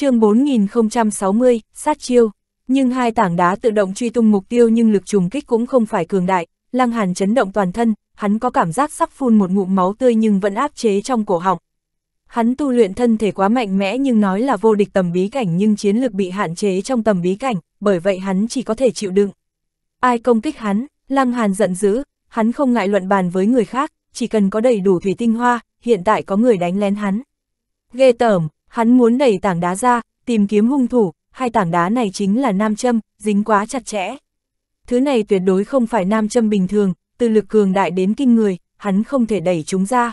chương 4060, sát chiêu. Nhưng hai tảng đá tự động truy tung mục tiêu nhưng lực trùng kích cũng không phải cường đại, Lăng Hàn chấn động toàn thân, hắn có cảm giác sắp phun một ngụm máu tươi nhưng vẫn áp chế trong cổ họng. Hắn tu luyện thân thể quá mạnh mẽ nhưng nói là vô địch tầm bí cảnh nhưng chiến lực bị hạn chế trong tầm bí cảnh, bởi vậy hắn chỉ có thể chịu đựng. Ai công kích hắn, Lăng Hàn giận dữ, hắn không ngại luận bàn với người khác, chỉ cần có đầy đủ thủy tinh hoa, hiện tại có người đánh lén hắn. Ghê tởm, Hắn muốn đẩy tảng đá ra, tìm kiếm hung thủ, hai tảng đá này chính là nam châm, dính quá chặt chẽ. Thứ này tuyệt đối không phải nam châm bình thường, từ lực cường đại đến kinh người, hắn không thể đẩy chúng ra.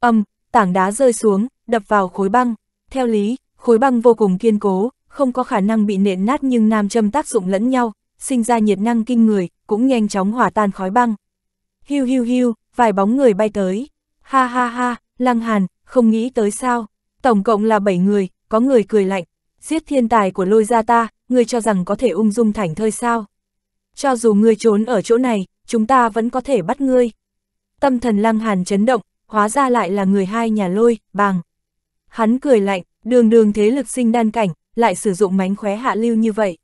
Âm, tảng đá rơi xuống, đập vào khối băng. Theo lý, khối băng vô cùng kiên cố, không có khả năng bị nện nát nhưng nam châm tác dụng lẫn nhau, sinh ra nhiệt năng kinh người, cũng nhanh chóng hòa tan khói băng. Hiu hiu hiu, vài bóng người bay tới. Ha ha ha, Lăng Hàn, không nghĩ tới sao, Tổng cộng là 7 người, có người cười lạnh, giết thiên tài của lôi gia ta, ngươi cho rằng có thể ung dung thảnh thơi sao? Cho dù ngươi trốn ở chỗ này, chúng ta vẫn có thể bắt ngươi. Tâm thần lăng hàn chấn động, hóa ra lại là người hai nhà lôi, bàng. Hắn cười lạnh, đường đường thế lực sinh đan cảnh, lại sử dụng mánh khóe hạ lưu như vậy.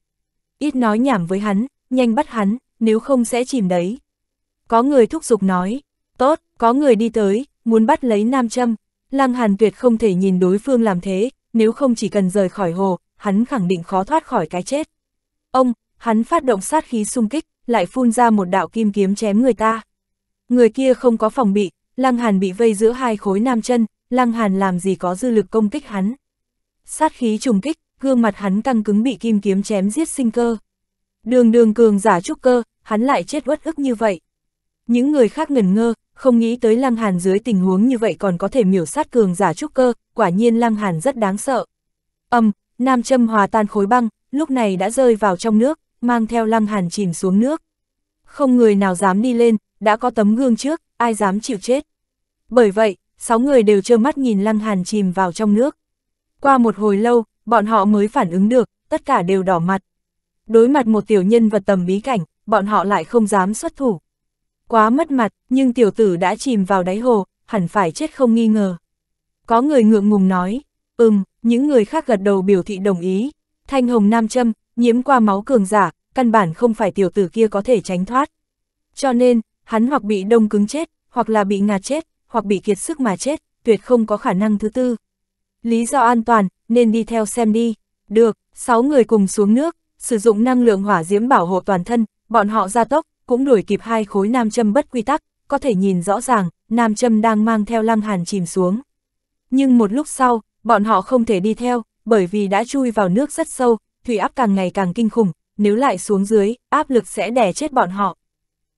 Ít nói nhảm với hắn, nhanh bắt hắn, nếu không sẽ chìm đấy. Có người thúc giục nói, tốt, có người đi tới, muốn bắt lấy nam châm, Lăng Hàn Tuyệt không thể nhìn đối phương làm thế, nếu không chỉ cần rời khỏi hồ, hắn khẳng định khó thoát khỏi cái chết. Ông, hắn phát động sát khí xung kích, lại phun ra một đạo kim kiếm chém người ta. Người kia không có phòng bị, Lăng Hàn bị vây giữa hai khối nam chân, Lăng Hàn làm gì có dư lực công kích hắn. Sát khí trùng kích, gương mặt hắn căng cứng bị kim kiếm chém giết sinh cơ. Đường đường cường giả trúc cơ, hắn lại chết uất ức như vậy. Những người khác ngẩn ngơ, không nghĩ tới Lăng Hàn dưới tình huống như vậy còn có thể miểu sát cường giả trúc cơ, quả nhiên Lăng Hàn rất đáng sợ. Âm, um, nam châm hòa tan khối băng, lúc này đã rơi vào trong nước, mang theo Lăng Hàn chìm xuống nước. Không người nào dám đi lên, đã có tấm gương trước, ai dám chịu chết. Bởi vậy, sáu người đều trơ mắt nhìn Lăng Hàn chìm vào trong nước. Qua một hồi lâu, bọn họ mới phản ứng được, tất cả đều đỏ mặt. Đối mặt một tiểu nhân vật tầm bí cảnh, bọn họ lại không dám xuất thủ. Quá mất mặt, nhưng tiểu tử đã chìm vào đáy hồ, hẳn phải chết không nghi ngờ. Có người ngượng ngùng nói, ừm, những người khác gật đầu biểu thị đồng ý. Thanh hồng nam châm, nhiễm qua máu cường giả, căn bản không phải tiểu tử kia có thể tránh thoát. Cho nên, hắn hoặc bị đông cứng chết, hoặc là bị ngạt chết, hoặc bị kiệt sức mà chết, tuyệt không có khả năng thứ tư. Lý do an toàn, nên đi theo xem đi. Được, 6 người cùng xuống nước, sử dụng năng lượng hỏa diễm bảo hộ toàn thân, bọn họ ra tốc, cũng đuổi kịp hai khối nam châm bất quy tắc, có thể nhìn rõ ràng, nam châm đang mang theo lăng hàn chìm xuống. Nhưng một lúc sau, bọn họ không thể đi theo, bởi vì đã chui vào nước rất sâu, thủy áp càng ngày càng kinh khủng, nếu lại xuống dưới, áp lực sẽ đè chết bọn họ.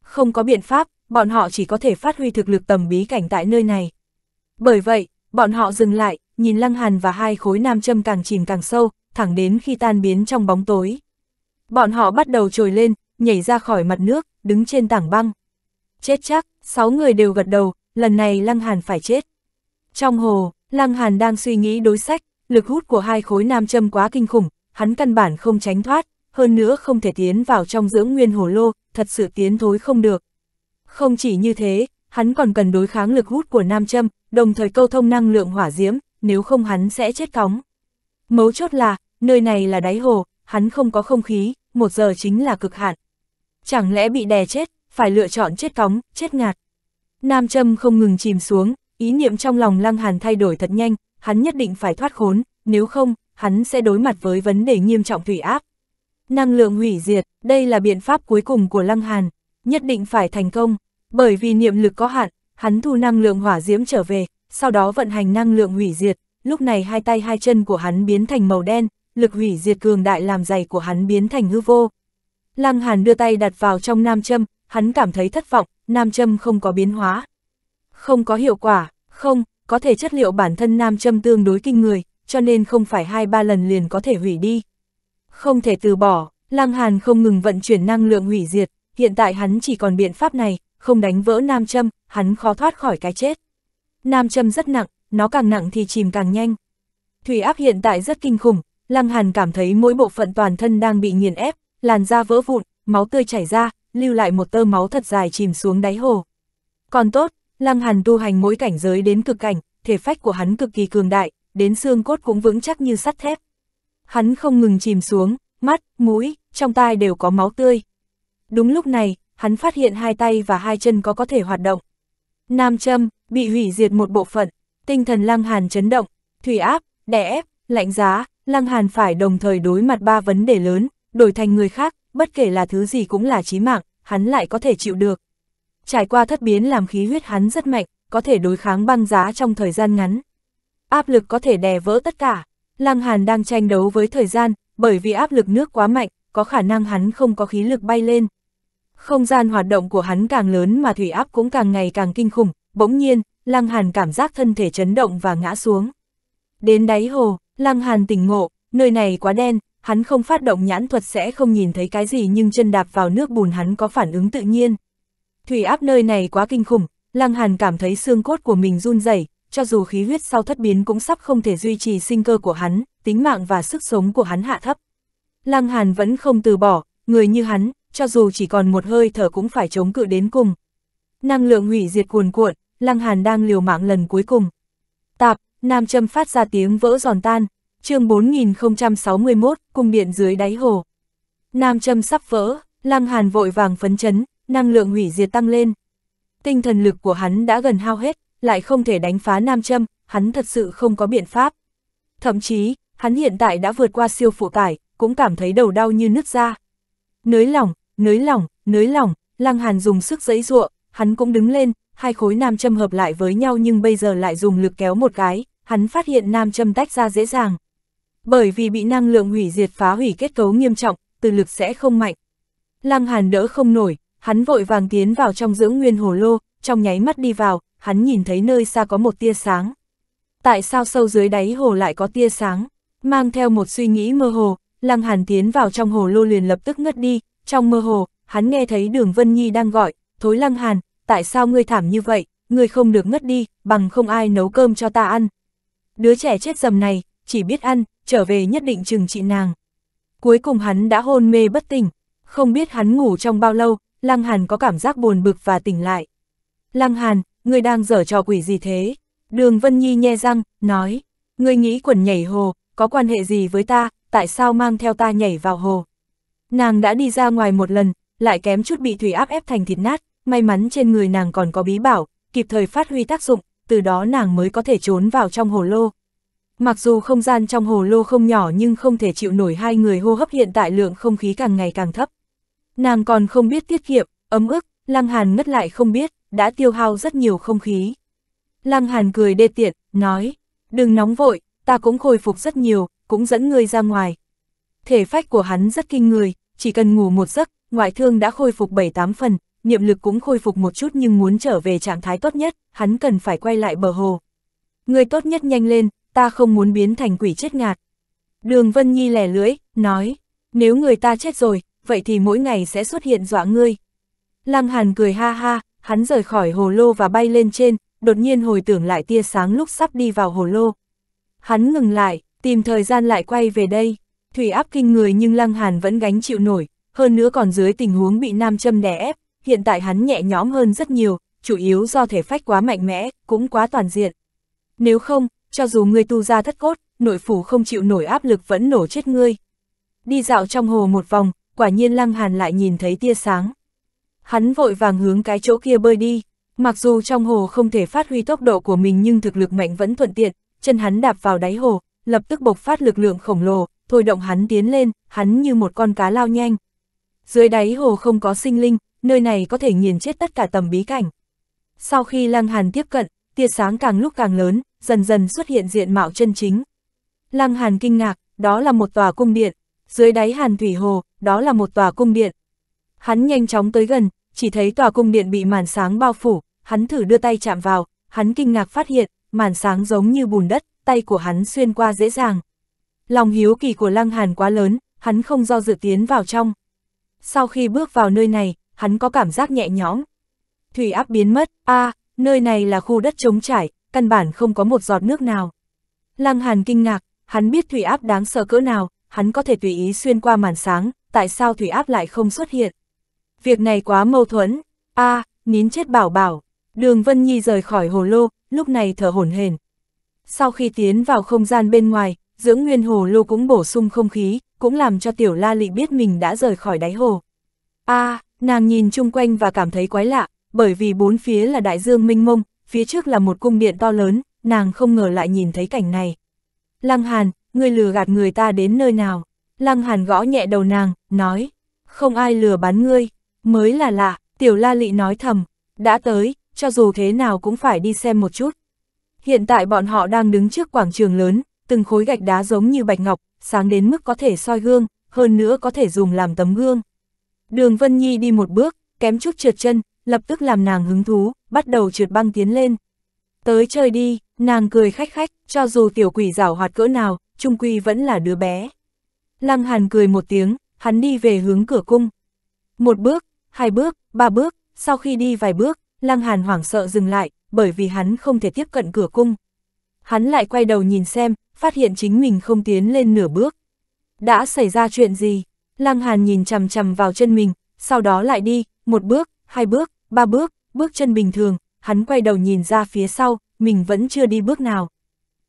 Không có biện pháp, bọn họ chỉ có thể phát huy thực lực tầm bí cảnh tại nơi này. Bởi vậy, bọn họ dừng lại, nhìn Lăng Hàn và hai khối nam châm càng chìm càng sâu, thẳng đến khi tan biến trong bóng tối. Bọn họ bắt đầu trồi lên, nhảy ra khỏi mặt nước, đứng trên tảng băng. Chết chắc, sáu người đều gật đầu, lần này Lăng Hàn phải chết. Trong hồ, Lăng Hàn đang suy nghĩ đối sách, lực hút của hai khối nam châm quá kinh khủng, hắn căn bản không tránh thoát, hơn nữa không thể tiến vào trong dưỡng nguyên hồ lô, thật sự tiến thối không được. Không chỉ như thế, hắn còn cần đối kháng lực hút của nam châm, đồng thời câu thông năng lượng hỏa diễm, nếu không hắn sẽ chết cóng. Mấu chốt là, nơi này là đáy hồ, hắn không có không khí, một giờ chính là cực hạn chẳng lẽ bị đè chết, phải lựa chọn chết cóng, chết ngạt. Nam châm không ngừng chìm xuống, ý niệm trong lòng Lăng Hàn thay đổi thật nhanh, hắn nhất định phải thoát khốn, nếu không, hắn sẽ đối mặt với vấn đề nghiêm trọng thủy áp. Năng lượng hủy diệt, đây là biện pháp cuối cùng của Lăng Hàn, nhất định phải thành công, bởi vì niệm lực có hạn, hắn thu năng lượng hỏa diễm trở về, sau đó vận hành năng lượng hủy diệt, lúc này hai tay hai chân của hắn biến thành màu đen, lực hủy diệt cường đại làm giày của hắn biến thành hư vô, Lăng Hàn đưa tay đặt vào trong nam châm, hắn cảm thấy thất vọng, nam châm không có biến hóa. Không có hiệu quả, không, có thể chất liệu bản thân nam châm tương đối kinh người, cho nên không phải hai ba lần liền có thể hủy đi. Không thể từ bỏ, Lăng Hàn không ngừng vận chuyển năng lượng hủy diệt, hiện tại hắn chỉ còn biện pháp này, không đánh vỡ nam châm, hắn khó thoát khỏi cái chết. Nam châm rất nặng, nó càng nặng thì chìm càng nhanh. Thủy áp hiện tại rất kinh khủng, Lăng Hàn cảm thấy mỗi bộ phận toàn thân đang bị nghiền ép, làn da vỡ vụn, máu tươi chảy ra, lưu lại một tơ máu thật dài chìm xuống đáy hồ. Còn tốt, Lăng Hàn tu hành mỗi cảnh giới đến cực cảnh, thể phách của hắn cực kỳ cường đại, đến xương cốt cũng vững chắc như sắt thép. Hắn không ngừng chìm xuống, mắt, mũi, trong tai đều có máu tươi. Đúng lúc này, hắn phát hiện hai tay và hai chân có có thể hoạt động. Nam châm, bị hủy diệt một bộ phận, tinh thần Lăng Hàn chấn động, thủy áp, đè ép, lạnh giá, Lăng Hàn phải đồng thời đối mặt ba vấn đề lớn, đổi thành người khác, bất kể là thứ gì cũng là chí mạng, hắn lại có thể chịu được. Trải qua thất biến làm khí huyết hắn rất mạnh, có thể đối kháng băng giá trong thời gian ngắn. Áp lực có thể đè vỡ tất cả. Lăng Hàn đang tranh đấu với thời gian, bởi vì áp lực nước quá mạnh, có khả năng hắn không có khí lực bay lên. Không gian hoạt động của hắn càng lớn mà thủy áp cũng càng ngày càng kinh khủng, bỗng nhiên, Lăng Hàn cảm giác thân thể chấn động và ngã xuống. Đến đáy hồ, Lăng Hàn tỉnh ngộ, nơi này quá đen, hắn không phát động nhãn thuật sẽ không nhìn thấy cái gì nhưng chân đạp vào nước bùn hắn có phản ứng tự nhiên. Thủy áp nơi này quá kinh khủng, Lăng Hàn cảm thấy xương cốt của mình run rẩy, cho dù khí huyết sau thất biến cũng sắp không thể duy trì sinh cơ của hắn, tính mạng và sức sống của hắn hạ thấp. Lăng Hàn vẫn không từ bỏ, người như hắn, cho dù chỉ còn một hơi thở cũng phải chống cự đến cùng. Năng lượng hủy diệt cuồn cuộn, Lăng Hàn đang liều mạng lần cuối cùng. Tạp, nam châm phát ra tiếng vỡ giòn tan, chương 4061, cung điện dưới đáy hồ. Nam châm sắp vỡ, Lăng Hàn vội vàng phấn chấn, năng lượng hủy diệt tăng lên. Tinh thần lực của hắn đã gần hao hết, lại không thể đánh phá Nam châm, hắn thật sự không có biện pháp. Thậm chí, hắn hiện tại đã vượt qua siêu phụ tải, cũng cảm thấy đầu đau như nứt ra. Nới lỏng, nới lỏng, nới lỏng, Lăng Hàn dùng sức giãy ruộng hắn cũng đứng lên, hai khối nam châm hợp lại với nhau nhưng bây giờ lại dùng lực kéo một cái, hắn phát hiện nam châm tách ra dễ dàng. Bởi vì bị năng lượng hủy diệt phá hủy kết cấu nghiêm trọng, từ lực sẽ không mạnh. Lăng Hàn đỡ không nổi, hắn vội vàng tiến vào trong dưỡng nguyên hồ lô, trong nháy mắt đi vào, hắn nhìn thấy nơi xa có một tia sáng. Tại sao sâu dưới đáy hồ lại có tia sáng? Mang theo một suy nghĩ mơ hồ, Lăng Hàn tiến vào trong hồ lô liền lập tức ngất đi, trong mơ hồ, hắn nghe thấy đường Vân Nhi đang gọi, thối Lăng Hàn, tại sao ngươi thảm như vậy, ngươi không được ngất đi, bằng không ai nấu cơm cho ta ăn. Đứa trẻ chết dầm này, chỉ biết ăn, trở về nhất định chừng trị nàng. Cuối cùng hắn đã hôn mê bất tỉnh, không biết hắn ngủ trong bao lâu, Lăng Hàn có cảm giác buồn bực và tỉnh lại. Lăng Hàn, ngươi đang dở trò quỷ gì thế? Đường Vân Nhi nhe răng, nói, ngươi nghĩ quần nhảy hồ, có quan hệ gì với ta, tại sao mang theo ta nhảy vào hồ? Nàng đã đi ra ngoài một lần, lại kém chút bị thủy áp ép thành thịt nát, may mắn trên người nàng còn có bí bảo, kịp thời phát huy tác dụng, từ đó nàng mới có thể trốn vào trong hồ lô. Mặc dù không gian trong hồ lô không nhỏ nhưng không thể chịu nổi hai người hô hấp hiện tại lượng không khí càng ngày càng thấp. Nàng còn không biết tiết kiệm, ấm ức, Lăng Hàn ngất lại không biết, đã tiêu hao rất nhiều không khí. Lăng Hàn cười đê tiện, nói, đừng nóng vội, ta cũng khôi phục rất nhiều, cũng dẫn người ra ngoài. Thể phách của hắn rất kinh người, chỉ cần ngủ một giấc, ngoại thương đã khôi phục 7-8 phần, niệm lực cũng khôi phục một chút nhưng muốn trở về trạng thái tốt nhất, hắn cần phải quay lại bờ hồ. Người tốt nhất nhanh lên, ta không muốn biến thành quỷ chết ngạt. Đường Vân Nhi lẻ lưỡi, nói, nếu người ta chết rồi, vậy thì mỗi ngày sẽ xuất hiện dọa ngươi. Lăng Hàn cười ha ha, hắn rời khỏi hồ lô và bay lên trên, đột nhiên hồi tưởng lại tia sáng lúc sắp đi vào hồ lô. Hắn ngừng lại, tìm thời gian lại quay về đây. Thủy áp kinh người nhưng Lăng Hàn vẫn gánh chịu nổi, hơn nữa còn dưới tình huống bị nam châm đè ép, hiện tại hắn nhẹ nhõm hơn rất nhiều, chủ yếu do thể phách quá mạnh mẽ, cũng quá toàn diện. Nếu không, cho dù ngươi tu ra thất cốt, nội phủ không chịu nổi áp lực vẫn nổ chết ngươi. Đi dạo trong hồ một vòng, quả nhiên Lăng Hàn lại nhìn thấy tia sáng. Hắn vội vàng hướng cái chỗ kia bơi đi, mặc dù trong hồ không thể phát huy tốc độ của mình nhưng thực lực mạnh vẫn thuận tiện, chân hắn đạp vào đáy hồ, lập tức bộc phát lực lượng khổng lồ, thôi động hắn tiến lên, hắn như một con cá lao nhanh. Dưới đáy hồ không có sinh linh, nơi này có thể nhìn chết tất cả tầm bí cảnh. Sau khi Lăng Hàn tiếp cận, tia sáng càng lúc càng lớn, dần dần xuất hiện diện mạo chân chính. Lăng Hàn kinh ngạc, đó là một tòa cung điện, dưới đáy Hàn Thủy Hồ, đó là một tòa cung điện. Hắn nhanh chóng tới gần, chỉ thấy tòa cung điện bị màn sáng bao phủ, hắn thử đưa tay chạm vào, hắn kinh ngạc phát hiện, màn sáng giống như bùn đất, tay của hắn xuyên qua dễ dàng. Lòng hiếu kỳ của Lăng Hàn quá lớn, hắn không do dự tiến vào trong. Sau khi bước vào nơi này, hắn có cảm giác nhẹ nhõm. Thủy áp biến mất, a à, nơi này là khu đất trống trải, căn bản không có một giọt nước nào. Lăng Hàn kinh ngạc, hắn biết thủy áp đáng sợ cỡ nào, hắn có thể tùy ý xuyên qua màn sáng, tại sao thủy áp lại không xuất hiện. Việc này quá mâu thuẫn, a à, nín chết bảo bảo, đường Vân Nhi rời khỏi hồ lô, lúc này thở hổn hển. Sau khi tiến vào không gian bên ngoài, dưỡng nguyên hồ lô cũng bổ sung không khí, cũng làm cho tiểu la lị biết mình đã rời khỏi đáy hồ. a à, nàng nhìn chung quanh và cảm thấy quái lạ, bởi vì bốn phía là đại dương minh mông, phía trước là một cung điện to lớn, nàng không ngờ lại nhìn thấy cảnh này. Lăng Hàn, ngươi lừa gạt người ta đến nơi nào? Lăng Hàn gõ nhẹ đầu nàng, nói, không ai lừa bán ngươi, mới là lạ, tiểu la lị nói thầm, đã tới, cho dù thế nào cũng phải đi xem một chút. Hiện tại bọn họ đang đứng trước quảng trường lớn, từng khối gạch đá giống như bạch ngọc, sáng đến mức có thể soi gương, hơn nữa có thể dùng làm tấm gương. Đường Vân Nhi đi một bước, kém chút trượt chân, lập tức làm nàng hứng thú, bắt đầu trượt băng tiến lên. Tới chơi đi, nàng cười khách khách, cho dù tiểu quỷ rảo hoạt cỡ nào, trung quy vẫn là đứa bé. Lăng Hàn cười một tiếng, hắn đi về hướng cửa cung. Một bước, hai bước, ba bước, sau khi đi vài bước, Lăng Hàn hoảng sợ dừng lại, bởi vì hắn không thể tiếp cận cửa cung. Hắn lại quay đầu nhìn xem, phát hiện chính mình không tiến lên nửa bước. Đã xảy ra chuyện gì? Lăng Hàn nhìn chằm chằm vào chân mình, sau đó lại đi, một bước, hai bước, ba bước, bước chân bình thường, hắn quay đầu nhìn ra phía sau, mình vẫn chưa đi bước nào.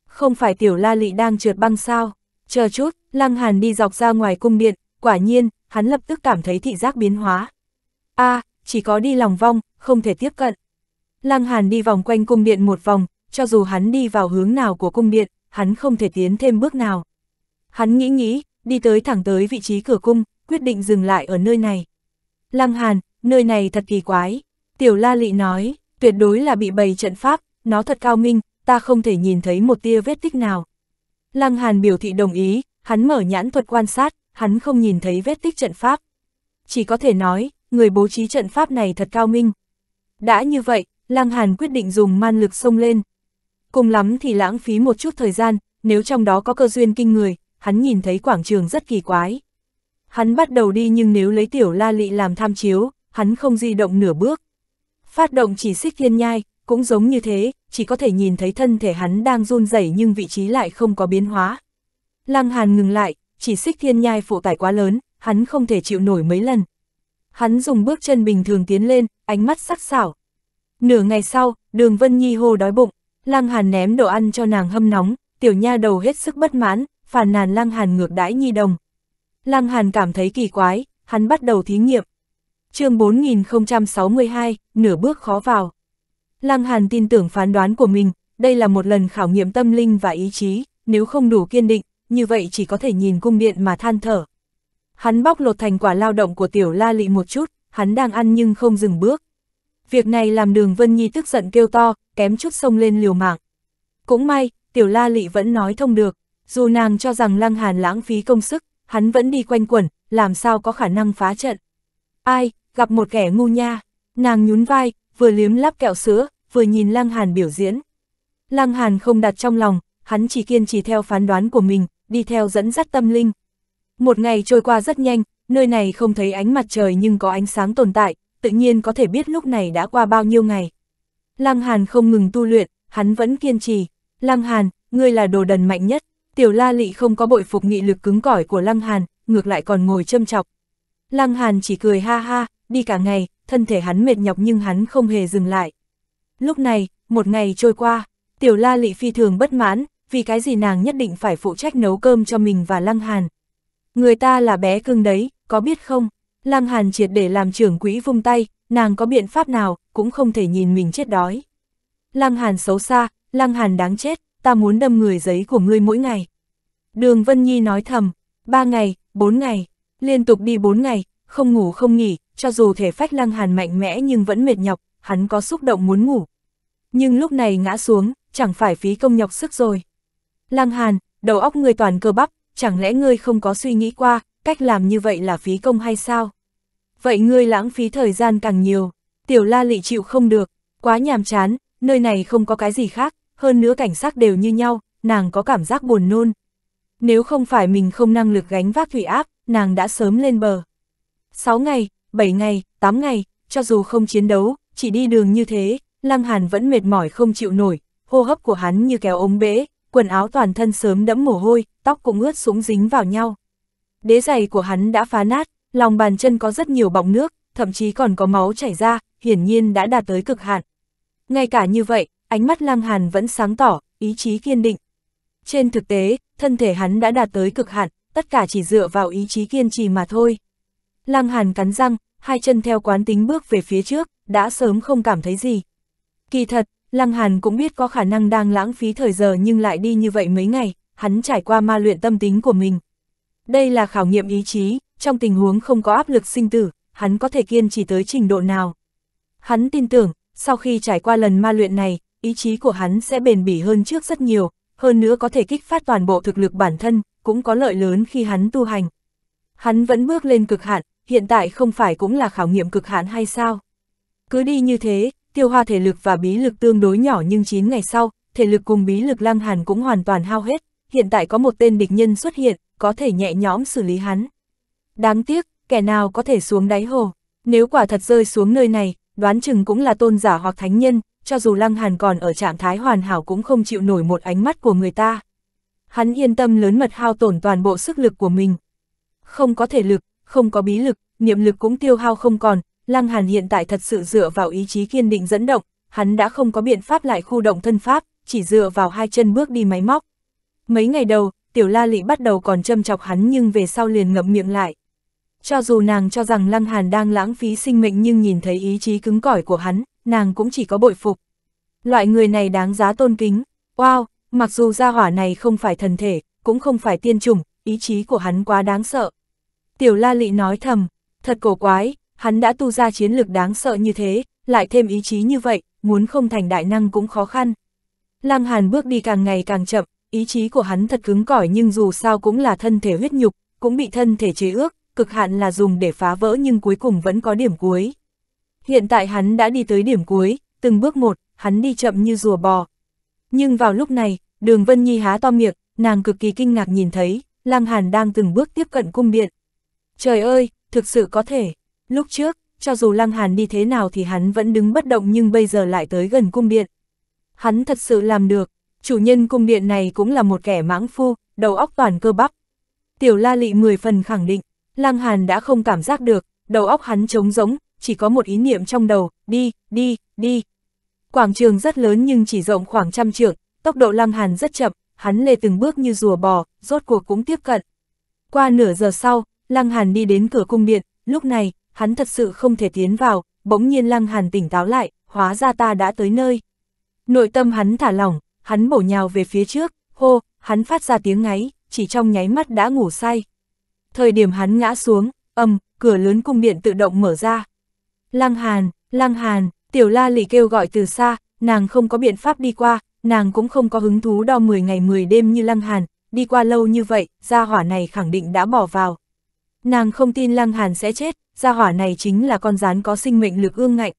Không phải tiểu la lị đang trượt băng sao, chờ chút, lăng hàn đi dọc ra ngoài cung điện, quả nhiên, hắn lập tức cảm thấy thị giác biến hóa. a à, chỉ có đi lòng vong, không thể tiếp cận. Lăng hàn đi vòng quanh cung điện một vòng, cho dù hắn đi vào hướng nào của cung điện, hắn không thể tiến thêm bước nào. Hắn nghĩ nghĩ, đi tới thẳng tới vị trí cửa cung, quyết định dừng lại ở nơi này. Lăng Hàn, nơi này thật kỳ quái. Tiểu La Lị nói, tuyệt đối là bị bày trận pháp, nó thật cao minh, ta không thể nhìn thấy một tia vết tích nào. Lăng Hàn biểu thị đồng ý, hắn mở nhãn thuật quan sát, hắn không nhìn thấy vết tích trận pháp. Chỉ có thể nói, người bố trí trận pháp này thật cao minh. Đã như vậy, Lăng Hàn quyết định dùng man lực xông lên. Cùng lắm thì lãng phí một chút thời gian, nếu trong đó có cơ duyên kinh người, hắn nhìn thấy quảng trường rất kỳ quái. Hắn bắt đầu đi nhưng nếu lấy tiểu la lị làm tham chiếu, hắn không di động nửa bước. Phát động chỉ xích thiên nhai, cũng giống như thế, chỉ có thể nhìn thấy thân thể hắn đang run rẩy nhưng vị trí lại không có biến hóa. Lăng Hàn ngừng lại, chỉ xích thiên nhai phụ tải quá lớn, hắn không thể chịu nổi mấy lần. Hắn dùng bước chân bình thường tiến lên, ánh mắt sắc sảo. Nửa ngày sau, đường Vân Nhi hô đói bụng, Lăng Hàn ném đồ ăn cho nàng hâm nóng, tiểu nha đầu hết sức bất mãn, phàn nàn Lăng Hàn ngược đãi Nhi đồng. Lăng Hàn cảm thấy kỳ quái, hắn bắt đầu thí nghiệm, chương 4062, nửa bước khó vào. Lăng Hàn tin tưởng phán đoán của mình, đây là một lần khảo nghiệm tâm linh và ý chí, nếu không đủ kiên định, như vậy chỉ có thể nhìn cung điện mà than thở. Hắn bóc lột thành quả lao động của tiểu la lị một chút, hắn đang ăn nhưng không dừng bước. Việc này làm đường Vân Nhi tức giận kêu to, kém chút sông lên liều mạng. Cũng may, tiểu la lị vẫn nói thông được, dù nàng cho rằng lăng hàn lãng phí công sức, hắn vẫn đi quanh quẩn, làm sao có khả năng phá trận. Ai, gặp một kẻ ngu nha, nàng nhún vai, vừa liếm láp kẹo sữa, vừa nhìn Lăng Hàn biểu diễn. Lăng Hàn không đặt trong lòng, hắn chỉ kiên trì theo phán đoán của mình, đi theo dẫn dắt tâm linh. Một ngày trôi qua rất nhanh, nơi này không thấy ánh mặt trời nhưng có ánh sáng tồn tại, tự nhiên có thể biết lúc này đã qua bao nhiêu ngày. Lăng Hàn không ngừng tu luyện, hắn vẫn kiên trì. Lăng Hàn, ngươi là đồ đần mạnh nhất. Tiểu La Lị không có bội phục nghị lực cứng cỏi của Lăng Hàn, ngược lại còn ngồi châm chọc. Lăng Hàn chỉ cười ha ha, đi cả ngày, thân thể hắn mệt nhọc nhưng hắn không hề dừng lại. Lúc này, một ngày trôi qua, tiểu la lị phi thường bất mãn, vì cái gì nàng nhất định phải phụ trách nấu cơm cho mình và Lăng Hàn. Người ta là bé cưng đấy, có biết không? Lăng Hàn triệt để làm trưởng quỹ vung tay, nàng có biện pháp nào, cũng không thể nhìn mình chết đói. Lăng Hàn xấu xa, Lăng Hàn đáng chết, ta muốn đâm người giấy của ngươi mỗi ngày. Đường Vân Nhi nói thầm, ba ngày, bốn ngày, liên tục đi bốn ngày, không ngủ không nghỉ, cho dù thể phách lăng hàn mạnh mẽ nhưng vẫn mệt nhọc, hắn có xúc động muốn ngủ. Nhưng lúc này ngã xuống, chẳng phải phí công nhọc sức rồi. Lăng hàn, đầu óc ngươi toàn cơ bắp, chẳng lẽ ngươi không có suy nghĩ qua, cách làm như vậy là phí công hay sao? Vậy ngươi lãng phí thời gian càng nhiều, tiểu la lị chịu không được, quá nhàm chán, nơi này không có cái gì khác, hơn nữa cảnh sát đều như nhau, nàng có cảm giác buồn nôn. Nếu không phải mình không năng lực gánh vác thủy áp, nàng đã sớm lên bờ. 6 ngày, 7 ngày, 8 ngày, cho dù không chiến đấu, chỉ đi đường như thế, Lăng Hàn vẫn mệt mỏi không chịu nổi, hô hấp của hắn như kéo ống bể, quần áo toàn thân sớm đẫm mồ hôi, tóc cũng ướt sũng dính vào nhau. Đế giày của hắn đã phá nát, lòng bàn chân có rất nhiều bọng nước, thậm chí còn có máu chảy ra, hiển nhiên đã đạt tới cực hạn. Ngay cả như vậy, ánh mắt Lăng Hàn vẫn sáng tỏ, ý chí kiên định. Trên thực tế, thân thể hắn đã đạt tới cực hạn, tất cả chỉ dựa vào ý chí kiên trì mà thôi. Lăng Hàn cắn răng, hai chân theo quán tính bước về phía trước, đã sớm không cảm thấy gì. Kỳ thật, Lăng Hàn cũng biết có khả năng đang lãng phí thời giờ nhưng lại đi như vậy mấy ngày, hắn trải qua ma luyện tâm tính của mình. Đây là khảo nghiệm ý chí, trong tình huống không có áp lực sinh tử, hắn có thể kiên trì tới trình độ nào. Hắn tin tưởng, sau khi trải qua lần ma luyện này, ý chí của hắn sẽ bền bỉ hơn trước rất nhiều, hơn nữa có thể kích phát toàn bộ thực lực bản thân, cũng có lợi lớn khi hắn tu hành. Hắn vẫn bước lên cực hạn, hiện tại không phải cũng là khảo nghiệm cực hạn hay sao? Cứ đi như thế, tiêu hoa thể lực và bí lực tương đối nhỏ nhưng 9 ngày sau, thể lực cùng bí lực lăng hàn cũng hoàn toàn hao hết, hiện tại có một tên địch nhân xuất hiện, có thể nhẹ nhõm xử lý hắn. Đáng tiếc, kẻ nào có thể xuống đáy hồ, nếu quả thật rơi xuống nơi này, đoán chừng cũng là tôn giả hoặc thánh nhân, cho dù lăng hàn còn ở trạng thái hoàn hảo cũng không chịu nổi một ánh mắt của người ta. Hắn yên tâm lớn mật hao tổn toàn bộ sức lực của mình. Không có thể lực, không có bí lực, niệm lực cũng tiêu hao không còn, Lăng Hàn hiện tại thật sự dựa vào ý chí kiên định dẫn động, hắn đã không có biện pháp lại khu động thân pháp, chỉ dựa vào hai chân bước đi máy móc. Mấy ngày đầu, Tiểu La Lị bắt đầu còn châm chọc hắn nhưng về sau liền ngậm miệng lại. Cho dù nàng cho rằng Lăng Hàn đang lãng phí sinh mệnh nhưng nhìn thấy ý chí cứng cỏi của hắn, nàng cũng chỉ có bội phục. Loại người này đáng giá tôn kính. Wow, mặc dù gia hỏa này không phải thần thể, cũng không phải tiên chủng, ý chí của hắn quá đáng sợ. Tiểu La Lị nói thầm, thật cổ quái, hắn đã tu ra chiến lược đáng sợ như thế, lại thêm ý chí như vậy, muốn không thành đại năng cũng khó khăn. Lăng Hàn bước đi càng ngày càng chậm, ý chí của hắn thật cứng cỏi nhưng dù sao cũng là thân thể huyết nhục, cũng bị thân thể chế ước, cực hạn là dùng để phá vỡ nhưng cuối cùng vẫn có điểm cuối. Hiện tại hắn đã đi tới điểm cuối, từng bước một, hắn đi chậm như rùa bò. Nhưng vào lúc này, đường Vân Nhi há to miệng, nàng cực kỳ kinh ngạc nhìn thấy, Lăng Hàn đang từng bước tiếp cận cung điện. Trời ơi, thực sự có thể. Lúc trước, cho dù Lăng Hàn đi thế nào thì hắn vẫn đứng bất động nhưng bây giờ lại tới gần cung điện. Hắn thật sự làm được, chủ nhân cung điện này cũng là một kẻ mãng phu, đầu óc toàn cơ bắp. Tiểu La Lị 10 phần khẳng định, Lăng Hàn đã không cảm giác được, đầu óc hắn trống rỗng, chỉ có một ý niệm trong đầu, đi, đi, đi. Quảng trường rất lớn nhưng chỉ rộng khoảng trăm trượng, tốc độ Lăng Hàn rất chậm, hắn lê từng bước như rùa bò, rốt cuộc cũng tiếp cận. Qua nửa giờ sau, Lăng Hàn đi đến cửa cung điện, lúc này, hắn thật sự không thể tiến vào, bỗng nhiên Lăng Hàn tỉnh táo lại, hóa ra ta đã tới nơi. Nội tâm hắn thả lỏng, hắn bổ nhào về phía trước, hô, hắn phát ra tiếng ngáy, chỉ trong nháy mắt đã ngủ say. Thời điểm hắn ngã xuống, ầm, cửa lớn cung điện tự động mở ra. Lăng Hàn, Lăng Hàn, tiểu la Lì kêu gọi từ xa, nàng không có biện pháp đi qua, nàng cũng không có hứng thú đo 10 ngày 10 đêm như Lăng Hàn, đi qua lâu như vậy, gia hỏa này khẳng định đã bỏ vào, Nàng không tin Lăng Hàn sẽ chết, gia hỏa này chính là con rán có sinh mệnh lực ương ngạnh.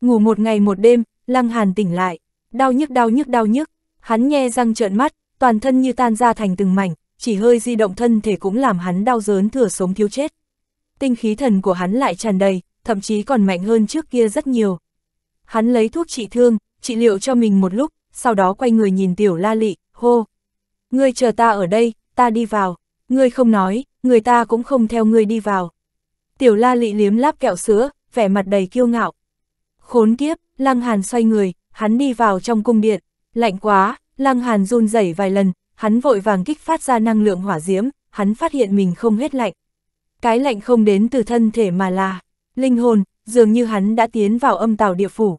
Ngủ một ngày một đêm, Lăng Hàn tỉnh lại, đau nhức đau nhức đau nhức, hắn nhe răng trợn mắt, toàn thân như tan ra thành từng mảnh, chỉ hơi di động thân thể cũng làm hắn đau dớn thừa sống thiếu chết. Tinh khí thần của hắn lại tràn đầy, thậm chí còn mạnh hơn trước kia rất nhiều. Hắn lấy thuốc trị thương, trị liệu cho mình một lúc, sau đó quay người nhìn tiểu la lị, hô. Ngươi chờ ta ở đây, ta đi vào. Ngươi không nói, người ta cũng không theo ngươi đi vào. Tiểu la lị liếm láp kẹo sữa, vẻ mặt đầy kiêu ngạo. Khốn kiếp, lăng hàn xoay người, hắn đi vào trong cung điện, lạnh quá, lăng hàn run rẩy vài lần, hắn vội vàng kích phát ra năng lượng hỏa diễm, hắn phát hiện mình không hết lạnh. Cái lạnh không đến từ thân thể mà là, linh hồn, dường như hắn đã tiến vào âm tào địa phủ.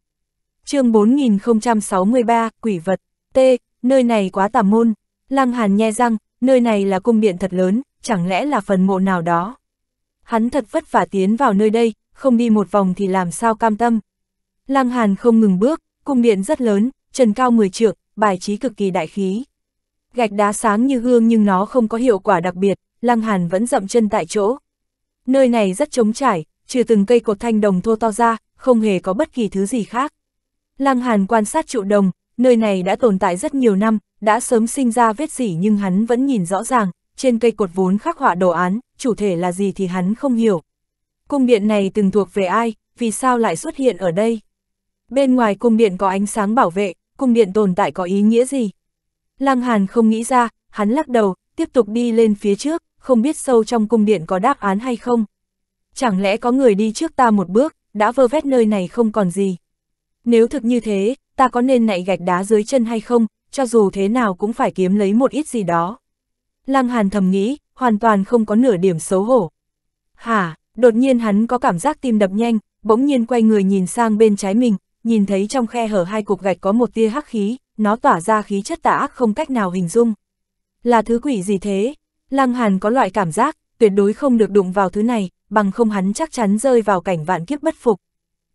chương 4063, Quỷ vật, T, nơi này quá tà môn, lăng hàn nhe răng, nơi này là cung điện thật lớn, chẳng lẽ là phần mộ nào đó. Hắn thật vất vả tiến vào nơi đây, không đi một vòng thì làm sao cam tâm. Lăng Hàn không ngừng bước, cung điện rất lớn, trần cao 10 trượng, bài trí cực kỳ đại khí. Gạch đá sáng như gương nhưng nó không có hiệu quả đặc biệt, Lăng Hàn vẫn dậm chân tại chỗ. Nơi này rất trống trải, trừ từng cây cột thanh đồng thô to ra, không hề có bất kỳ thứ gì khác. Lăng Hàn quan sát trụ đồng, nơi này đã tồn tại rất nhiều năm, đã sớm sinh ra vết rỉ nhưng hắn vẫn nhìn rõ ràng, trên cây cột vốn khắc họa đồ án, chủ thể là gì thì hắn không hiểu. Cung điện này từng thuộc về ai, vì sao lại xuất hiện ở đây? Bên ngoài cung điện có ánh sáng bảo vệ, cung điện tồn tại có ý nghĩa gì? Lăng Hàn không nghĩ ra, hắn lắc đầu, tiếp tục đi lên phía trước, không biết sâu trong cung điện có đáp án hay không. Chẳng lẽ có người đi trước ta một bước, đã vơ vét nơi này không còn gì? Nếu thực như thế, ta có nên nạy gạch đá dưới chân hay không, cho dù thế nào cũng phải kiếm lấy một ít gì đó. Lăng Hàn thầm nghĩ, hoàn toàn không có nửa điểm xấu hổ. Hả, đột nhiên hắn có cảm giác tim đập nhanh, bỗng nhiên quay người nhìn sang bên trái mình, nhìn thấy trong khe hở hai cục gạch có một tia hắc khí, nó tỏa ra khí chất tà ác không cách nào hình dung. Là thứ quỷ gì thế? Lăng Hàn có loại cảm giác, tuyệt đối không được đụng vào thứ này, bằng không hắn chắc chắn rơi vào cảnh vạn kiếp bất phục.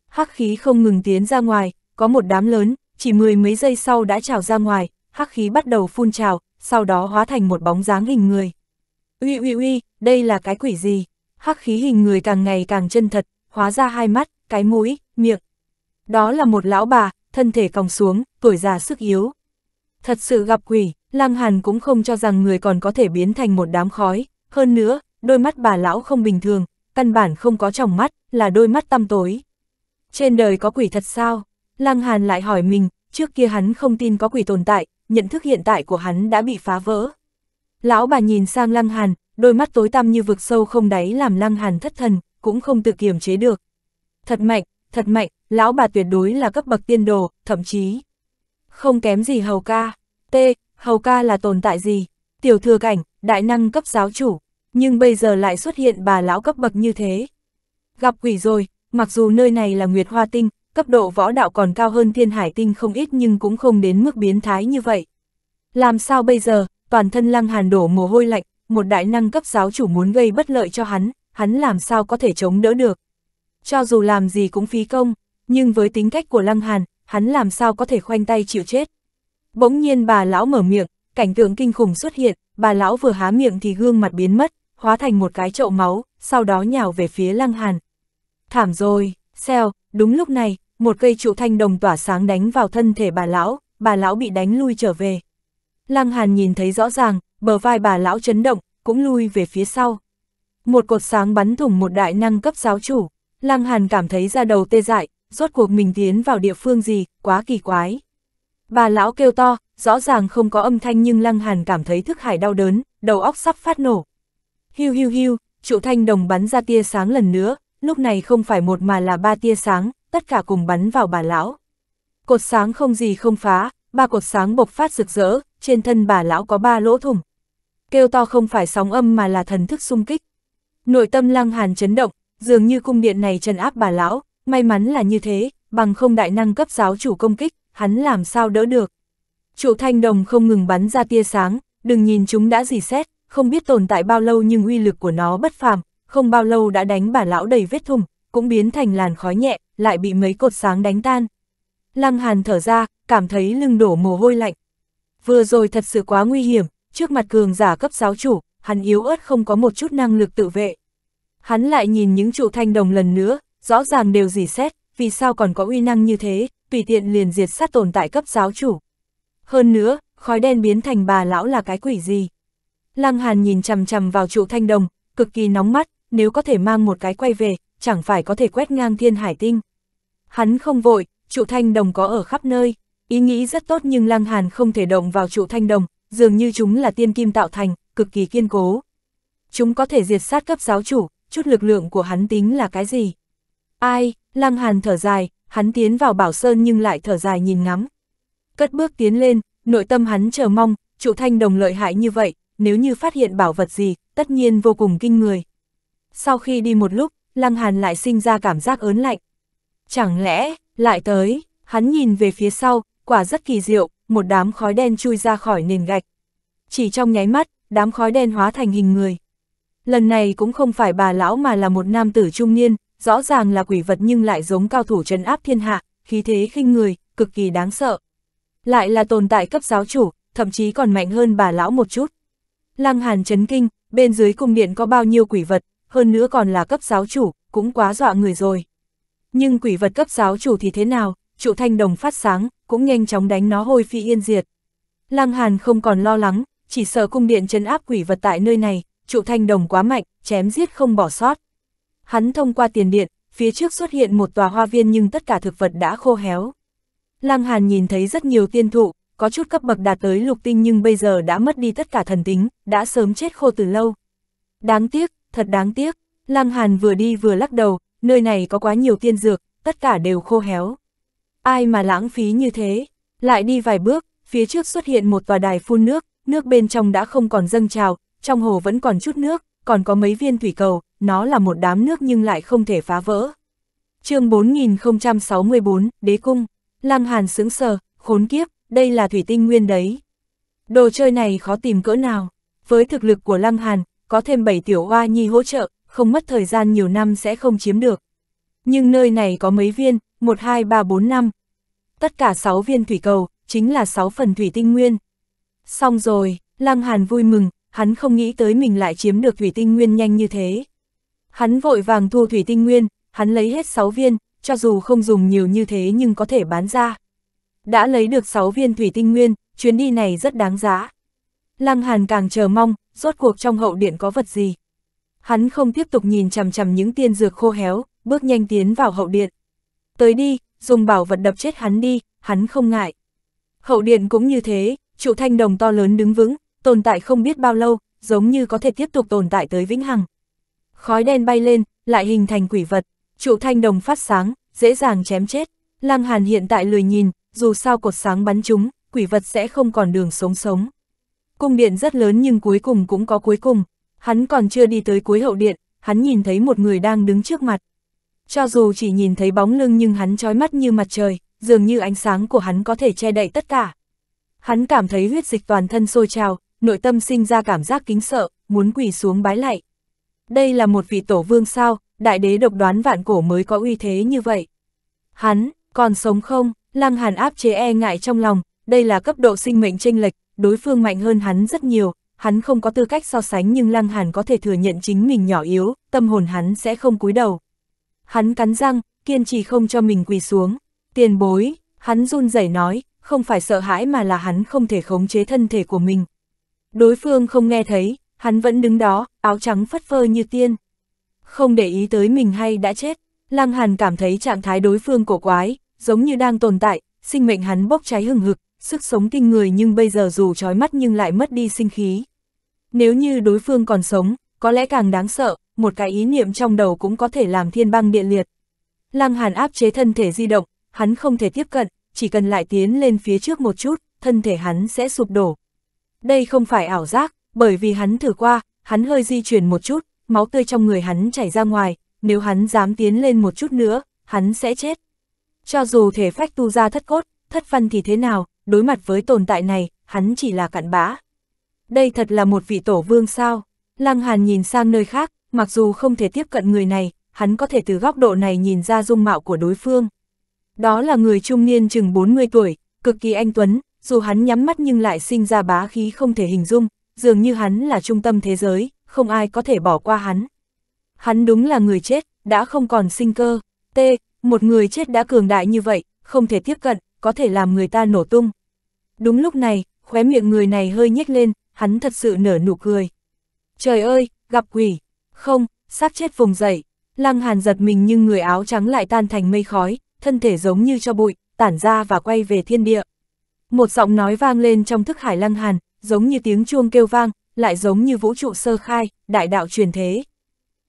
Hắc khí không ngừng tiến ra ngoài, có một đám lớn, chỉ mười mấy giây sau đã trào ra ngoài, hắc khí bắt đầu phun trào, sau đó hóa thành một bóng dáng hình người. Uy uy uy, đây là cái quỷ gì? Hắc khí hình người càng ngày càng chân thật, hóa ra hai mắt, cái mũi, miệng. Đó là một lão bà, thân thể còng xuống, tuổi già sức yếu. Thật sự gặp quỷ, Lăng Hàn cũng không cho rằng người còn có thể biến thành một đám khói. Hơn nữa, đôi mắt bà lão không bình thường, căn bản không có tròng mắt, là đôi mắt tăm tối. Trên đời có quỷ thật sao? Lăng Hàn lại hỏi mình, trước kia hắn không tin có quỷ tồn tại, nhận thức hiện tại của hắn đã bị phá vỡ. Lão bà nhìn sang Lăng Hàn, đôi mắt tối tăm như vực sâu không đáy làm Lăng Hàn thất thần, cũng không tự kiềm chế được. Thật mạnh, thật mạnh, lão bà tuyệt đối là cấp bậc tiên đồ, thậm chí không kém gì Hầu ca. T, Hầu ca là tồn tại gì? Tiểu thừa cảnh, đại năng cấp giáo chủ, nhưng bây giờ lại xuất hiện bà lão cấp bậc như thế. Gặp quỷ rồi, mặc dù nơi này là Nguyệt Hoa Tinh, cấp độ võ đạo còn cao hơn thiên hải tinh không ít nhưng cũng không đến mức biến thái như vậy. Làm sao bây giờ, toàn thân lăng hàn đổ mồ hôi lạnh, một đại năng cấp giáo chủ muốn gây bất lợi cho hắn, hắn làm sao có thể chống đỡ được. Cho dù làm gì cũng phí công, nhưng với tính cách của lăng hàn, hắn làm sao có thể khoanh tay chịu chết. Bỗng nhiên bà lão mở miệng, cảnh tượng kinh khủng xuất hiện, bà lão vừa há miệng thì gương mặt biến mất, hóa thành một cái chậu máu, sau đó nhào về phía lăng hàn. Thảm rồi, xeo, đúng lúc này, một cây trụ thanh đồng tỏa sáng đánh vào thân thể bà lão, bà lão bị đánh lui trở về. Lăng Hàn nhìn thấy rõ ràng, bờ vai bà lão chấn động, cũng lui về phía sau. Một cột sáng bắn thủng một đại năng cấp giáo chủ, Lăng Hàn cảm thấy ra đầu tê dại, rốt cuộc mình tiến vào địa phương gì, quá kỳ quái. Bà lão kêu to, rõ ràng không có âm thanh nhưng Lăng Hàn cảm thấy thức hải đau đớn, đầu óc sắp phát nổ. Hiu hiu hiu, trụ thanh đồng bắn ra tia sáng lần nữa, lúc này không phải một mà là ba tia sáng, tất cả cùng bắn vào bà lão. Cột sáng không gì không phá, ba cột sáng bộc phát rực rỡ, trên thân bà lão có ba lỗ thủng. Kêu to không phải sóng âm mà là thần thức xung kích. Nội tâm lăng hàn chấn động, dường như cung điện này trần áp bà lão, may mắn là như thế, bằng không đại năng cấp giáo chủ công kích, hắn làm sao đỡ được. Trụ thanh đồng không ngừng bắn ra tia sáng, đừng nhìn chúng đã dì xét, không biết tồn tại bao lâu nhưng uy lực của nó bất phàm, không bao lâu đã đánh bà lão đầy vết thùng, cũng biến thành làn khói nhẹ, lại bị mấy cột sáng đánh tan. Lăng Hàn thở ra, cảm thấy lưng đổ mồ hôi lạnh. Vừa rồi thật sự quá nguy hiểm, trước mặt cường giả cấp giáo chủ, hắn yếu ớt không có một chút năng lực tự vệ. Hắn lại nhìn những trụ thanh đồng lần nữa, rõ ràng đều dì xét, vì sao còn có uy năng như thế, tùy tiện liền diệt sát tồn tại cấp giáo chủ. Hơn nữa, khói đen biến thành bà lão là cái quỷ gì? Lăng Hàn nhìn chằm chằm vào trụ thanh đồng, cực kỳ nóng mắt, nếu có thể mang một cái quay về, chẳng phải có thể quét ngang thiên hải tinh. Hắn không vội, trụ thanh đồng có ở khắp nơi, ý nghĩ rất tốt nhưng Lăng Hàn không thể động vào trụ thanh đồng, dường như chúng là tiên kim tạo thành, cực kỳ kiên cố. Chúng có thể diệt sát cấp giáo chủ, chút lực lượng của hắn tính là cái gì? Ai, Lăng Hàn thở dài, hắn tiến vào bảo sơn nhưng lại thở dài nhìn ngắm. Cất bước tiến lên, nội tâm hắn chờ mong, trụ thanh đồng lợi hại như vậy, nếu như phát hiện bảo vật gì, tất nhiên vô cùng kinh người. Sau khi đi một lúc, Lăng Hàn lại sinh ra cảm giác ớn lạnh. Chẳng lẽ, lại tới, hắn nhìn về phía sau, quả rất kỳ diệu, một đám khói đen chui ra khỏi nền gạch. Chỉ trong nháy mắt, đám khói đen hóa thành hình người. Lần này cũng không phải bà lão mà là một nam tử trung niên, rõ ràng là quỷ vật nhưng lại giống cao thủ trấn áp thiên hạ, khí thế khinh người, cực kỳ đáng sợ. Lại là tồn tại cấp giáo chủ, thậm chí còn mạnh hơn bà lão một chút. Lăng Hàn chấn kinh, bên dưới cung điện có bao nhiêu quỷ vật, hơn nữa còn là cấp giáo chủ, cũng quá dọa người rồi. Nhưng quỷ vật cấp giáo chủ thì thế nào, trụ thanh đồng phát sáng, cũng nhanh chóng đánh nó hôi phi yên diệt. Lăng Hàn không còn lo lắng, chỉ sợ cung điện chấn áp quỷ vật tại nơi này, trụ thanh đồng quá mạnh, chém giết không bỏ sót. Hắn thông qua tiền điện, phía trước xuất hiện một tòa hoa viên nhưng tất cả thực vật đã khô héo. Lăng Hàn nhìn thấy rất nhiều tiên thụ, có chút cấp bậc đạt tới lục tinh nhưng bây giờ đã mất đi tất cả thần tính, đã sớm chết khô từ lâu. Đáng tiếc, thật đáng tiếc. Lăng Hàn vừa đi vừa lắc đầu, nơi này có quá nhiều tiên dược, tất cả đều khô héo. Ai mà lãng phí như thế, lại đi vài bước, phía trước xuất hiện một tòa đài phun nước, nước bên trong đã không còn dâng trào, trong hồ vẫn còn chút nước, còn có mấy viên thủy cầu, nó là một đám nước nhưng lại không thể phá vỡ. chương 4064, Đế Cung, Lăng Hàn sững sờ, khốn kiếp, đây là thủy tinh nguyên đấy. Đồ chơi này khó tìm cỡ nào, với thực lực của Lăng Hàn, có thêm 7 tiểu hoa nhi hỗ trợ, không mất thời gian nhiều năm sẽ không chiếm được. Nhưng nơi này có mấy viên, 1, 2, 3, 4, 5. Tất cả 6 viên thủy cầu, chính là 6 phần thủy tinh nguyên. Xong rồi, Lăng Hàn vui mừng, hắn không nghĩ tới mình lại chiếm được thủy tinh nguyên nhanh như thế. Hắn vội vàng thu thủy tinh nguyên, hắn lấy hết 6 viên, cho dù không dùng nhiều như thế nhưng có thể bán ra. Đã lấy được 6 viên thủy tinh nguyên, chuyến đi này rất đáng giá. Lăng Hàn càng chờ mong, rốt cuộc trong hậu điện có vật gì. Hắn không tiếp tục nhìn chằm chằm những tiên dược khô héo, bước nhanh tiến vào hậu điện. Tới đi, dùng bảo vật đập chết hắn đi, hắn không ngại. Hậu điện cũng như thế, trụ thanh đồng to lớn đứng vững, tồn tại không biết bao lâu, giống như có thể tiếp tục tồn tại tới vĩnh hằng. Khói đen bay lên, lại hình thành quỷ vật, trụ thanh đồng phát sáng, dễ dàng chém chết. Lăng Hàn hiện tại lười nhìn, dù sao cột sáng bắn chúng, quỷ vật sẽ không còn đường sống sống cung điện rất lớn nhưng cuối cùng cũng có cuối cùng, hắn còn chưa đi tới cuối hậu điện, hắn nhìn thấy một người đang đứng trước mặt. Cho dù chỉ nhìn thấy bóng lưng nhưng hắn trói mắt như mặt trời, dường như ánh sáng của hắn có thể che đậy tất cả. Hắn cảm thấy huyết dịch toàn thân sôi trào, nội tâm sinh ra cảm giác kính sợ, muốn quỳ xuống bái lạy. Đây là một vị tổ vương sao, đại đế độc đoán vạn cổ mới có uy thế như vậy. Hắn, còn sống không, lăng hàn áp chế e ngại trong lòng, đây là cấp độ sinh mệnh chênh lệch, đối phương mạnh hơn hắn rất nhiều, hắn không có tư cách so sánh nhưng Lăng Hàn có thể thừa nhận chính mình nhỏ yếu, tâm hồn hắn sẽ không cúi đầu. Hắn cắn răng, kiên trì không cho mình quỳ xuống. Tiền bối, hắn run rẩy nói, không phải sợ hãi mà là hắn không thể khống chế thân thể của mình. Đối phương không nghe thấy, hắn vẫn đứng đó, áo trắng phất phơ như tiên. Không để ý tới mình hay đã chết, Lăng Hàn cảm thấy trạng thái đối phương cổ quái, giống như đang tồn tại, sinh mệnh hắn bốc cháy hừng hực, sức sống kinh người nhưng bây giờ dù trói mắt nhưng lại mất đi sinh khí. Nếu như đối phương còn sống, có lẽ càng đáng sợ, một cái ý niệm trong đầu cũng có thể làm thiên băng địa liệt. Lăng Hàn áp chế thân thể di động, hắn không thể tiếp cận, chỉ cần lại tiến lên phía trước một chút, thân thể hắn sẽ sụp đổ. Đây không phải ảo giác, bởi vì hắn thử qua, hắn hơi di chuyển một chút, máu tươi trong người hắn chảy ra ngoài, nếu hắn dám tiến lên một chút nữa, hắn sẽ chết. Cho dù thể phách tu ra thất cốt, thất phân thì thế nào, đối mặt với tồn tại này, hắn chỉ là cặn bã. Đây thật là một vị tổ vương sao. Lăng Hàn nhìn sang nơi khác, mặc dù không thể tiếp cận người này, hắn có thể từ góc độ này nhìn ra dung mạo của đối phương. Đó là người trung niên chừng 40 tuổi, cực kỳ anh Tuấn, dù hắn nhắm mắt nhưng lại sinh ra bá khí không thể hình dung, dường như hắn là trung tâm thế giới, không ai có thể bỏ qua hắn. Hắn đúng là người chết, đã không còn sinh cơ. T, một người chết đã cường đại như vậy, không thể tiếp cận, có thể làm người ta nổ tung. Đúng lúc này, khóe miệng người này hơi nhếch lên, hắn thật sự nở nụ cười. Trời ơi, gặp quỷ. Không, sát chết vùng dậy. Lăng Hàn giật mình nhưng người áo trắng lại tan thành mây khói, thân thể giống như cho bụi, tản ra và quay về thiên địa. Một giọng nói vang lên trong thức hải Lăng Hàn, giống như tiếng chuông kêu vang, lại giống như vũ trụ sơ khai, đại đạo truyền thế.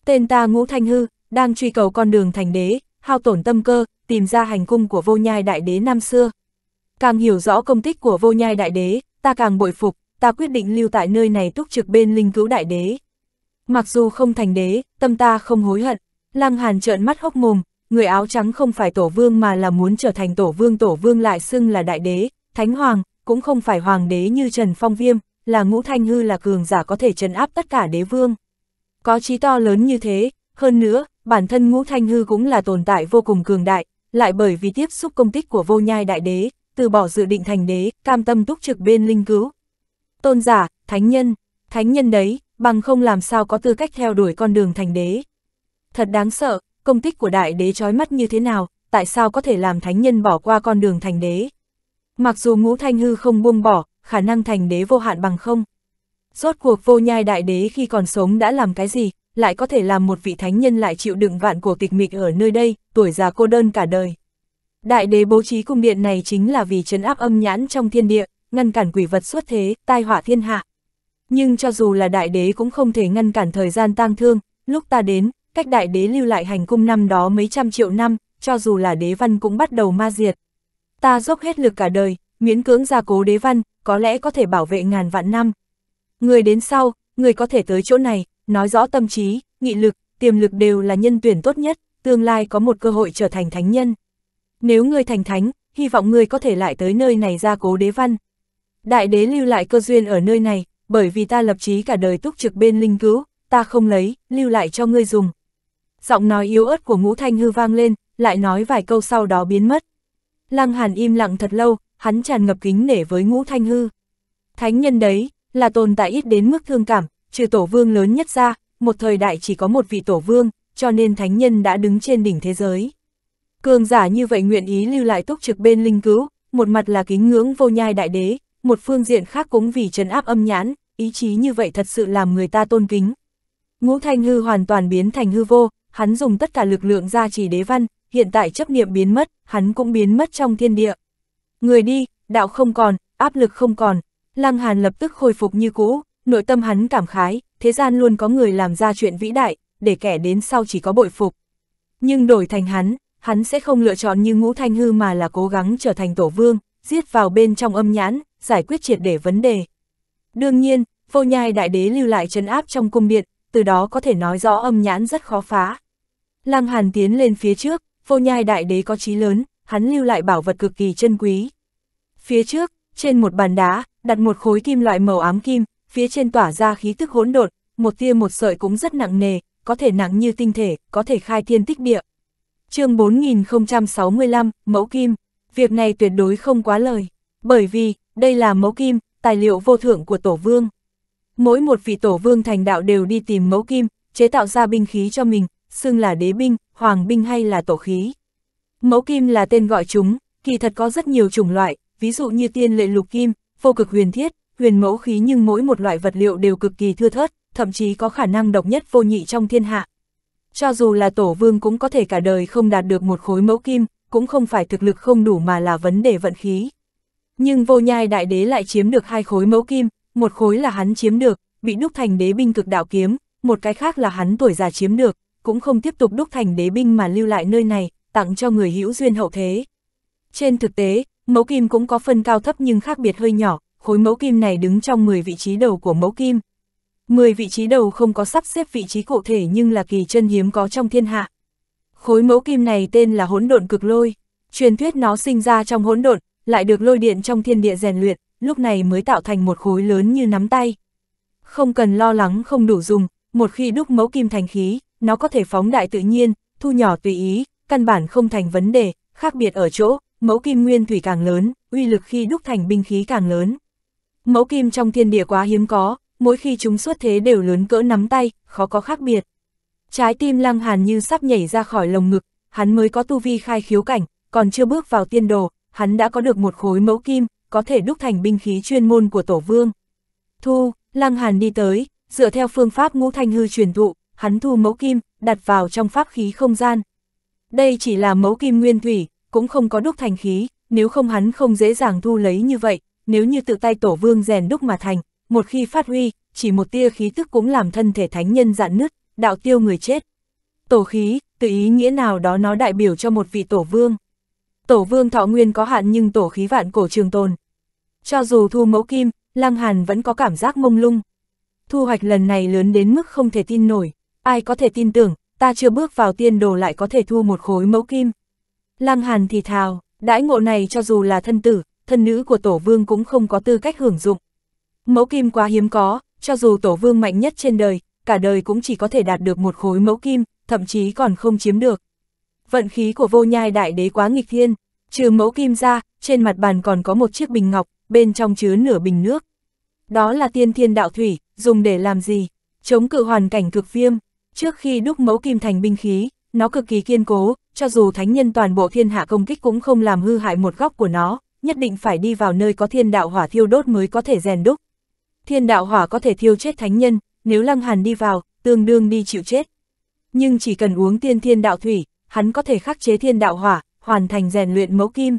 Tên ta Ngũ Thanh Hư, đang truy cầu con đường thành đế, hao tổn tâm cơ, tìm ra hành cung của vô nhai đại đế năm xưa, Càng hiểu rõ công tích của vô nhai đại đế, ta càng bội phục, ta quyết định lưu tại nơi này túc trực bên linh cứu đại đế. Mặc dù không thành đế, tâm ta không hối hận. Lăng Hàn trợn mắt hốc mồm, người áo trắng không phải tổ vương mà là muốn trở thành tổ vương tổ vương lại xưng là đại đế, thánh hoàng, cũng không phải hoàng đế như Trần Phong Viêm, là ngũ thanh hư là cường giả có thể trấn áp tất cả đế vương. Có trí to lớn như thế, hơn nữa, bản thân ngũ thanh hư cũng là tồn tại vô cùng cường đại, lại bởi vì tiếp xúc công tích của vô nhai đại đế, từ bỏ dự định thành đế, cam tâm túc trực bên linh cứu. Tôn giả, thánh nhân, thánh nhân đấy, bằng không làm sao có tư cách theo đuổi con đường thành đế. Thật đáng sợ, công tích của đại đế trói mắt như thế nào, tại sao có thể làm thánh nhân bỏ qua con đường thành đế. Mặc dù ngũ thanh hư không buông bỏ, khả năng thành đế vô hạn bằng không. Rốt cuộc vô nhai đại đế khi còn sống đã làm cái gì, lại có thể làm một vị thánh nhân lại chịu đựng vạn của tịch mịch ở nơi đây, tuổi già cô đơn cả đời. Đại đế bố trí cung điện này chính là vì chấn áp âm nhãn trong thiên địa, ngăn cản quỷ vật xuất thế, tai họa thiên hạ. Nhưng cho dù là đại đế cũng không thể ngăn cản thời gian tang thương, lúc ta đến, cách đại đế lưu lại hành cung năm đó mấy trăm triệu năm, cho dù là đế văn cũng bắt đầu ma diệt. Ta dốc hết lực cả đời, miễn cưỡng gia cố đế văn, có lẽ có thể bảo vệ ngàn vạn năm. Người đến sau, người có thể tới chỗ này, nói rõ tâm trí, nghị lực, tiềm lực đều là nhân tuyển tốt nhất, tương lai có một cơ hội trở thành thánh nhân. Nếu ngươi thành thánh, hy vọng ngươi có thể lại tới nơi này ra cố đế văn. Đại đế lưu lại cơ duyên ở nơi này, bởi vì ta lập chí cả đời túc trực bên linh cứu, ta không lấy, lưu lại cho ngươi dùng. Giọng nói yếu ớt của ngũ thanh hư vang lên, lại nói vài câu sau đó biến mất. Lăng hàn im lặng thật lâu, hắn tràn ngập kính nể với ngũ thanh hư. Thánh nhân đấy, là tồn tại ít đến mức thương cảm, trừ tổ vương lớn nhất ra, một thời đại chỉ có một vị tổ vương, cho nên thánh nhân đã đứng trên đỉnh thế giới. Cường giả như vậy nguyện ý lưu lại túc trực bên linh cứu, một mặt là kính ngưỡng vô nhai đại đế, một phương diện khác cũng vì trấn áp âm nhãn, ý chí như vậy thật sự làm người ta tôn kính. Ngũ Thanh Hư hoàn toàn biến thành hư vô, hắn dùng tất cả lực lượng ra chỉ đế văn, hiện tại chấp niệm biến mất, hắn cũng biến mất trong thiên địa. Người đi, đạo không còn, áp lực không còn, Lăng Hàn lập tức khôi phục như cũ, nội tâm hắn cảm khái, thế gian luôn có người làm ra chuyện vĩ đại, để kẻ đến sau chỉ có bội phục. Nhưng đổi thành hắn, hắn sẽ không lựa chọn như ngũ thanh hư mà là cố gắng trở thành tổ vương, giết vào bên trong âm nhãn, giải quyết triệt để vấn đề. Đương nhiên, vô nhai đại đế lưu lại chân áp trong cung điện, từ đó có thể nói rõ âm nhãn rất khó phá. Lăng Hàn tiến lên phía trước, vô nhai đại đế có trí lớn, hắn lưu lại bảo vật cực kỳ chân quý. Phía trước, trên một bàn đá, đặt một khối kim loại màu ám kim, phía trên tỏa ra khí tức hỗn độn, một tia một sợi cũng rất nặng nề, có thể nặng như tinh thể, có thể khai thiên tích địa chương 4065, mẫu kim, việc này tuyệt đối không quá lời, bởi vì, đây là mẫu kim, tài liệu vô thượng của Tổ Vương. Mỗi một vị Tổ Vương thành đạo đều đi tìm mẫu kim, chế tạo ra binh khí cho mình, xưng là đế binh, hoàng binh hay là tổ khí. Mẫu kim là tên gọi chúng, kỳ thật có rất nhiều chủng loại, ví dụ như tiên lệ lục kim, vô cực huyền thiết, huyền mẫu khí nhưng mỗi một loại vật liệu đều cực kỳ thưa thớt, thậm chí có khả năng độc nhất vô nhị trong thiên hạ, cho dù là tổ vương cũng có thể cả đời không đạt được một khối mẫu kim, cũng không phải thực lực không đủ mà là vấn đề vận khí. Nhưng vô nhai đại đế lại chiếm được hai khối mẫu kim, một khối là hắn chiếm được, bị đúc thành đế binh cực đạo kiếm, một cái khác là hắn tuổi già chiếm được, cũng không tiếp tục đúc thành đế binh mà lưu lại nơi này, tặng cho người hữu duyên hậu thế. Trên thực tế, mẫu kim cũng có phân cao thấp nhưng khác biệt hơi nhỏ, khối mẫu kim này đứng trong 10 vị trí đầu của mẫu kim. 10 vị trí đầu không có sắp xếp vị trí cụ thể nhưng là kỳ chân hiếm có trong thiên hạ. Khối mẫu kim này tên là hỗn độn cực lôi, truyền thuyết nó sinh ra trong hỗn độn, lại được lôi điện trong thiên địa rèn luyện, lúc này mới tạo thành một khối lớn như nắm tay. Không cần lo lắng không đủ dùng, một khi đúc mẫu kim thành khí, nó có thể phóng đại tự nhiên, thu nhỏ tùy ý, căn bản không thành vấn đề, khác biệt ở chỗ, mẫu kim nguyên thủy càng lớn, uy lực khi đúc thành binh khí càng lớn. Mẫu kim trong thiên địa quá hiếm có, mỗi khi chúng xuất thế đều lớn cỡ nắm tay, khó có khác biệt. Trái tim lăng hàn như sắp nhảy ra khỏi lồng ngực, hắn mới có tu vi khai khiếu cảnh, còn chưa bước vào tiên đồ, hắn đã có được một khối mẫu kim, có thể đúc thành binh khí chuyên môn của tổ vương. Thu, lăng hàn đi tới, dựa theo phương pháp ngũ thanh hư truyền thụ, hắn thu mẫu kim, đặt vào trong pháp khí không gian. Đây chỉ là mẫu kim nguyên thủy, cũng không có đúc thành khí, nếu không hắn không dễ dàng thu lấy như vậy, nếu như tự tay tổ vương rèn đúc mà thành, một khi phát huy, chỉ một tia khí tức cũng làm thân thể thánh nhân dạn nứt, đạo tiêu người chết. Tổ khí, tự ý nghĩa nào đó nó đại biểu cho một vị tổ vương. Tổ vương thọ nguyên có hạn nhưng tổ khí vạn cổ trường tồn. Cho dù thu mẫu kim, Lăng Hàn vẫn có cảm giác mông lung. Thu hoạch lần này lớn đến mức không thể tin nổi, ai có thể tin tưởng, ta chưa bước vào tiên đồ lại có thể thu một khối mẫu kim. Lăng Hàn thì thào, đãi ngộ này cho dù là thân tử, thân nữ của tổ vương cũng không có tư cách hưởng dụng. Mẫu kim quá hiếm có, cho dù tổ vương mạnh nhất trên đời, cả đời cũng chỉ có thể đạt được một khối mẫu kim, thậm chí còn không chiếm được. Vận khí của vô nhai đại đế quá nghịch thiên, trừ mẫu kim ra, trên mặt bàn còn có một chiếc bình ngọc, bên trong chứa nửa bình nước. Đó là tiên thiên đạo thủy, dùng để làm gì? Chống cự hoàn cảnh cực viêm. Trước khi đúc mẫu kim thành binh khí, nó cực kỳ kiên cố, cho dù thánh nhân toàn bộ thiên hạ công kích cũng không làm hư hại một góc của nó, nhất định phải đi vào nơi có thiên đạo hỏa thiêu đốt mới có thể rèn đúc thiên đạo hỏa có thể thiêu chết thánh nhân, nếu Lăng Hàn đi vào, tương đương đi chịu chết. Nhưng chỉ cần uống tiên thiên đạo thủy, hắn có thể khắc chế thiên đạo hỏa, hoàn thành rèn luyện mẫu kim.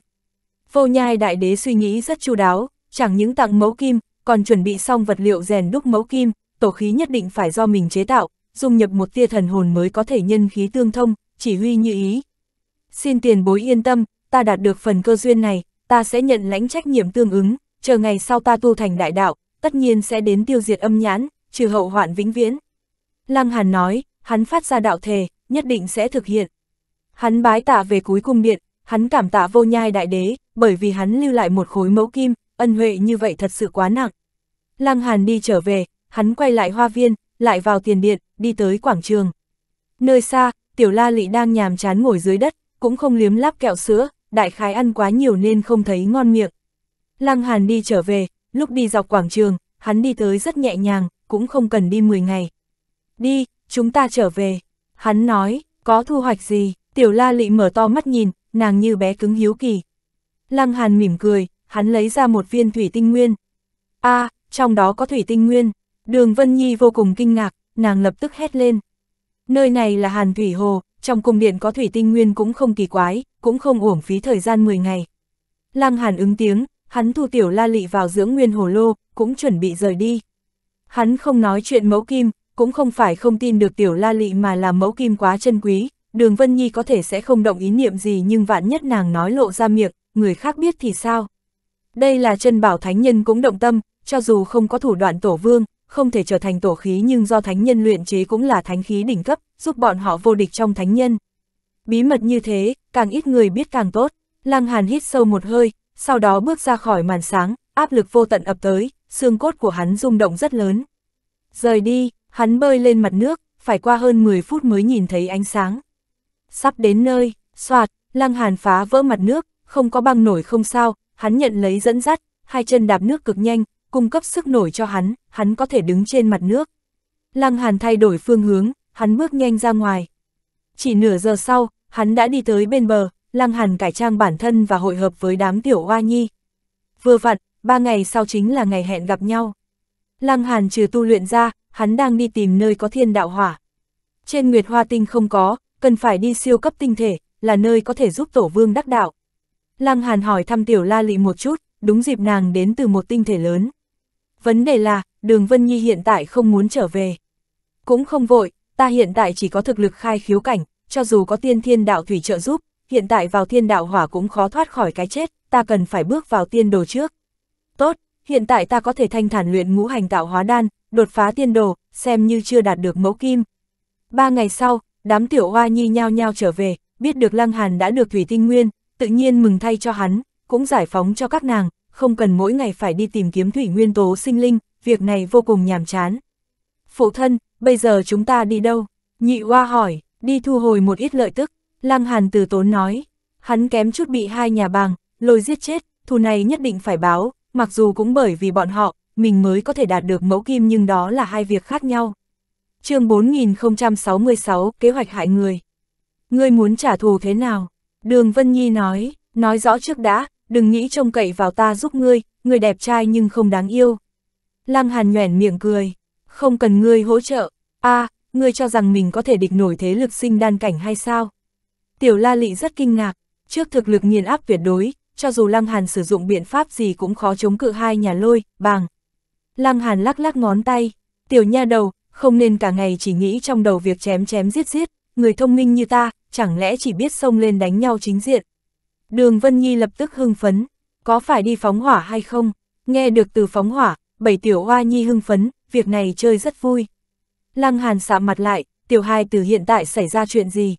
Vô nhai đại đế suy nghĩ rất chu đáo, chẳng những tặng mẫu kim, còn chuẩn bị xong vật liệu rèn đúc mẫu kim, tổ khí nhất định phải do mình chế tạo, dung nhập một tia thần hồn mới có thể nhân khí tương thông, chỉ huy như ý. Xin tiền bối yên tâm, ta đạt được phần cơ duyên này, ta sẽ nhận lãnh trách nhiệm tương ứng, chờ ngày sau ta tu thành đại đạo, tất nhiên sẽ đến tiêu diệt âm nhãn, trừ hậu hoạn vĩnh viễn. Lăng Hàn nói, hắn phát ra đạo thề, nhất định sẽ thực hiện. Hắn bái tạ về cuối cung điện, hắn cảm tạ vô nhai đại đế, bởi vì hắn lưu lại một khối mẫu kim, ân huệ như vậy thật sự quá nặng. Lăng Hàn đi trở về, hắn quay lại hoa viên, lại vào tiền điện, đi tới quảng trường. Nơi xa, tiểu la lị đang nhàm chán ngồi dưới đất, cũng không liếm láp kẹo sữa, đại khái ăn quá nhiều nên không thấy ngon miệng. Lăng Hàn đi trở về, lúc đi dọc quảng trường, hắn đi tới rất nhẹ nhàng, cũng không cần đi 10 ngày. Đi, chúng ta trở về. Hắn nói, có thu hoạch gì, tiểu la lị mở to mắt nhìn, nàng như bé cứng hiếu kỳ. Lăng hàn mỉm cười, hắn lấy ra một viên thủy tinh nguyên. a à, trong đó có thủy tinh nguyên. Đường Vân Nhi vô cùng kinh ngạc, nàng lập tức hét lên. Nơi này là hàn thủy hồ, trong cung điện có thủy tinh nguyên cũng không kỳ quái, cũng không uổng phí thời gian 10 ngày. Lăng hàn ứng tiếng, hắn thu tiểu la lị vào dưỡng nguyên hồ lô, cũng chuẩn bị rời đi. Hắn không nói chuyện mẫu kim, cũng không phải không tin được tiểu la lị mà là mẫu kim quá chân quý, đường Vân Nhi có thể sẽ không động ý niệm gì nhưng vạn nhất nàng nói lộ ra miệng, người khác biết thì sao. Đây là chân bảo thánh nhân cũng động tâm, cho dù không có thủ đoạn tổ vương, không thể trở thành tổ khí nhưng do thánh nhân luyện chế cũng là thánh khí đỉnh cấp, giúp bọn họ vô địch trong thánh nhân. Bí mật như thế, càng ít người biết càng tốt. Lăng Hàn hít sâu một hơi, sau đó bước ra khỏi màn sáng, áp lực vô tận ập tới, xương cốt của hắn rung động rất lớn. Rời đi, hắn bơi lên mặt nước, phải qua hơn 10 phút mới nhìn thấy ánh sáng. Sắp đến nơi, soạt, lăng hàn phá vỡ mặt nước, không có băng nổi không sao, hắn nhận lấy dẫn dắt, hai chân đạp nước cực nhanh, cung cấp sức nổi cho hắn, hắn có thể đứng trên mặt nước. Lăng hàn thay đổi phương hướng, hắn bước nhanh ra ngoài. Chỉ nửa giờ sau, hắn đã đi tới bên bờ, Lăng Hàn cải trang bản thân và hội hợp với đám tiểu hoa nhi. Vừa vặn, ba ngày sau chính là ngày hẹn gặp nhau. Lăng Hàn trừ tu luyện ra, hắn đang đi tìm nơi có thiên đạo hỏa. Trên Nguyệt Hoa Tinh không có, cần phải đi siêu cấp tinh thể, là nơi có thể giúp Tổ Vương đắc đạo. Lăng Hàn hỏi thăm Tiểu La Lị một chút, đúng dịp nàng đến từ một tinh thể lớn. Vấn đề là, Đường Vân Nhi hiện tại không muốn trở về. Cũng không vội, ta hiện tại chỉ có thực lực khai khiếu cảnh, cho dù có tiên thiên đạo thủy trợ giúp, hiện tại vào thiên đạo hỏa cũng khó thoát khỏi cái chết, ta cần phải bước vào tiên đồ trước. Tốt, hiện tại ta có thể thanh thản luyện ngũ hành tạo hóa đan, đột phá tiên đồ, xem như chưa đạt được mẫu kim. Ba ngày sau, đám tiểu hoa nhi nhao nhao trở về, biết được Lăng Hàn đã được Thủy Tinh Nguyên, tự nhiên mừng thay cho hắn, cũng giải phóng cho các nàng, không cần mỗi ngày phải đi tìm kiếm Thủy Nguyên tố sinh linh, việc này vô cùng nhàm chán. Phụ thân, bây giờ chúng ta đi đâu? Nhị Hoa hỏi, đi thu hồi một ít lợi tức. Lăng Hàn từ tốn nói, hắn kém chút bị hai nhà bàng, lôi giết chết, thù này nhất định phải báo, mặc dù cũng bởi vì bọn họ, mình mới có thể đạt được mẫu kim nhưng đó là hai việc khác nhau. chương 4066, kế hoạch hại người. Ngươi muốn trả thù thế nào? Đường Vân Nhi nói, nói rõ trước đã, đừng nghĩ trông cậy vào ta giúp ngươi, Ngươi đẹp trai nhưng không đáng yêu. Lăng Hàn nhoẻn miệng cười, không cần ngươi hỗ trợ, a à, ngươi cho rằng mình có thể địch nổi thế lực sinh đan cảnh hay sao? Tiểu La Lị rất kinh ngạc, trước thực lực nghiền áp tuyệt đối, cho dù Lăng Hàn sử dụng biện pháp gì cũng khó chống cự hai nhà lôi, bàng. Lăng Hàn lắc lắc ngón tay, tiểu nha đầu, không nên cả ngày chỉ nghĩ trong đầu việc chém chém giết giết, người thông minh như ta, chẳng lẽ chỉ biết xông lên đánh nhau chính diện. Đường Vân Nhi lập tức hưng phấn, có phải đi phóng hỏa hay không? Nghe được từ phóng hỏa, bảy tiểu hoa nhi hưng phấn, việc này chơi rất vui. Lăng Hàn sạm mặt lại, tiểu hai từ hiện tại xảy ra chuyện gì?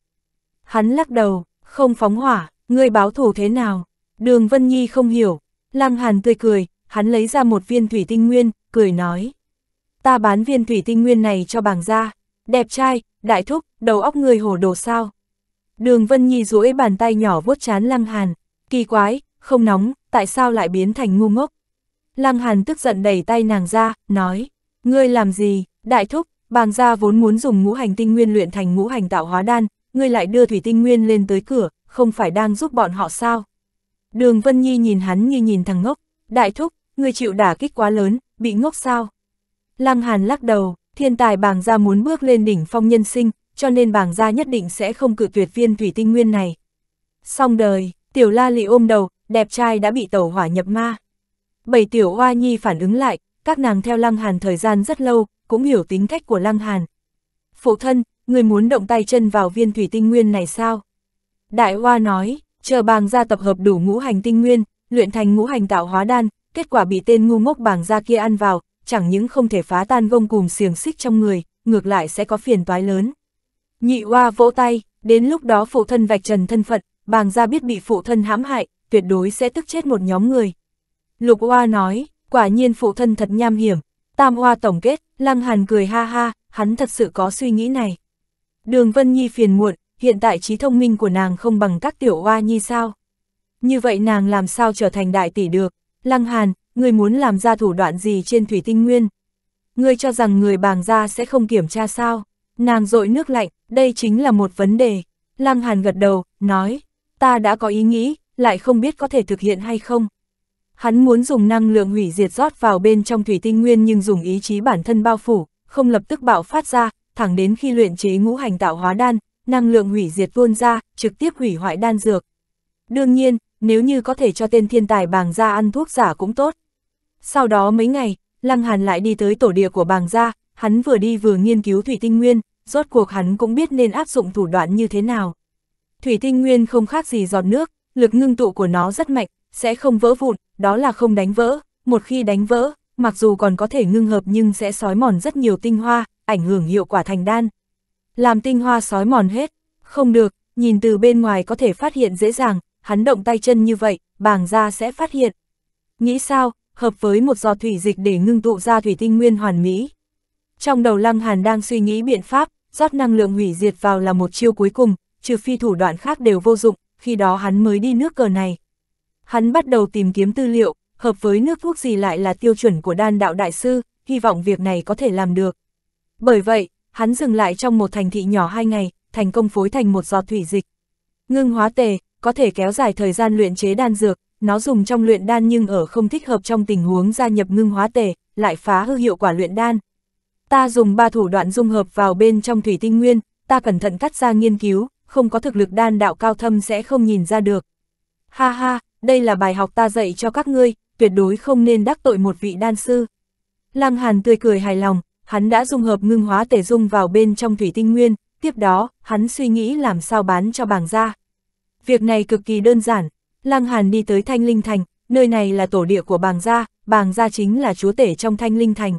Hắn lắc đầu, không phóng hỏa, ngươi báo thủ thế nào? Đường Vân Nhi không hiểu. Lăng Hàn tươi cười, hắn lấy ra một viên thủy tinh nguyên, cười nói. Ta bán viên thủy tinh nguyên này cho bàng gia. Đẹp trai, đại thúc, đầu óc người hổ đồ sao? Đường Vân Nhi duỗi bàn tay nhỏ vuốt chán Lăng Hàn. Kỳ quái, không nóng, tại sao lại biến thành ngu ngốc? Lăng Hàn tức giận đẩy tay nàng ra, nói. Ngươi làm gì, đại thúc, bàng gia vốn muốn dùng ngũ hành tinh nguyên luyện thành ngũ hành tạo hóa đan, ngươi lại đưa thủy tinh nguyên lên tới cửa, không phải đang giúp bọn họ sao? Đường Vân Nhi nhìn hắn như nhìn thằng ngốc, đại thúc, ngươi chịu đả kích quá lớn, bị ngốc sao? Lăng Hàn lắc đầu, thiên tài bàng gia muốn bước lên đỉnh phong nhân sinh, cho nên bàng gia nhất định sẽ không cự tuyệt viên thủy tinh nguyên này. Xong đời, tiểu la lị ôm đầu, đẹp trai đã bị tẩu hỏa nhập ma. Bảy tiểu hoa nhi phản ứng lại, các nàng theo Lăng Hàn thời gian rất lâu, cũng hiểu tính cách của Lăng Hàn. Phụ thân, người muốn động tay chân vào viên thủy tinh nguyên này sao? Đại Hoa nói, chờ bàng gia tập hợp đủ ngũ hành tinh nguyên, luyện thành ngũ hành tạo hóa đan, kết quả bị tên ngu ngốc bàng gia kia ăn vào, chẳng những không thể phá tan gông cùm xiềng xích trong người, ngược lại sẽ có phiền toái lớn. Nhị Hoa vỗ tay, đến lúc đó phụ thân vạch trần thân phận, bàng gia biết bị phụ thân hãm hại, tuyệt đối sẽ tức chết một nhóm người. Lục Hoa nói, quả nhiên phụ thân thật nham hiểm. Tam Hoa tổng kết, Lăng Hàn cười ha ha, hắn thật sự có suy nghĩ này. Đường Vân Nhi phiền muộn, hiện tại trí thông minh của nàng không bằng các tiểu oa nhi sao. Như vậy nàng làm sao trở thành đại tỷ được? Lăng Hàn, ngươi muốn làm ra thủ đoạn gì trên thủy tinh nguyên? Ngươi cho rằng người bàng gia sẽ không kiểm tra sao? Nàng dội nước lạnh, đây chính là một vấn đề. Lăng Hàn gật đầu, nói, ta đã có ý nghĩ, lại không biết có thể thực hiện hay không. Hắn muốn dùng năng lượng hủy diệt rót vào bên trong thủy tinh nguyên nhưng dùng ý chí bản thân bao phủ, không lập tức bạo phát ra, thẳng đến khi luyện chế ngũ hành tạo hóa đan, năng lượng hủy diệt tuôn ra, trực tiếp hủy hoại đan dược. Đương nhiên, nếu như có thể cho tên thiên tài bàng gia ăn thuốc giả cũng tốt. Sau đó mấy ngày, Lăng Hàn lại đi tới tổ địa của bàng gia, hắn vừa đi vừa nghiên cứu thủy tinh nguyên, rốt cuộc hắn cũng biết nên áp dụng thủ đoạn như thế nào. Thủy tinh nguyên không khác gì giọt nước, lực ngưng tụ của nó rất mạnh, sẽ không vỡ vụn, đó là không đánh vỡ, một khi đánh vỡ, mặc dù còn có thể ngưng hợp nhưng sẽ sói mòn rất nhiều tinh hoa, ảnh hưởng hiệu quả thành đan. Làm tinh hoa sói mòn hết, không được, nhìn từ bên ngoài có thể phát hiện dễ dàng, hắn động tay chân như vậy, bàng ra sẽ phát hiện. Nghĩ sao, hợp với một giò thủy dịch để ngưng tụ ra thủy tinh nguyên hoàn mỹ. Trong đầu Lăng Hàn đang suy nghĩ biện pháp, rót năng lượng hủy diệt vào là một chiêu cuối cùng, trừ phi thủ đoạn khác đều vô dụng, khi đó hắn mới đi nước cờ này. Hắn bắt đầu tìm kiếm tư liệu, hợp với nước thuốc gì lại là tiêu chuẩn của đan đạo đại sư, hy vọng việc này có thể làm được. Bởi vậy, hắn dừng lại trong một thành thị nhỏ hai ngày, thành công phối thành một giọt thủy dịch. Ngưng hóa tề, có thể kéo dài thời gian luyện chế đan dược, nó dùng trong luyện đan nhưng ở không thích hợp trong tình huống gia nhập ngưng hóa tề, lại phá hư hiệu quả luyện đan. Ta dùng ba thủ đoạn dung hợp vào bên trong thủy tinh nguyên, ta cẩn thận cắt ra nghiên cứu, không có thực lực đan đạo cao thâm sẽ không nhìn ra được. Ha ha, đây là bài học ta dạy cho các ngươi, tuyệt đối không nên đắc tội một vị đan sư. Lăng Hàn tươi cười hài lòng, hắn đã dung hợp ngưng hóa tể dung vào bên trong thủy tinh nguyên, tiếp đó, hắn suy nghĩ làm sao bán cho bàng gia. Việc này cực kỳ đơn giản, Lăng Hàn đi tới Thanh Linh Thành, nơi này là tổ địa của bàng gia, bàng gia chính là chúa tể trong Thanh Linh Thành.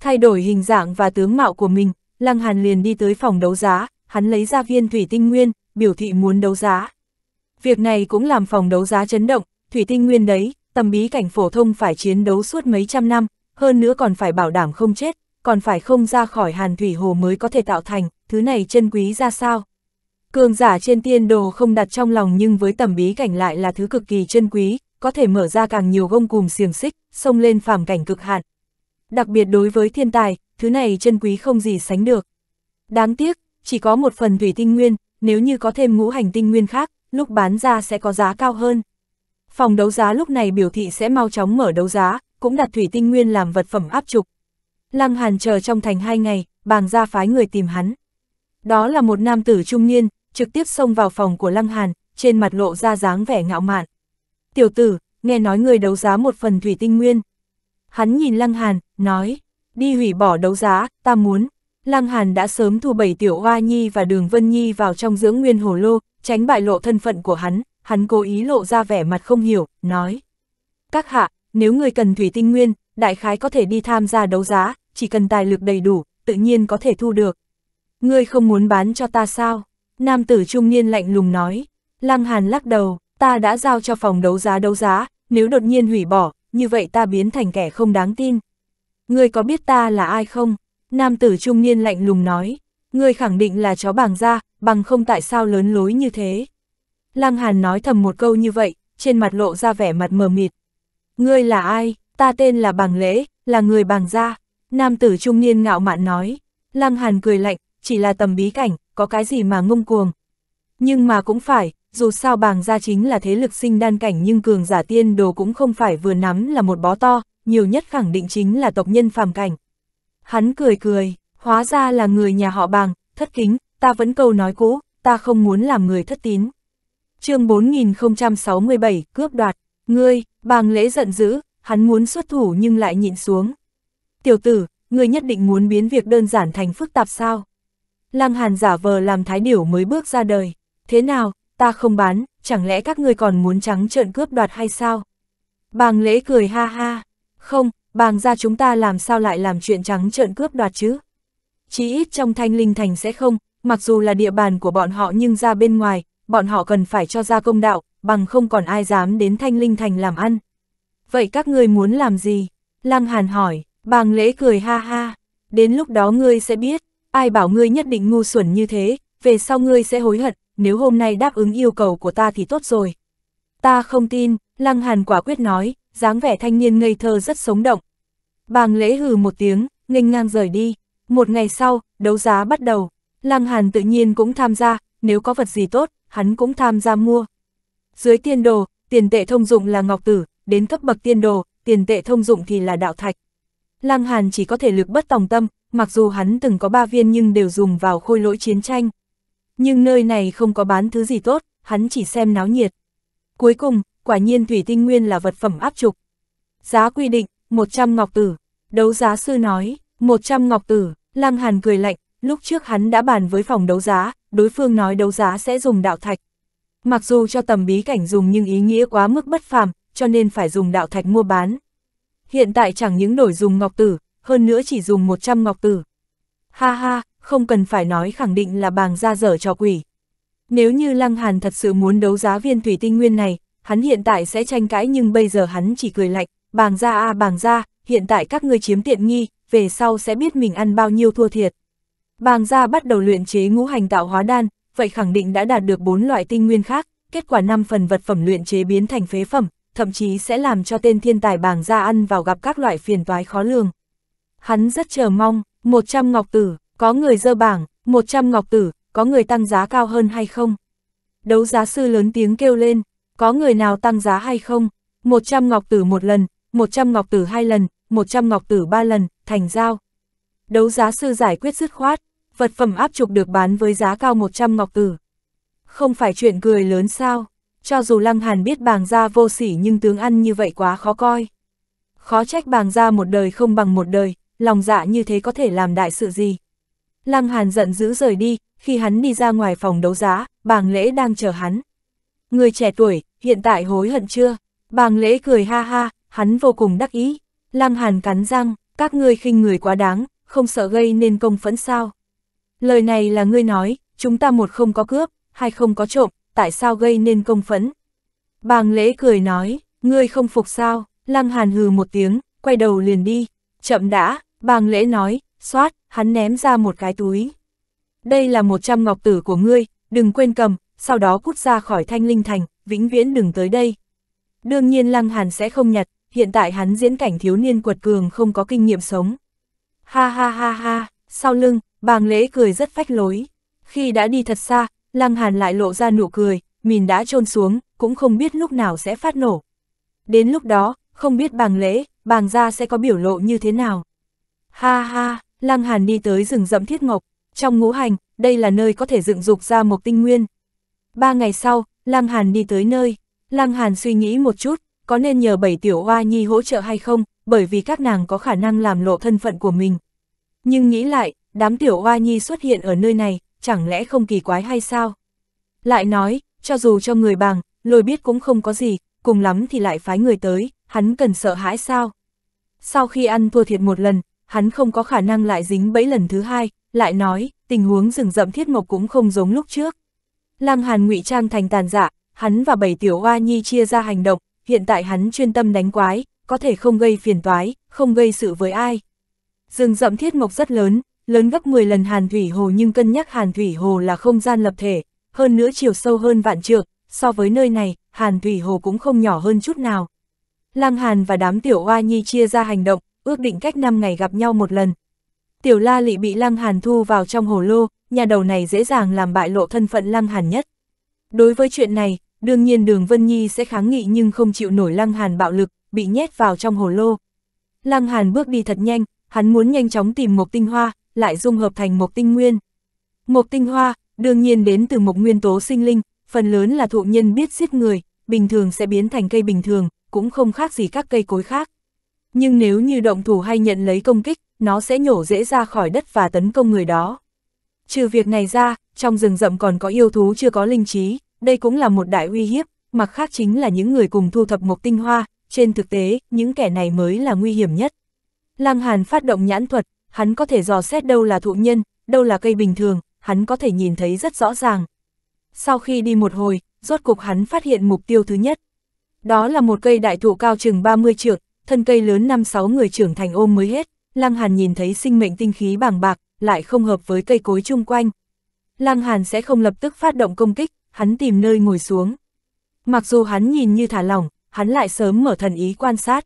Thay đổi hình dạng và tướng mạo của mình, Lăng Hàn liền đi tới phòng đấu giá, hắn lấy ra viên thủy tinh nguyên, biểu thị muốn đấu giá. Việc này cũng làm phòng đấu giá chấn động, thủy tinh nguyên đấy, tầm bí cảnh phổ thông phải chiến đấu suốt mấy trăm năm, hơn nữa còn phải bảo đảm không chết, còn phải không ra khỏi hàn thủy hồ mới có thể tạo thành, thứ này chân quý ra sao. Cường giả trên tiên đồ không đặt trong lòng nhưng với tầm bí cảnh lại là thứ cực kỳ chân quý, có thể mở ra càng nhiều gông cùm xiềng xích, xông lên phàm cảnh cực hạn. Đặc biệt đối với thiên tài, thứ này chân quý không gì sánh được. Đáng tiếc, chỉ có một phần thủy tinh nguyên, nếu như có thêm ngũ hành tinh nguyên khác, lúc bán ra sẽ có giá cao hơn. Phòng đấu giá lúc này biểu thị sẽ mau chóng mở đấu giá, cũng đặt thủy tinh nguyên làm vật phẩm áp trục, Lăng Hàn chờ trong thành hai ngày, bàng ra phái người tìm hắn. Đó là một nam tử trung niên, trực tiếp xông vào phòng của Lăng Hàn, trên mặt lộ ra dáng vẻ ngạo mạn. Tiểu tử, nghe nói người đấu giá một phần thủy tinh nguyên. Hắn nhìn Lăng Hàn, nói, đi hủy bỏ đấu giá, ta muốn. Lăng Hàn đã sớm thu bảy tiểu hoa nhi và đường vân nhi vào trong dưỡng nguyên hồ lô, tránh bại lộ thân phận của hắn, hắn cố ý lộ ra vẻ mặt không hiểu, nói. Các hạ, nếu người cần thủy tinh nguyên, đại khái có thể đi tham gia đấu giá, chỉ cần tài lực đầy đủ, tự nhiên có thể thu được. Ngươi không muốn bán cho ta sao? Nam tử trung niên lạnh lùng nói. Lăng Hàn lắc đầu, ta đã giao cho phòng đấu giá đấu giá, nếu đột nhiên hủy bỏ, như vậy ta biến thành kẻ không đáng tin. Ngươi có biết ta là ai không? Nam tử trung niên lạnh lùng nói. Ngươi khẳng định là chó bàng ra, bằng không tại sao lớn lối như thế. Lăng Hàn nói thầm một câu như vậy, trên mặt lộ ra vẻ mặt mờ mịt. Ngươi là ai? Ta tên là Bàng Lễ, là người Bàng Gia. Nam tử trung niên ngạo mạn nói, Lăng Hàn cười lạnh, chỉ là tầm bí cảnh, có cái gì mà ngông cuồng. Nhưng mà cũng phải, dù sao bàng gia chính là thế lực sinh đan cảnh nhưng cường giả tiên đồ cũng không phải vừa nắm là một bó to, nhiều nhất khẳng định chính là tộc nhân phàm cảnh. Hắn cười cười, hóa ra là người nhà họ bàng, thất kính, ta vẫn câu nói cũ, ta không muốn làm người thất tín. chương 4067, cướp đoạt, ngươi, bàng lễ giận dữ, hắn muốn xuất thủ nhưng lại nhịn xuống tiểu tử, ngươi nhất định muốn biến việc đơn giản thành phức tạp sao? Lăng Hàn giả vờ làm thái điểu mới bước ra đời, thế nào, ta không bán, chẳng lẽ các ngươi còn muốn trắng trợn cướp đoạt hay sao? Bàng lễ cười ha ha, không, bàng ra chúng ta làm sao lại làm chuyện trắng trợn cướp đoạt chứ? Chí ít trong thanh linh thành sẽ không, mặc dù là địa bàn của bọn họ nhưng ra bên ngoài, bọn họ cần phải cho ra công đạo, bằng không còn ai dám đến thanh linh thành làm ăn. Vậy các ngươi muốn làm gì? Lăng Hàn hỏi, Bàng lễ cười ha ha, đến lúc đó ngươi sẽ biết, ai bảo ngươi nhất định ngu xuẩn như thế, về sau ngươi sẽ hối hận, nếu hôm nay đáp ứng yêu cầu của ta thì tốt rồi. Ta không tin, Lăng Hàn quả quyết nói, dáng vẻ thanh niên ngây thơ rất sống động. Bàng lễ hừ một tiếng, nghênh ngang rời đi. Một ngày sau, đấu giá bắt đầu, Lăng Hàn tự nhiên cũng tham gia, nếu có vật gì tốt, hắn cũng tham gia mua. Dưới tiên đồ, tiền tệ thông dụng là ngọc tử, đến cấp bậc tiên đồ, tiền tệ thông dụng thì là đạo thạch. Lăng Hàn chỉ có thể lực bất tòng tâm, mặc dù hắn từng có ba viên nhưng đều dùng vào khôi lỗi chiến tranh. Nhưng nơi này không có bán thứ gì tốt, hắn chỉ xem náo nhiệt. Cuối cùng, quả nhiên thủy tinh nguyên là vật phẩm áp trục. Giá quy định, 100 ngọc tử. Đấu giá sư nói, 100 ngọc tử, Lăng Hàn cười lạnh, lúc trước hắn đã bàn với phòng đấu giá, đối phương nói đấu giá sẽ dùng đạo thạch. Mặc dù cho tầm bí cảnh dùng nhưng ý nghĩa quá mức bất phàm, cho nên phải dùng đạo thạch mua bán hiện tại chẳng những nổi dùng ngọc tử, hơn nữa chỉ dùng 100 ngọc tử. Ha ha, không cần phải nói khẳng định là bàng ra dở cho quỷ. Nếu như Lăng Hàn thật sự muốn đấu giá viên thủy tinh nguyên này, hắn hiện tại sẽ tranh cãi nhưng bây giờ hắn chỉ cười lạnh, bàng ra a à, bàng ra, hiện tại các ngươi chiếm tiện nghi, về sau sẽ biết mình ăn bao nhiêu thua thiệt. Bàng gia bắt đầu luyện chế ngũ hành tạo hóa đan, vậy khẳng định đã đạt được bốn loại tinh nguyên khác, kết quả năm phần vật phẩm luyện chế biến thành phế phẩm, thậm chí sẽ làm cho tên thiên tài bảng ra ăn vào gặp các loại phiền toái khó lường. Hắn rất chờ mong, 100 ngọc tử, có người dơ bảng, 100 ngọc tử, có người tăng giá cao hơn hay không? Đấu giá sư lớn tiếng kêu lên, có người nào tăng giá hay không? 100 ngọc tử một lần, 100 ngọc tử hai lần, 100 ngọc tử ba lần, thành giao. Đấu giá sư giải quyết dứt khoát, vật phẩm áp trục được bán với giá cao 100 ngọc tử. Không phải chuyện cười lớn sao? cho dù Lăng Hàn biết bàng gia vô sỉ nhưng tướng ăn như vậy quá khó coi. Khó trách bàng gia một đời không bằng một đời, lòng dạ như thế có thể làm đại sự gì. Lăng Hàn giận dữ rời đi, khi hắn đi ra ngoài phòng đấu giá, bàng lễ đang chờ hắn. Người trẻ tuổi, hiện tại hối hận chưa? Bàng lễ cười ha ha, hắn vô cùng đắc ý. Lăng Hàn cắn răng, các ngươi khinh người quá đáng, không sợ gây nên công phẫn sao. Lời này là ngươi nói, chúng ta một không có cướp, hai không có trộm, tại sao gây nên công phẫn. Bàng lễ cười nói, ngươi không phục sao, lăng hàn hừ một tiếng, quay đầu liền đi, chậm đã, bàng lễ nói, xoát, hắn ném ra một cái túi. Đây là một trăm ngọc tử của ngươi, đừng quên cầm, sau đó cút ra khỏi thanh linh thành, vĩnh viễn đừng tới đây. Đương nhiên lăng hàn sẽ không nhặt, hiện tại hắn diễn cảnh thiếu niên quật cường không có kinh nghiệm sống. Ha ha ha ha, sau lưng, bàng lễ cười rất phách lối. Khi đã đi thật xa, Lăng Hàn lại lộ ra nụ cười, mìn đã trôn xuống, cũng không biết lúc nào sẽ phát nổ. Đến lúc đó, không biết bàng lễ, bàng gia sẽ có biểu lộ như thế nào. Ha ha, Lăng Hàn đi tới rừng rậm thiết ngọc, trong ngũ hành, đây là nơi có thể dựng dục ra một tinh nguyên. Ba ngày sau, Lăng Hàn đi tới nơi, Lăng Hàn suy nghĩ một chút, có nên nhờ bảy tiểu hoa nhi hỗ trợ hay không, bởi vì các nàng có khả năng làm lộ thân phận của mình. Nhưng nghĩ lại, đám tiểu hoa nhi xuất hiện ở nơi này, chẳng lẽ không kỳ quái hay sao? Lại nói, cho dù cho người bằng, lôi biết cũng không có gì, cùng lắm thì lại phái người tới, hắn cần sợ hãi sao? Sau khi ăn thua thiệt một lần, hắn không có khả năng lại dính bẫy lần thứ hai, lại nói, tình huống rừng rậm thiết mộc cũng không giống lúc trước. Lăng Hàn ngụy trang thành tàn dạ, hắn và bảy tiểu oa nhi chia ra hành động, hiện tại hắn chuyên tâm đánh quái, có thể không gây phiền toái, không gây sự với ai. Rừng rậm thiết mộc rất lớn, lớn gấp 10 lần Hàn Thủy Hồ nhưng cân nhắc Hàn Thủy Hồ là không gian lập thể, hơn nữa chiều sâu hơn vạn trượng, so với nơi này, Hàn Thủy Hồ cũng không nhỏ hơn chút nào. Lăng Hàn và đám tiểu oa nhi chia ra hành động, ước định cách 5 ngày gặp nhau một lần. Tiểu La Lị bị Lăng Hàn thu vào trong hồ lô, nhà đầu này dễ dàng làm bại lộ thân phận Lăng Hàn nhất. Đối với chuyện này, đương nhiên Đường Vân Nhi sẽ kháng nghị nhưng không chịu nổi Lăng Hàn bạo lực, bị nhét vào trong hồ lô. Lăng Hàn bước đi thật nhanh, hắn muốn nhanh chóng tìm một tinh hoa, lại dung hợp thành một tinh nguyên. Một tinh hoa, đương nhiên đến từ một nguyên tố sinh linh, phần lớn là thụ nhân biết giết người, bình thường sẽ biến thành cây bình thường, cũng không khác gì các cây cối khác. Nhưng nếu như động thủ hay nhận lấy công kích, nó sẽ nhổ dễ ra khỏi đất và tấn công người đó. Trừ việc này ra, trong rừng rậm còn có yêu thú chưa có linh trí, đây cũng là một đại uy hiếp, mặt khác chính là những người cùng thu thập một tinh hoa, trên thực tế, những kẻ này mới là nguy hiểm nhất. Lăng Hàn phát động nhãn thuật, hắn có thể dò xét đâu là thụ nhân, đâu là cây bình thường, hắn có thể nhìn thấy rất rõ ràng. Sau khi đi một hồi, rốt cục hắn phát hiện mục tiêu thứ nhất. Đó là một cây đại thụ cao chừng 30 trượng, thân cây lớn năm sáu người trưởng thành ôm mới hết, Lăng Hàn nhìn thấy sinh mệnh tinh khí bàng bạc, lại không hợp với cây cối chung quanh. Lăng Hàn sẽ không lập tức phát động công kích, hắn tìm nơi ngồi xuống. Mặc dù hắn nhìn như thả lỏng, hắn lại sớm mở thần ý quan sát.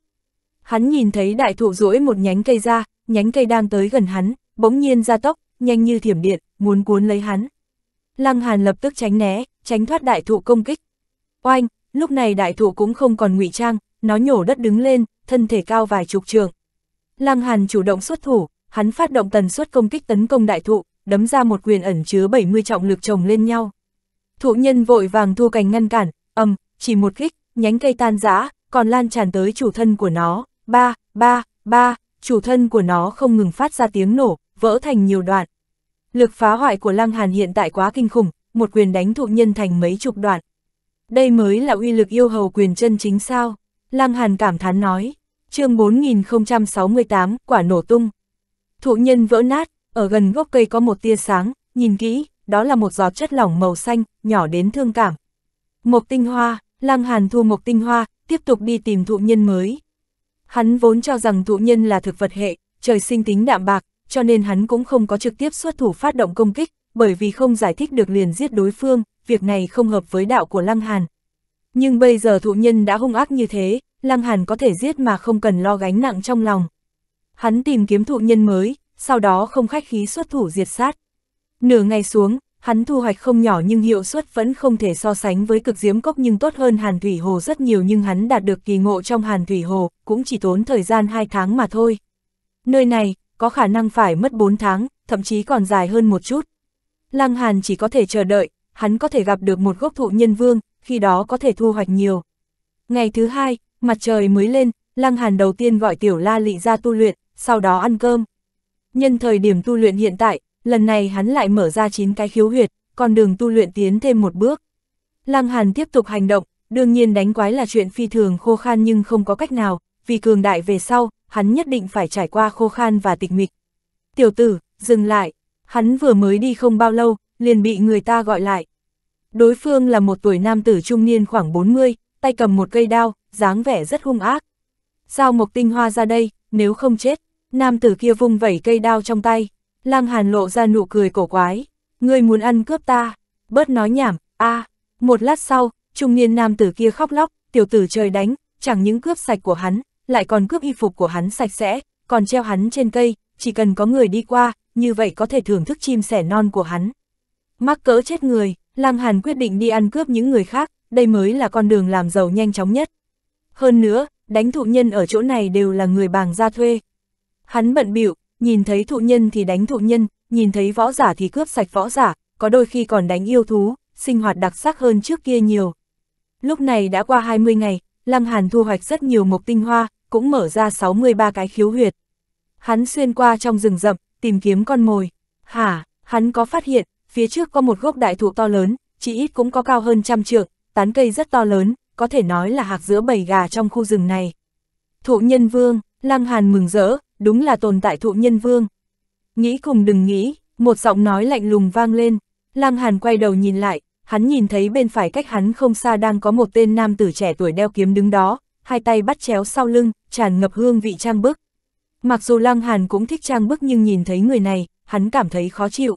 Hắn nhìn thấy đại thụ rũi một nhánh cây ra, nhánh cây đang tới gần hắn, bỗng nhiên ra tốc, nhanh như thiểm điện, muốn cuốn lấy hắn. Lăng Hàn lập tức tránh né, tránh thoát đại thụ công kích. Oanh, lúc này đại thụ cũng không còn ngụy trang, nó nhổ đất đứng lên, thân thể cao vài chục trường. Lăng Hàn chủ động xuất thủ, hắn phát động tần suất công kích tấn công đại thụ, đấm ra một quyền ẩn chứa 70 trọng lực chồng lên nhau. Thụ nhân vội vàng thu cành ngăn cản, ầm, chỉ một kích, nhánh cây tan rã, còn lan tràn tới chủ thân của nó. Ba, ba, ba, chủ thân của nó không ngừng phát ra tiếng nổ, vỡ thành nhiều đoạn. Lực phá hoại của Lăng Hàn hiện tại quá kinh khủng, một quyền đánh thụ nhân thành mấy chục đoạn. Đây mới là uy lực yêu hầu quyền chân chính sao? Lăng Hàn cảm thán nói. Chương 4068, quả nổ tung. Thụ nhân vỡ nát, ở gần gốc cây có một tia sáng, nhìn kỹ, đó là một giọt chất lỏng màu xanh, nhỏ đến thương cảm. một tinh hoa, Lăng Hàn thu một tinh hoa, tiếp tục đi tìm thụ nhân mới. Hắn vốn cho rằng thụ nhân là thực vật hệ, trời sinh tính đạm bạc, cho nên hắn cũng không có trực tiếp xuất thủ phát động công kích, bởi vì không giải thích được liền giết đối phương, việc này không hợp với đạo của Lăng Hàn. Nhưng bây giờ thụ nhân đã hung ác như thế, Lăng Hàn có thể giết mà không cần lo gánh nặng trong lòng. Hắn tìm kiếm thụ nhân mới, sau đó không khách khí xuất thủ diệt sát. Nửa ngày xuống, hắn thu hoạch không nhỏ nhưng hiệu suất vẫn không thể so sánh với cực diếm cốc nhưng tốt hơn hàn thủy hồ rất nhiều nhưng hắn đạt được kỳ ngộ trong hàn thủy hồ, cũng chỉ tốn thời gian 2 tháng mà thôi. Nơi này, có khả năng phải mất 4 tháng, thậm chí còn dài hơn một chút. Lăng Hàn chỉ có thể chờ đợi, hắn có thể gặp được một gốc thụ nhân vương, khi đó có thể thu hoạch nhiều. Ngày thứ hai, mặt trời mới lên, Lăng Hàn đầu tiên gọi Tiểu La Lị ra tu luyện, sau đó ăn cơm. Nhân thời điểm tu luyện hiện tại, lần này hắn lại mở ra chín cái khiếu huyệt, con đường tu luyện tiến thêm một bước. Lăng Hàn tiếp tục hành động, đương nhiên đánh quái là chuyện phi thường khô khan nhưng không có cách nào, vì cường đại về sau, hắn nhất định phải trải qua khô khan và tịch mịch. Tiểu tử, dừng lại, hắn vừa mới đi không bao lâu, liền bị người ta gọi lại. Đối phương là một tuổi nam tử trung niên khoảng 40, tay cầm một cây đao, dáng vẻ rất hung ác. Sao Mộc Tinh Hoa ra đây, nếu không chết, nam tử kia vung vẩy cây đao trong tay. Lăng Hàn lộ ra nụ cười cổ quái, ngươi muốn ăn cướp ta, bớt nói nhảm, a. À, một lát sau, trung niên nam tử kia khóc lóc, tiểu tử trời đánh, chẳng những cướp sạch của hắn, lại còn cướp y phục của hắn sạch sẽ, còn treo hắn trên cây, chỉ cần có người đi qua, như vậy có thể thưởng thức chim sẻ non của hắn. Mắc cỡ chết người, Lăng Hàn quyết định đi ăn cướp những người khác, đây mới là con đường làm giàu nhanh chóng nhất. Hơn nữa, đánh thụ nhân ở chỗ này đều là người bàng gia thuê. Hắn bận bịu nhìn thấy thụ nhân thì đánh thụ nhân, nhìn thấy võ giả thì cướp sạch võ giả, có đôi khi còn đánh yêu thú, sinh hoạt đặc sắc hơn trước kia nhiều. Lúc này đã qua 20 ngày, Lăng Hàn thu hoạch rất nhiều mộc tinh hoa, cũng mở ra 63 cái khiếu huyệt. Hắn xuyên qua trong rừng rậm, tìm kiếm con mồi. Hả, hắn có phát hiện, phía trước có một gốc đại thụ to lớn, chỉ ít cũng có cao hơn trăm trượng, tán cây rất to lớn, có thể nói là hạc giữa bầy gà trong khu rừng này. Thụ nhân vương, Lăng Hàn mừng rỡ, đúng là tồn tại thụ nhân vương. Nghĩ cùng đừng nghĩ, một giọng nói lạnh lùng vang lên, lang Hàn quay đầu nhìn lại, hắn nhìn thấy bên phải cách hắn không xa đang có một tên nam tử trẻ tuổi đeo kiếm đứng đó, hai tay bắt chéo sau lưng, tràn ngập hương vị trang bức. Mặc dù lang Hàn cũng thích trang bức nhưng nhìn thấy người này, hắn cảm thấy khó chịu.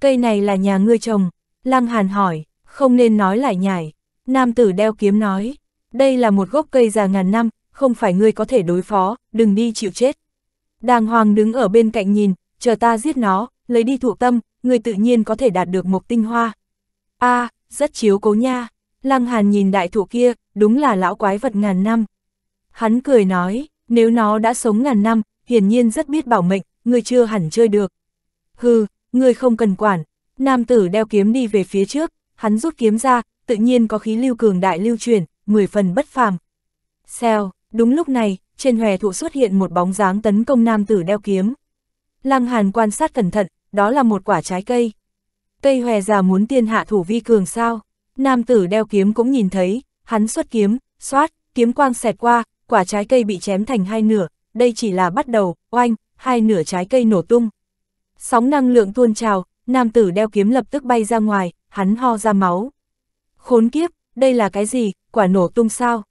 Cây này là nhà ngươi trồng, lang Hàn hỏi, không nên nói lại nhải. Nam tử đeo kiếm nói, đây là một gốc cây già ngàn năm, không phải ngươi có thể đối phó, đừng đi chịu chết. Đàng hoàng đứng ở bên cạnh nhìn, chờ ta giết nó, lấy đi thụ tâm, người tự nhiên có thể đạt được một tinh hoa. a à, rất chiếu cố nha. Lăng Hàn nhìn đại thụ kia, đúng là lão quái vật ngàn năm. Hắn cười nói, nếu nó đã sống ngàn năm, hiển nhiên rất biết bảo mệnh, người chưa hẳn chơi được. Hừ, người không cần quản. Nam tử đeo kiếm đi về phía trước, hắn rút kiếm ra, tự nhiên có khí lưu cường đại lưu truyền, mười phần bất phàm. Xèo, đúng lúc này, trên hòe thụ xuất hiện một bóng dáng tấn công nam tử đeo kiếm. Lăng Hàn quan sát cẩn thận, đó là một quả trái cây. Cây hòe già muốn tiên hạ thủ vi cường sao? Nam tử đeo kiếm cũng nhìn thấy, hắn xuất kiếm, xoát, kiếm quang xẹt qua, quả trái cây bị chém thành hai nửa, đây chỉ là bắt đầu, oanh, hai nửa trái cây nổ tung. Sóng năng lượng tuôn trào, nam tử đeo kiếm lập tức bay ra ngoài, hắn ho ra máu. Khốn kiếp, đây là cái gì, quả nổ tung sao?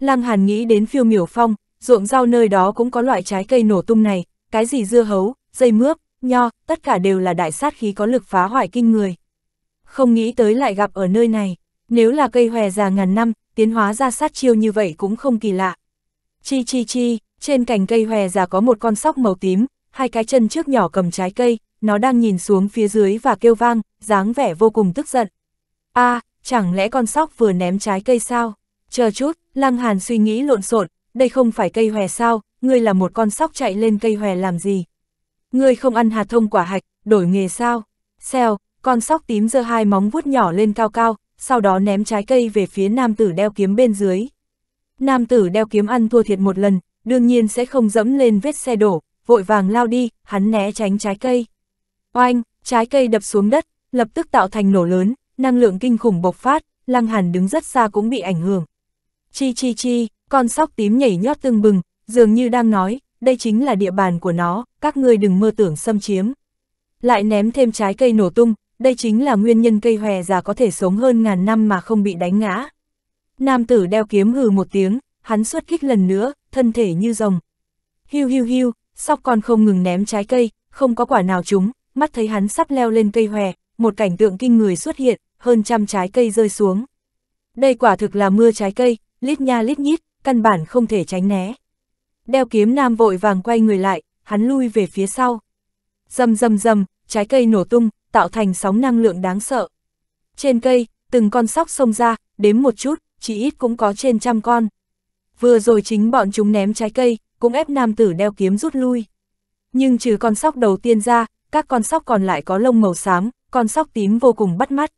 Lăng Hàn nghĩ đến phiêu miểu phong, ruộng rau nơi đó cũng có loại trái cây nổ tung này, cái gì dưa hấu, dây mướp, nho, tất cả đều là đại sát khí có lực phá hoại kinh người. Không nghĩ tới lại gặp ở nơi này, nếu là cây hòe già ngàn năm, tiến hóa ra sát chiêu như vậy cũng không kỳ lạ. Chi chi chi, trên cành cây hòe già có một con sóc màu tím, hai cái chân trước nhỏ cầm trái cây, nó đang nhìn xuống phía dưới và kêu vang, dáng vẻ vô cùng tức giận. a à, chẳng lẽ con sóc vừa ném trái cây sao? Chờ chút, Lăng Hàn suy nghĩ lộn xộn, đây không phải cây hòe sao, ngươi là một con sóc chạy lên cây hòe làm gì? Ngươi không ăn hạt thông quả hạch, đổi nghề sao? Xèo, con sóc tím giơ hai móng vuốt nhỏ lên cao cao, sau đó ném trái cây về phía nam tử đeo kiếm bên dưới. Nam tử đeo kiếm ăn thua thiệt một lần, đương nhiên sẽ không dẫm lên vết xe đổ, vội vàng lao đi, hắn né tránh trái cây. Oanh, trái cây đập xuống đất, lập tức tạo thành nổ lớn, năng lượng kinh khủng bộc phát, Lăng Hàn đứng rất xa cũng bị ảnh hưởng. Chi chi chi, con sóc tím nhảy nhót tương bừng, dường như đang nói, đây chính là địa bàn của nó, các ngươi đừng mơ tưởng xâm chiếm. Lại ném thêm trái cây nổ tung, đây chính là nguyên nhân cây hòe già có thể sống hơn ngàn năm mà không bị đánh ngã. Nam tử đeo kiếm hừ một tiếng, hắn xuất kích lần nữa, thân thể như rồng. Hiu hiu hiu, sóc con không ngừng ném trái cây, không có quả nào trúng, mắt thấy hắn sắp leo lên cây hòe, một cảnh tượng kinh người xuất hiện, hơn trăm trái cây rơi xuống. Đây quả thực là mưa trái cây, lít nha lít nhít, căn bản không thể tránh né. Đeo kiếm nam vội vàng quay người lại, hắn lui về phía sau. Dầm dầm dầm, trái cây nổ tung, tạo thành sóng năng lượng đáng sợ. Trên cây, từng con sóc xông ra, đếm một chút, chỉ ít cũng có trên trăm con. Vừa rồi chính bọn chúng ném trái cây, cũng ép nam tử đeo kiếm rút lui. Nhưng trừ con sóc đầu tiên ra, các con sóc còn lại có lông màu xám, con sóc tím vô cùng bắt mắt.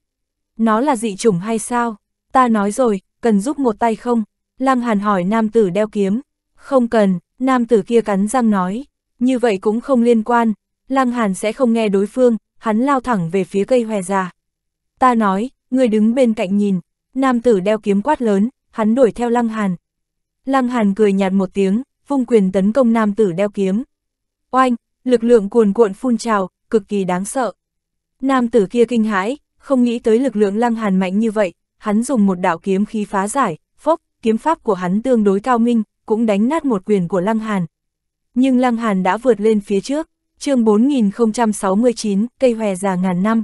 Nó là dị chủng hay sao? Ta nói rồi, cần giúp một tay không? Lăng Hàn hỏi nam tử đeo kiếm. Không cần, nam tử kia cắn răng nói. Như vậy cũng không liên quan, Lăng Hàn sẽ không nghe đối phương, hắn lao thẳng về phía cây hòe già. Ta nói, người đứng bên cạnh nhìn, nam tử đeo kiếm quát lớn, hắn đuổi theo Lăng Hàn. Lăng Hàn cười nhạt một tiếng, vung quyền tấn công nam tử đeo kiếm. Oanh, lực lượng cuồn cuộn phun trào, cực kỳ đáng sợ. Nam tử kia kinh hãi, không nghĩ tới lực lượng Lăng Hàn mạnh như vậy, hắn dùng một đạo kiếm khí phá giải, kiếm pháp của hắn tương đối cao minh, cũng đánh nát một quyền của Lăng Hàn. Nhưng Lăng Hàn đã vượt lên phía trước, chương 4069, cây hòe già ngàn năm.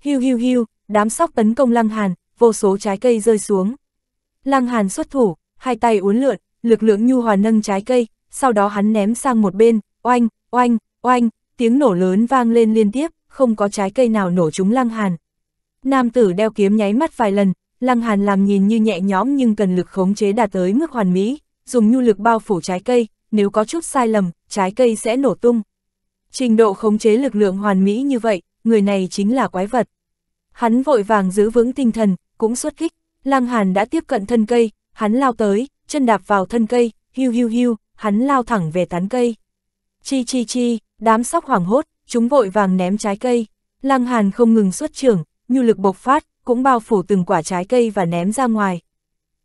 Hiu hiu hiu, đám sóc tấn công Lăng Hàn, vô số trái cây rơi xuống. Lăng Hàn xuất thủ, hai tay uốn lượn, lực lượng nhu hòa nâng trái cây, sau đó hắn ném sang một bên, oanh, oanh, oanh, tiếng nổ lớn vang lên liên tiếp, không có trái cây nào nổ trúng Lăng Hàn. Nam tử đeo kiếm nháy mắt vài lần, Lăng Hàn làm nhìn như nhẹ nhõm nhưng cần lực khống chế đạt tới mức hoàn mỹ, dùng nhu lực bao phủ trái cây, nếu có chút sai lầm, trái cây sẽ nổ tung. Trình độ khống chế lực lượng hoàn mỹ như vậy, người này chính là quái vật. Hắn vội vàng giữ vững tinh thần, cũng xuất kích, Lăng Hàn đã tiếp cận thân cây, hắn lao tới, chân đạp vào thân cây, hiu hiu hiu, hắn lao thẳng về tán cây. Chi chi chi, đám sóc hoảng hốt, chúng vội vàng ném trái cây. Lăng Hàn không ngừng xuất trưởng, nhu lực bộc phát, cũng bao phủ từng quả trái cây và ném ra ngoài.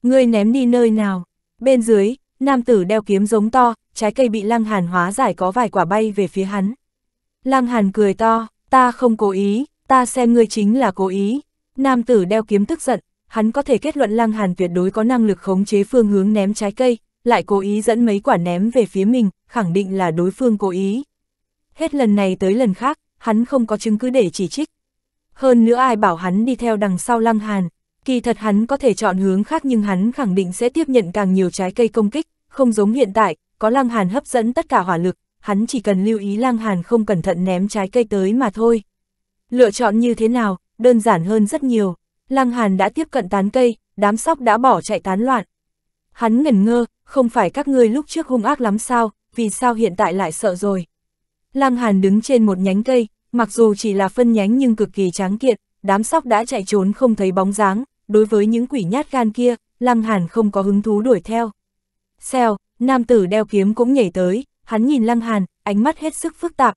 Ngươi ném đi nơi nào? Bên dưới, nam tử đeo kiếm giống to, trái cây bị lăng hàn hóa giải có vài quả bay về phía hắn. Lăng hàn cười to, ta không cố ý, ta xem ngươi chính là cố ý. Nam tử đeo kiếm tức giận, hắn có thể kết luận lăng hàn tuyệt đối có năng lực khống chế phương hướng ném trái cây, lại cố ý dẫn mấy quả ném về phía mình, khẳng định là đối phương cố ý. Hết lần này tới lần khác, hắn không có chứng cứ để chỉ trích, hơn nữa ai bảo hắn đi theo đằng sau Lăng Hàn, kỳ thật hắn có thể chọn hướng khác nhưng hắn khẳng định sẽ tiếp nhận càng nhiều trái cây công kích, không giống hiện tại, có Lăng Hàn hấp dẫn tất cả hỏa lực, hắn chỉ cần lưu ý Lăng Hàn không cẩn thận ném trái cây tới mà thôi. Lựa chọn như thế nào, đơn giản hơn rất nhiều. Lăng Hàn đã tiếp cận tán cây, đám sóc đã bỏ chạy tán loạn. Hắn ngẩn ngơ, không phải các ngươi lúc trước hung ác lắm sao, vì sao hiện tại lại sợ rồi. Lăng Hàn đứng trên một nhánh cây, mặc dù chỉ là phân nhánh nhưng cực kỳ tráng kiện, đám sóc đã chạy trốn không thấy bóng dáng, đối với những quỷ nhát gan kia, Lăng Hàn không có hứng thú đuổi theo. Xèo, nam tử đeo kiếm cũng nhảy tới, hắn nhìn Lăng Hàn, ánh mắt hết sức phức tạp.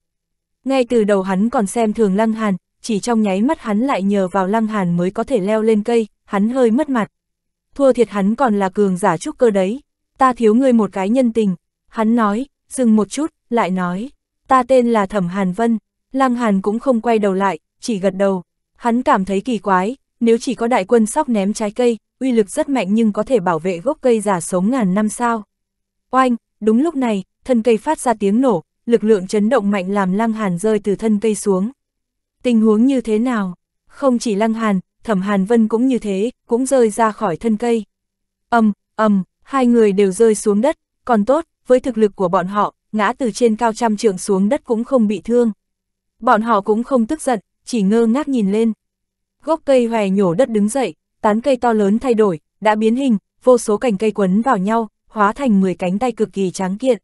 Ngay từ đầu hắn còn xem thường Lăng Hàn, chỉ trong nháy mắt hắn lại nhờ vào Lăng Hàn mới có thể leo lên cây, hắn hơi mất mặt. Thua thiệt hắn còn là cường giả trúc cơ đấy, ta thiếu ngươi một cái nhân tình. Hắn nói, dừng một chút, lại nói, ta tên là Thẩm Hàn Vân, Lăng Hàn cũng không quay đầu lại, chỉ gật đầu. Hắn cảm thấy kỳ quái, nếu chỉ có đại quân sóc ném trái cây, uy lực rất mạnh nhưng có thể bảo vệ gốc cây giả sống ngàn năm sao. Oanh, đúng lúc này, thân cây phát ra tiếng nổ, lực lượng chấn động mạnh làm Lăng Hàn rơi từ thân cây xuống. Tình huống như thế nào? Không chỉ Lăng Hàn, Thẩm Hàn Vân cũng như thế, cũng rơi ra khỏi thân cây. Âm, um, âm, hai người đều rơi xuống đất, còn tốt, với thực lực của bọn họ, ngã từ trên cao trăm trượng xuống đất cũng không bị thương. Bọn họ cũng không tức giận, chỉ ngơ ngác nhìn lên. Gốc cây hoè nhổ đất đứng dậy, tán cây to lớn thay đổi, đã biến hình, vô số cành cây quấn vào nhau, hóa thành 10 cánh tay cực kỳ tráng kiện.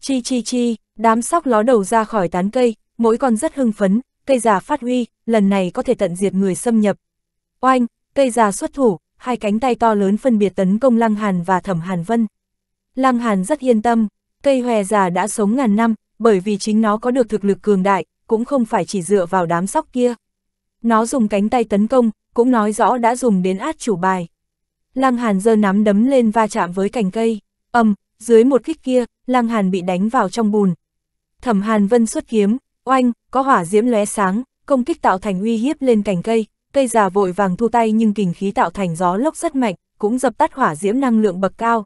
Chi chi chi, đám sóc ló đầu ra khỏi tán cây, mỗi con rất hưng phấn, cây già phát huy, lần này có thể tận diệt người xâm nhập. Oanh, cây già xuất thủ, hai cánh tay to lớn phân biệt tấn công Lăng Hàn và Thẩm Hàn Vân. Lăng Hàn rất yên tâm, cây hòe già đã sống ngàn năm, bởi vì chính nó có được thực lực cường đại, cũng không phải chỉ dựa vào đám sóc kia. Nó dùng cánh tay tấn công, cũng nói rõ đã dùng đến át chủ bài. Lăng Hàn giơ nắm đấm lên va chạm với cành cây, ầm, dưới một kích kia, Lăng Hàn bị đánh vào trong bùn. Thẩm Hàn Vân xuất kiếm, oanh, có hỏa diễm lóe sáng, công kích tạo thành uy hiếp lên cành cây, cây già vội vàng thu tay nhưng kình khí tạo thành gió lốc rất mạnh, cũng dập tắt hỏa diễm năng lượng bậc cao.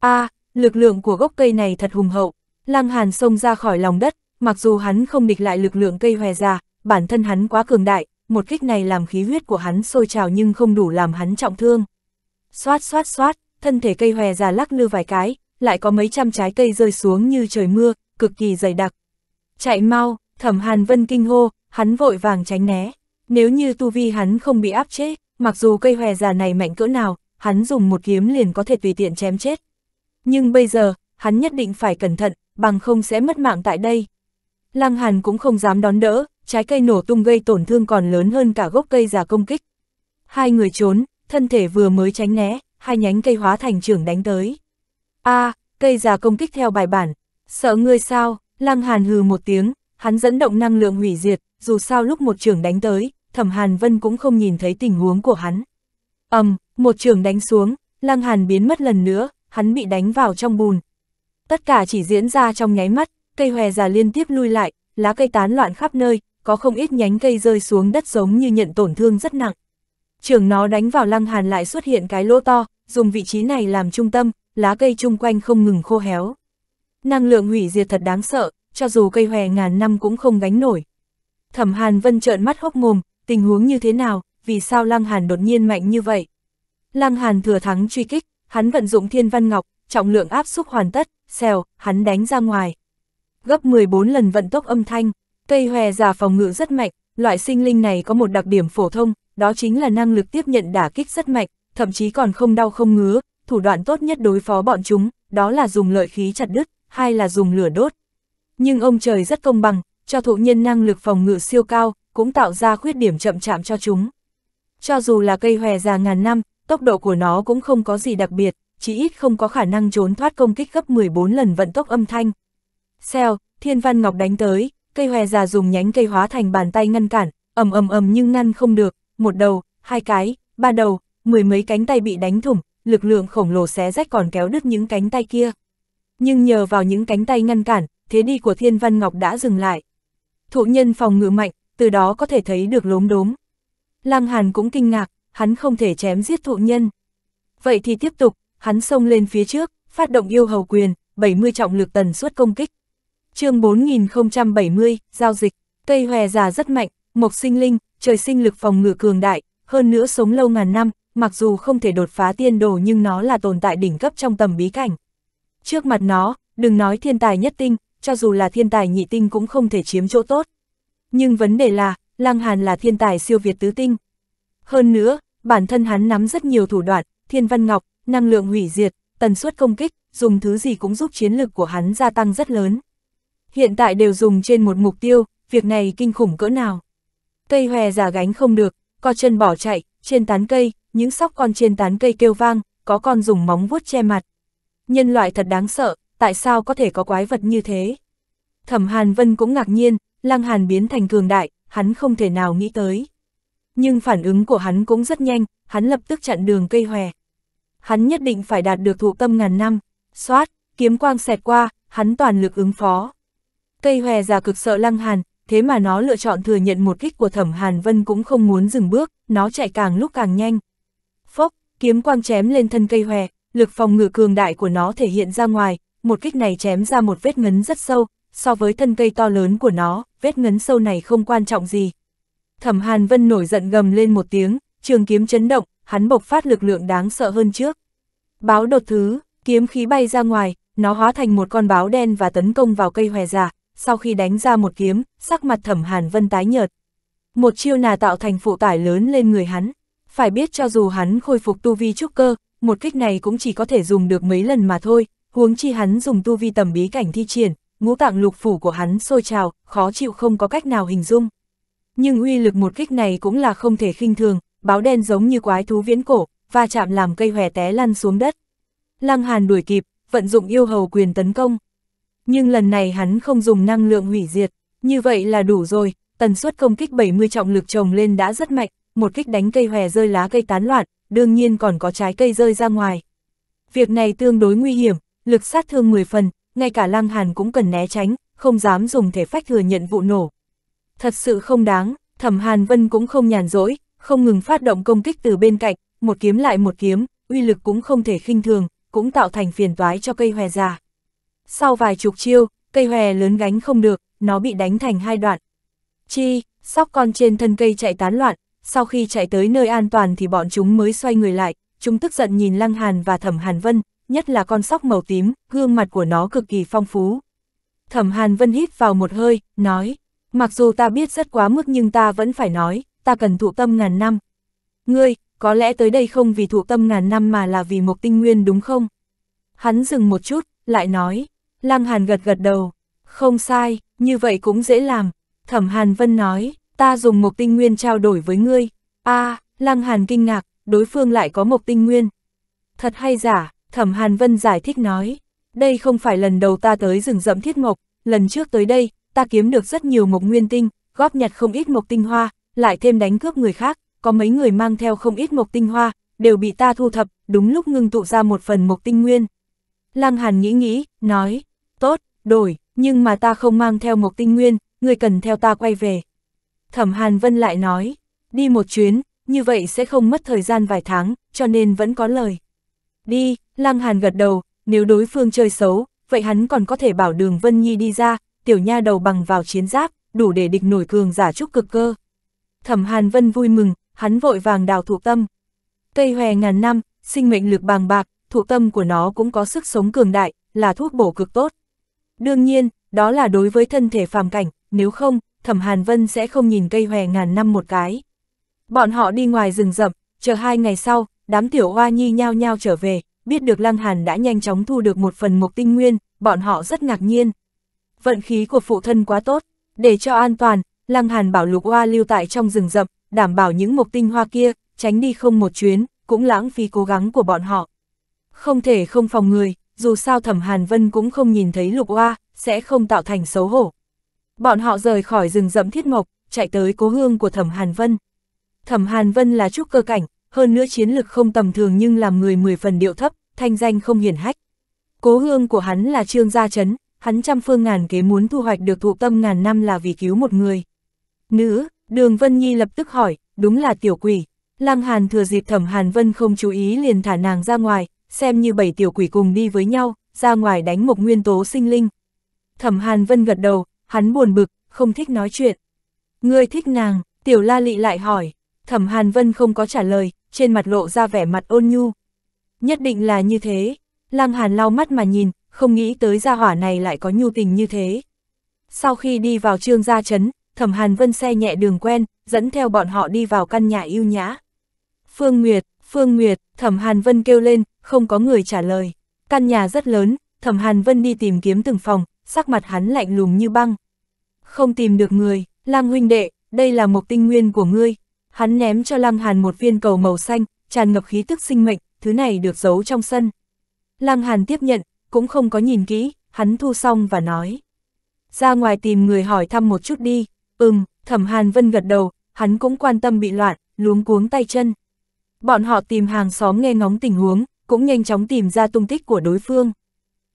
A, à, lực lượng của gốc cây này thật hùng hậu. Lăng Hàn xông ra khỏi lòng đất, mặc dù hắn không địch lại lực lượng cây hòe già, bản thân hắn quá cường đại, một kích này làm khí huyết của hắn sôi trào nhưng không đủ làm hắn trọng thương. Xoát xoát xoát, thân thể cây hòe già lắc lư vài cái, lại có mấy trăm trái cây rơi xuống như trời mưa, cực kỳ dày đặc. Chạy mau, thẩm Hàn Vân kinh hô, hắn vội vàng tránh né. Nếu như tu vi hắn không bị áp chế, mặc dù cây hòe già này mạnh cỡ nào, hắn dùng một kiếm liền có thể tùy tiện chém chết. Nhưng bây giờ, hắn nhất định phải cẩn thận, bằng không sẽ mất mạng tại đây. Lăng Hàn cũng không dám đón đỡ, trái cây nổ tung gây tổn thương còn lớn hơn cả gốc cây già công kích. Hai người trốn, thân thể vừa mới tránh né, hai nhánh cây hóa thành trưởng đánh tới. a à, cây già công kích theo bài bản, sợ ngươi sao, Lăng Hàn hừ một tiếng, hắn dẫn động năng lượng hủy diệt, dù sao lúc một trưởng đánh tới, Thẩm Hàn Vân cũng không nhìn thấy tình huống của hắn. ầm, um, một trưởng đánh xuống, Lăng Hàn biến mất lần nữa, hắn bị đánh vào trong bùn. Tất cả chỉ diễn ra trong nháy mắt, cây hòe già liên tiếp lui lại, lá cây tán loạn khắp nơi, có không ít nhánh cây rơi xuống đất giống như nhận tổn thương rất nặng. Trường nó đánh vào lăng hàn lại xuất hiện cái lỗ to, dùng vị trí này làm trung tâm, lá cây chung quanh không ngừng khô héo. Năng lượng hủy diệt thật đáng sợ, cho dù cây hòe ngàn năm cũng không gánh nổi. Thẩm Hàn Vân trợn mắt hốc mồm, tình huống như thế nào, vì sao Lăng Hàn đột nhiên mạnh như vậy? Lăng Hàn thừa thắng truy kích, hắn vận dụng Thiên Văn Ngọc, trọng lượng áp xúc hoàn tất, xèo, hắn đánh ra ngoài, gấp 14 lần vận tốc âm thanh. Cây hòe già phòng ngự rất mạnh, loại sinh linh này có một đặc điểm phổ thông, đó chính là năng lực tiếp nhận đả kích rất mạnh, thậm chí còn không đau không ngứa, thủ đoạn tốt nhất đối phó bọn chúng, đó là dùng lợi khí chặt đứt, hay là dùng lửa đốt. Nhưng ông trời rất công bằng, cho thụ nhân năng lực phòng ngự siêu cao, cũng tạo ra khuyết điểm chậm chạm cho chúng. Cho dù là cây hòe già ngàn năm, tốc độ của nó cũng không có gì đặc biệt, chỉ ít không có khả năng trốn thoát công kích gấp 14 lần vận tốc âm thanh, Xeo thiên văn ngọc đánh tới, cây hòe già dùng nhánh cây hóa thành bàn tay ngăn cản, ầm ầm ầm nhưng ngăn không được, một đầu, hai cái, ba đầu, mười mấy cánh tay bị đánh thủng, lực lượng khổng lồ xé rách còn kéo đứt những cánh tay kia. Nhưng nhờ vào những cánh tay ngăn cản, thế đi của thiên văn ngọc đã dừng lại. Thụ nhân phòng ngự mạnh, từ đó có thể thấy được lốm đốm. Lăng Hàn cũng kinh ngạc, hắn không thể chém giết thụ nhân. Vậy thì tiếp tục, hắn xông lên phía trước, phát động yêu hầu quyền, 70 trọng lực tần suất công kích chương 4070, giao dịch, cây hòe già rất mạnh, mộc sinh linh, trời sinh lực phòng ngự cường đại, hơn nữa sống lâu ngàn năm, mặc dù không thể đột phá tiên đồ nhưng nó là tồn tại đỉnh cấp trong tầm bí cảnh. Trước mặt nó, đừng nói thiên tài nhất tinh, cho dù là thiên tài nhị tinh cũng không thể chiếm chỗ tốt. Nhưng vấn đề là, Lăng Hàn là thiên tài siêu việt tứ tinh. Hơn nữa, bản thân hắn nắm rất nhiều thủ đoạn, thiên văn ngọc, năng lượng hủy diệt, tần suất công kích, dùng thứ gì cũng giúp chiến lực của hắn gia tăng rất lớn hiện tại đều dùng trên một mục tiêu, việc này kinh khủng cỡ nào. Cây hòe giả gánh không được, co chân bỏ chạy, trên tán cây, những sóc con trên tán cây kêu vang, có con dùng móng vuốt che mặt. Nhân loại thật đáng sợ, tại sao có thể có quái vật như thế? Thẩm Hàn Vân cũng ngạc nhiên, Lăng Hàn biến thành cường đại, hắn không thể nào nghĩ tới. Nhưng phản ứng của hắn cũng rất nhanh, hắn lập tức chặn đường cây hòe. Hắn nhất định phải đạt được thụ tâm ngàn năm, xoát, kiếm quang xẹt qua, hắn toàn lực ứng phó. Cây hòe già cực sợ Lăng Hàn, thế mà nó lựa chọn thừa nhận một kích của Thẩm Hàn Vân cũng không muốn dừng bước, nó chạy càng lúc càng nhanh. Phốc, kiếm quang chém lên thân cây hòe, lực phòng ngự cường đại của nó thể hiện ra ngoài, một kích này chém ra một vết ngấn rất sâu, so với thân cây to lớn của nó, vết ngấn sâu này không quan trọng gì. Thẩm Hàn Vân nổi giận gầm lên một tiếng, trường kiếm chấn động, hắn bộc phát lực lượng đáng sợ hơn trước. Báo đột thứ, kiếm khí bay ra ngoài, nó hóa thành một con báo đen và tấn công vào cây hòe già, sau khi đánh ra một kiếm, sắc mặt thẩm Hàn Vân tái nhợt. Một chiêu nà tạo thành phụ tải lớn lên người hắn. Phải biết cho dù hắn khôi phục tu vi trúc cơ, một kích này cũng chỉ có thể dùng được mấy lần mà thôi, huống chi hắn dùng tu vi tầm bí cảnh thi triển, ngũ tạng lục phủ của hắn sôi trào, khó chịu không có cách nào hình dung. Nhưng uy lực một kích này cũng là không thể khinh thường, báo đen giống như quái thú viễn cổ, va chạm làm cây hòe té lăn xuống đất. Lăng Hàn đuổi kịp, vận dụng yêu hầu quyền tấn công, nhưng lần này hắn không dùng năng lượng hủy diệt, như vậy là đủ rồi, tần suất công kích 70 trọng lực trồng lên đã rất mạnh, một kích đánh cây hòe rơi lá cây tán loạn, đương nhiên còn có trái cây rơi ra ngoài. Việc này tương đối nguy hiểm, lực sát thương 10 phần, ngay cả lăng hàn cũng cần né tránh, không dám dùng thể phách thừa nhận vụ nổ. Thật sự không đáng, thẩm hàn vân cũng không nhàn rỗi, không ngừng phát động công kích từ bên cạnh, một kiếm lại một kiếm, uy lực cũng không thể khinh thường, cũng tạo thành phiền toái cho cây hòe già. Sau vài chục chiêu, cây hòe lớn gánh không được, nó bị đánh thành hai đoạn. Chi, sóc con trên thân cây chạy tán loạn, sau khi chạy tới nơi an toàn thì bọn chúng mới xoay người lại, chúng tức giận nhìn Lăng Hàn và Thẩm Hàn Vân, nhất là con sóc màu tím, gương mặt của nó cực kỳ phong phú. Thẩm Hàn Vân hít vào một hơi, nói, mặc dù ta biết rất quá mức nhưng ta vẫn phải nói, ta cần thụ tâm ngàn năm. Ngươi, có lẽ tới đây không vì thụ tâm ngàn năm mà là vì một tinh nguyên đúng không? Hắn dừng một chút, lại nói, Lăng Hàn gật gật đầu, không sai, như vậy cũng dễ làm. Thẩm Hàn Vân nói, ta dùng một tinh nguyên trao đổi với ngươi. a à, Lăng Hàn kinh ngạc, đối phương lại có một tinh nguyên. Thật hay giả, Thẩm Hàn Vân giải thích nói, đây không phải lần đầu ta tới rừng rậm thiết mộc, lần trước tới đây, ta kiếm được rất nhiều mộc nguyên tinh, góp nhặt không ít mộc tinh hoa, lại thêm đánh cướp người khác, có mấy người mang theo không ít mộc tinh hoa, đều bị ta thu thập, đúng lúc ngưng tụ ra một phần mộc tinh nguyên. Lăng Hàn nghĩ nghĩ, nói, tốt, đổi, nhưng mà ta không mang theo một Tinh Nguyên, người cần theo ta quay về. Thẩm Hàn Vân lại nói, đi một chuyến, như vậy sẽ không mất thời gian vài tháng, cho nên vẫn có lời. Đi, Lăng Hàn gật đầu, nếu đối phương chơi xấu, vậy hắn còn có thể bảo đường Vân Nhi đi ra, tiểu nha đầu bằng vào chiến giáp, đủ để địch nổi cường giả trúc cực cơ. Thẩm Hàn Vân vui mừng, hắn vội vàng đào thuộc tâm. Cây hòe ngàn năm, sinh mệnh lực bàng bạc, thuộc tâm của nó cũng có sức sống cường đại, là thuốc bổ cực tốt. Đương nhiên, đó là đối với thân thể phàm cảnh, nếu không, Thẩm Hàn Vân sẽ không nhìn cây hòe ngàn năm một cái. Bọn họ đi ngoài rừng rậm, chờ hai ngày sau, đám tiểu hoa nhi nhao nhao trở về, biết được Lăng Hàn đã nhanh chóng thu được một phần mục tinh nguyên, bọn họ rất ngạc nhiên. Vận khí của phụ thân quá tốt, để cho an toàn, Lăng Hàn bảo lục hoa lưu tại trong rừng rậm, đảm bảo những mục tinh hoa kia, tránh đi không một chuyến, cũng lãng phí cố gắng của bọn họ. Không thể không phòng người, dù sao Thẩm Hàn Vân cũng không nhìn thấy lục oa, sẽ không tạo thành xấu hổ. Bọn họ rời khỏi rừng rậm thiết mộc, chạy tới cố hương của Thẩm Hàn Vân. Thẩm Hàn Vân là trúc cơ cảnh, hơn nữa chiến lực không tầm thường nhưng làm người mười phần điệu thấp, thanh danh không hiển hách. Cố hương của hắn là Trương Gia Trấn, hắn trăm phương ngàn kế muốn thu hoạch được thụ tâm ngàn năm là vì cứu một người. Nữ, Đường Vân Nhi lập tức hỏi, đúng là tiểu quỷ. Lăng Hàn thừa dịp Thẩm Hàn Vân không chú ý liền thả nàng ra ngoài, xem như bảy tiểu quỷ cùng đi với nhau, ra ngoài đánh một nguyên tố sinh linh. Thẩm Hàn Vân gật đầu, hắn buồn bực, không thích nói chuyện. Ngươi thích nàng, tiểu la lị lại hỏi, thẩm Hàn Vân không có trả lời, trên mặt lộ ra vẻ mặt ôn nhu. Nhất định là như thế, lang hàn lau mắt mà nhìn, không nghĩ tới gia hỏa này lại có nhu tình như thế. Sau khi đi vào trương gia trấn, thẩm Hàn Vân xe nhẹ đường quen, dẫn theo bọn họ đi vào căn nhà yêu nhã. Phương Nguyệt, Phương Nguyệt, Thẩm Hàn Vân kêu lên, không có người trả lời. Căn nhà rất lớn, Thẩm Hàn Vân đi tìm kiếm từng phòng, sắc mặt hắn lạnh lùng như băng. Không tìm được người, Lăng huynh đệ, đây là một tinh nguyên của ngươi. Hắn ném cho Lăng Hàn một viên cầu màu xanh, tràn ngập khí tức sinh mệnh, thứ này được giấu trong sân. Lăng Hàn tiếp nhận, cũng không có nhìn kỹ, hắn thu xong và nói. Ra ngoài tìm người hỏi thăm một chút đi, ừm, Thẩm Hàn Vân gật đầu, hắn cũng quan tâm bị loạn, luống cuống tay chân. Bọn họ tìm hàng xóm nghe ngóng tình huống, cũng nhanh chóng tìm ra tung tích của đối phương.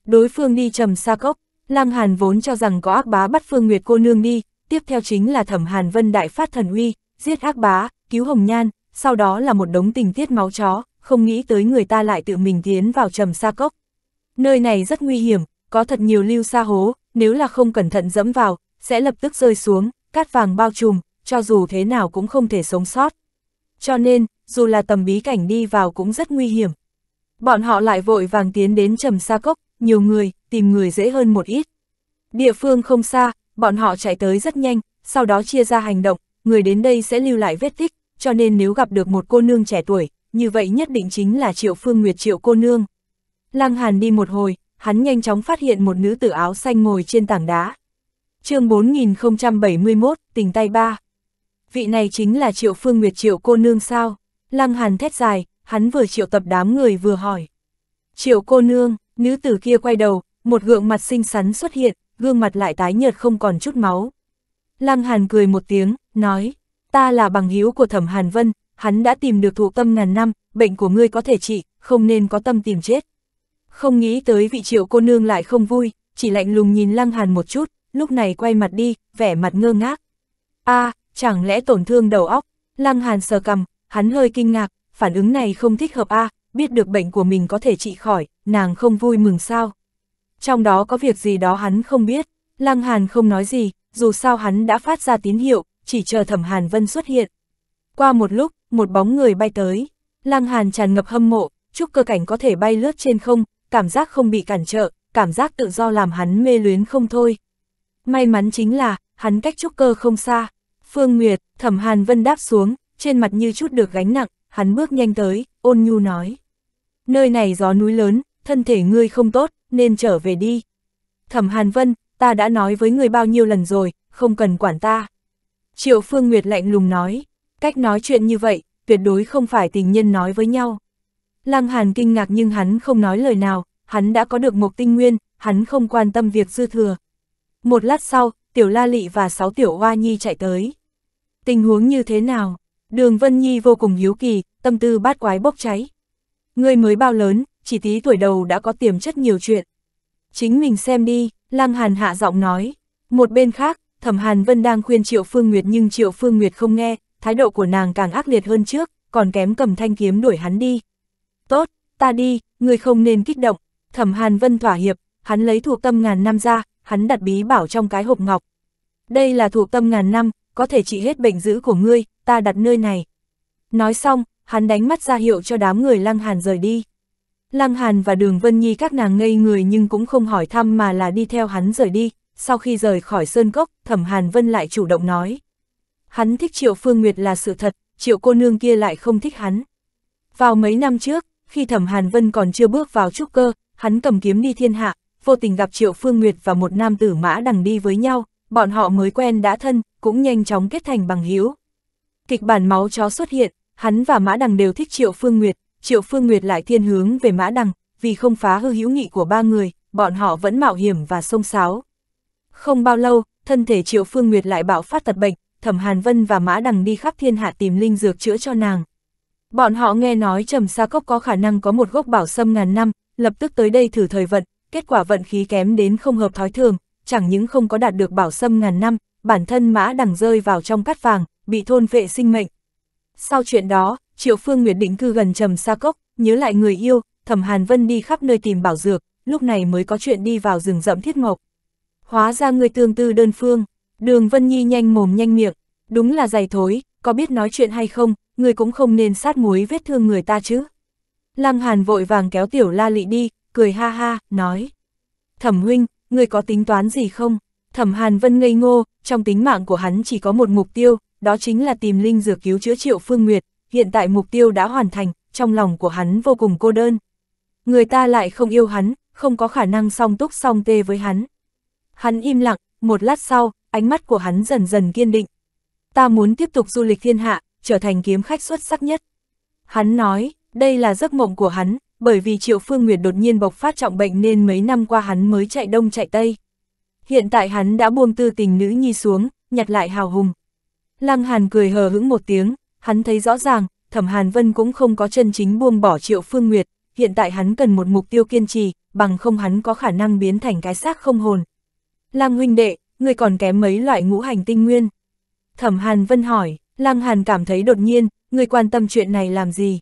Đối phương đi trầm xa cốc, Lăng Hàn vốn cho rằng có ác bá bắt Phương Nguyệt cô nương đi, tiếp theo chính là Thẩm Hàn Vân đại phát thần uy, giết ác bá, cứu Hồng Nhan, sau đó là một đống tình tiết máu chó, không nghĩ tới người ta lại tự mình tiến vào trầm xa cốc. Nơi này rất nguy hiểm, có thật nhiều lưu xa hố, nếu là không cẩn thận dẫm vào, sẽ lập tức rơi xuống, cát vàng bao trùm, cho dù thế nào cũng không thể sống sót. Cho nên, dù là tầm bí cảnh đi vào cũng rất nguy hiểm. Bọn họ lại vội vàng tiến đến trầm xa cốc, nhiều người, tìm người dễ hơn một ít. Địa phương không xa, bọn họ chạy tới rất nhanh, sau đó chia ra hành động, người đến đây sẽ lưu lại vết tích, cho nên nếu gặp được một cô nương trẻ tuổi, như vậy nhất định chính là Triệu Phương Nguyệt Triệu cô nương. Lăng Hàn đi một hồi, hắn nhanh chóng phát hiện một nữ tử áo xanh ngồi trên tảng đá. chương 4071, tỉnh tay ba. Vị này chính là Triệu Phương Nguyệt Triệu cô nương sao? Lăng Hàn thét dài, hắn vừa triệu tập đám người vừa hỏi. Triệu cô nương, nữ tử kia quay đầu, một gượng mặt xinh xắn xuất hiện, gương mặt lại tái nhợt không còn chút máu. Lăng Hàn cười một tiếng, nói, ta là bằng hữu của thẩm Hàn Vân, hắn đã tìm được thụ tâm ngàn năm, bệnh của ngươi có thể trị, không nên có tâm tìm chết. Không nghĩ tới vị triệu cô nương lại không vui, chỉ lạnh lùng nhìn Lăng Hàn một chút, lúc này quay mặt đi, vẻ mặt ngơ ngác. a chẳng lẽ tổn thương đầu óc, Lăng Hàn sờ cầm, hắn hơi kinh ngạc, phản ứng này không thích hợp a à, biết được bệnh của mình có thể trị khỏi, nàng không vui mừng sao. Trong đó có việc gì đó hắn không biết, Lăng Hàn không nói gì, dù sao hắn đã phát ra tín hiệu, chỉ chờ Thẩm Hàn Vân xuất hiện. Qua một lúc, một bóng người bay tới, Lăng Hàn tràn ngập hâm mộ, chúc cơ cảnh có thể bay lướt trên không, cảm giác không bị cản trở, cảm giác tự do làm hắn mê luyến không thôi. May mắn chính là, hắn cách trúc cơ không xa. Phương Nguyệt, Thẩm Hàn Vân đáp xuống, trên mặt như chút được gánh nặng, hắn bước nhanh tới, ôn nhu nói. Nơi này gió núi lớn, thân thể ngươi không tốt, nên trở về đi. Thẩm Hàn Vân, ta đã nói với ngươi bao nhiêu lần rồi, không cần quản ta. Triệu Phương Nguyệt lạnh lùng nói, cách nói chuyện như vậy, tuyệt đối không phải tình nhân nói với nhau. Lăng Hàn kinh ngạc nhưng hắn không nói lời nào, hắn đã có được một tinh nguyên, hắn không quan tâm việc dư thừa. Một lát sau, Tiểu La Lị và sáu Tiểu Hoa Nhi chạy tới. Tình huống như thế nào? Đường Vân Nhi vô cùng hiếu kỳ, tâm tư bát quái bốc cháy. Ngươi mới bao lớn, chỉ tí tuổi đầu đã có tiềm chất nhiều chuyện. Chính mình xem đi, Lăng Hàn hạ giọng nói. Một bên khác, Thẩm Hàn Vân đang khuyên Triệu Phương Nguyệt nhưng Triệu Phương Nguyệt không nghe, thái độ của nàng càng ác liệt hơn trước, còn kém cầm thanh kiếm đuổi hắn đi. Tốt, ta đi, ngươi không nên kích động. Thẩm Hàn Vân thỏa hiệp, hắn lấy thuộc tâm ngàn năm ra, hắn đặt bí bảo trong cái hộp ngọc. Đây là thuộc tâm ngàn năm, có thể trị hết bệnh dữ của ngươi, ta đặt nơi này. Nói xong, hắn đánh mắt ra hiệu cho đám người Lăng Hàn rời đi. Lăng Hàn và Đường Vân Nhi các nàng ngây người nhưng cũng không hỏi thăm mà là đi theo hắn rời đi, sau khi rời khỏi Sơn Cốc, Thẩm Hàn Vân lại chủ động nói. Hắn thích Triệu Phương Nguyệt là sự thật, Triệu cô nương kia lại không thích hắn. Vào mấy năm trước, khi Thẩm Hàn Vân còn chưa bước vào trúc cơ, hắn cầm kiếm đi thiên hạ, vô tình gặp Triệu Phương Nguyệt và một nam tử mã đằng đi với nhau, bọn họ mới quen đã thân, cũng nhanh chóng kết thành bằng hữu. Kịch bản máu chó xuất hiện, hắn và Mã Đằng đều thích Triệu Phương Nguyệt, Triệu Phương Nguyệt lại thiên hướng về Mã Đằng, vì không phá hư hữu nghị của ba người, bọn họ vẫn mạo hiểm và xông xáo Không bao lâu, thân thể Triệu Phương Nguyệt lại bạo phát tật bệnh, Thẩm Hàn Vân và Mã Đằng đi khắp thiên hạ tìm linh dược chữa cho nàng. Bọn họ nghe nói Trầm Sa Cốc có khả năng có một gốc bảo sâm ngàn năm, lập tức tới đây thử thời vận, kết quả vận khí kém đến không hợp thói thường, chẳng những không có đạt được bảo sâm ngàn năm, bản thân mã đằng rơi vào trong cát vàng, bị thôn vệ sinh mệnh. Sau chuyện đó, Triệu Phương Nguyệt định cư gần trầm sa cốc, nhớ lại người yêu, Thẩm Hàn Vân đi khắp nơi tìm bảo dược, lúc này mới có chuyện đi vào rừng rậm thiết ngọc. Hóa ra người tương tư đơn phương, đường Vân Nhi nhanh mồm nhanh miệng, đúng là dày thối, có biết nói chuyện hay không, người cũng không nên sát muối vết thương người ta chứ. Lăng Hàn vội vàng kéo tiểu la lị đi, cười ha ha, nói. Thẩm huynh, người có tính toán gì không? Thẩm Hàn Vân ngây ngô, trong tính mạng của hắn chỉ có một mục tiêu, đó chính là tìm linh dược cứu chữa triệu phương nguyệt, hiện tại mục tiêu đã hoàn thành, trong lòng của hắn vô cùng cô đơn. Người ta lại không yêu hắn, không có khả năng song túc song tê với hắn. Hắn im lặng, một lát sau, ánh mắt của hắn dần dần kiên định. Ta muốn tiếp tục du lịch thiên hạ, trở thành kiếm khách xuất sắc nhất. Hắn nói, đây là giấc mộng của hắn, bởi vì Triệu Phương Nguyệt đột nhiên bộc phát trọng bệnh nên mấy năm qua hắn mới chạy đông chạy tây. Hiện tại hắn đã buông tư tình nữ nhi xuống, nhặt lại hào hùng. Lăng Hàn cười hờ hững một tiếng, hắn thấy rõ ràng, Thẩm Hàn Vân cũng không có chân chính buông bỏ Triệu Phương Nguyệt, hiện tại hắn cần một mục tiêu kiên trì, bằng không hắn có khả năng biến thành cái xác không hồn. Lăng huynh đệ, người còn kém mấy loại ngũ hành tinh nguyên. Thẩm Hàn Vân hỏi, Lăng Hàn cảm thấy đột nhiên, người quan tâm chuyện này làm gì?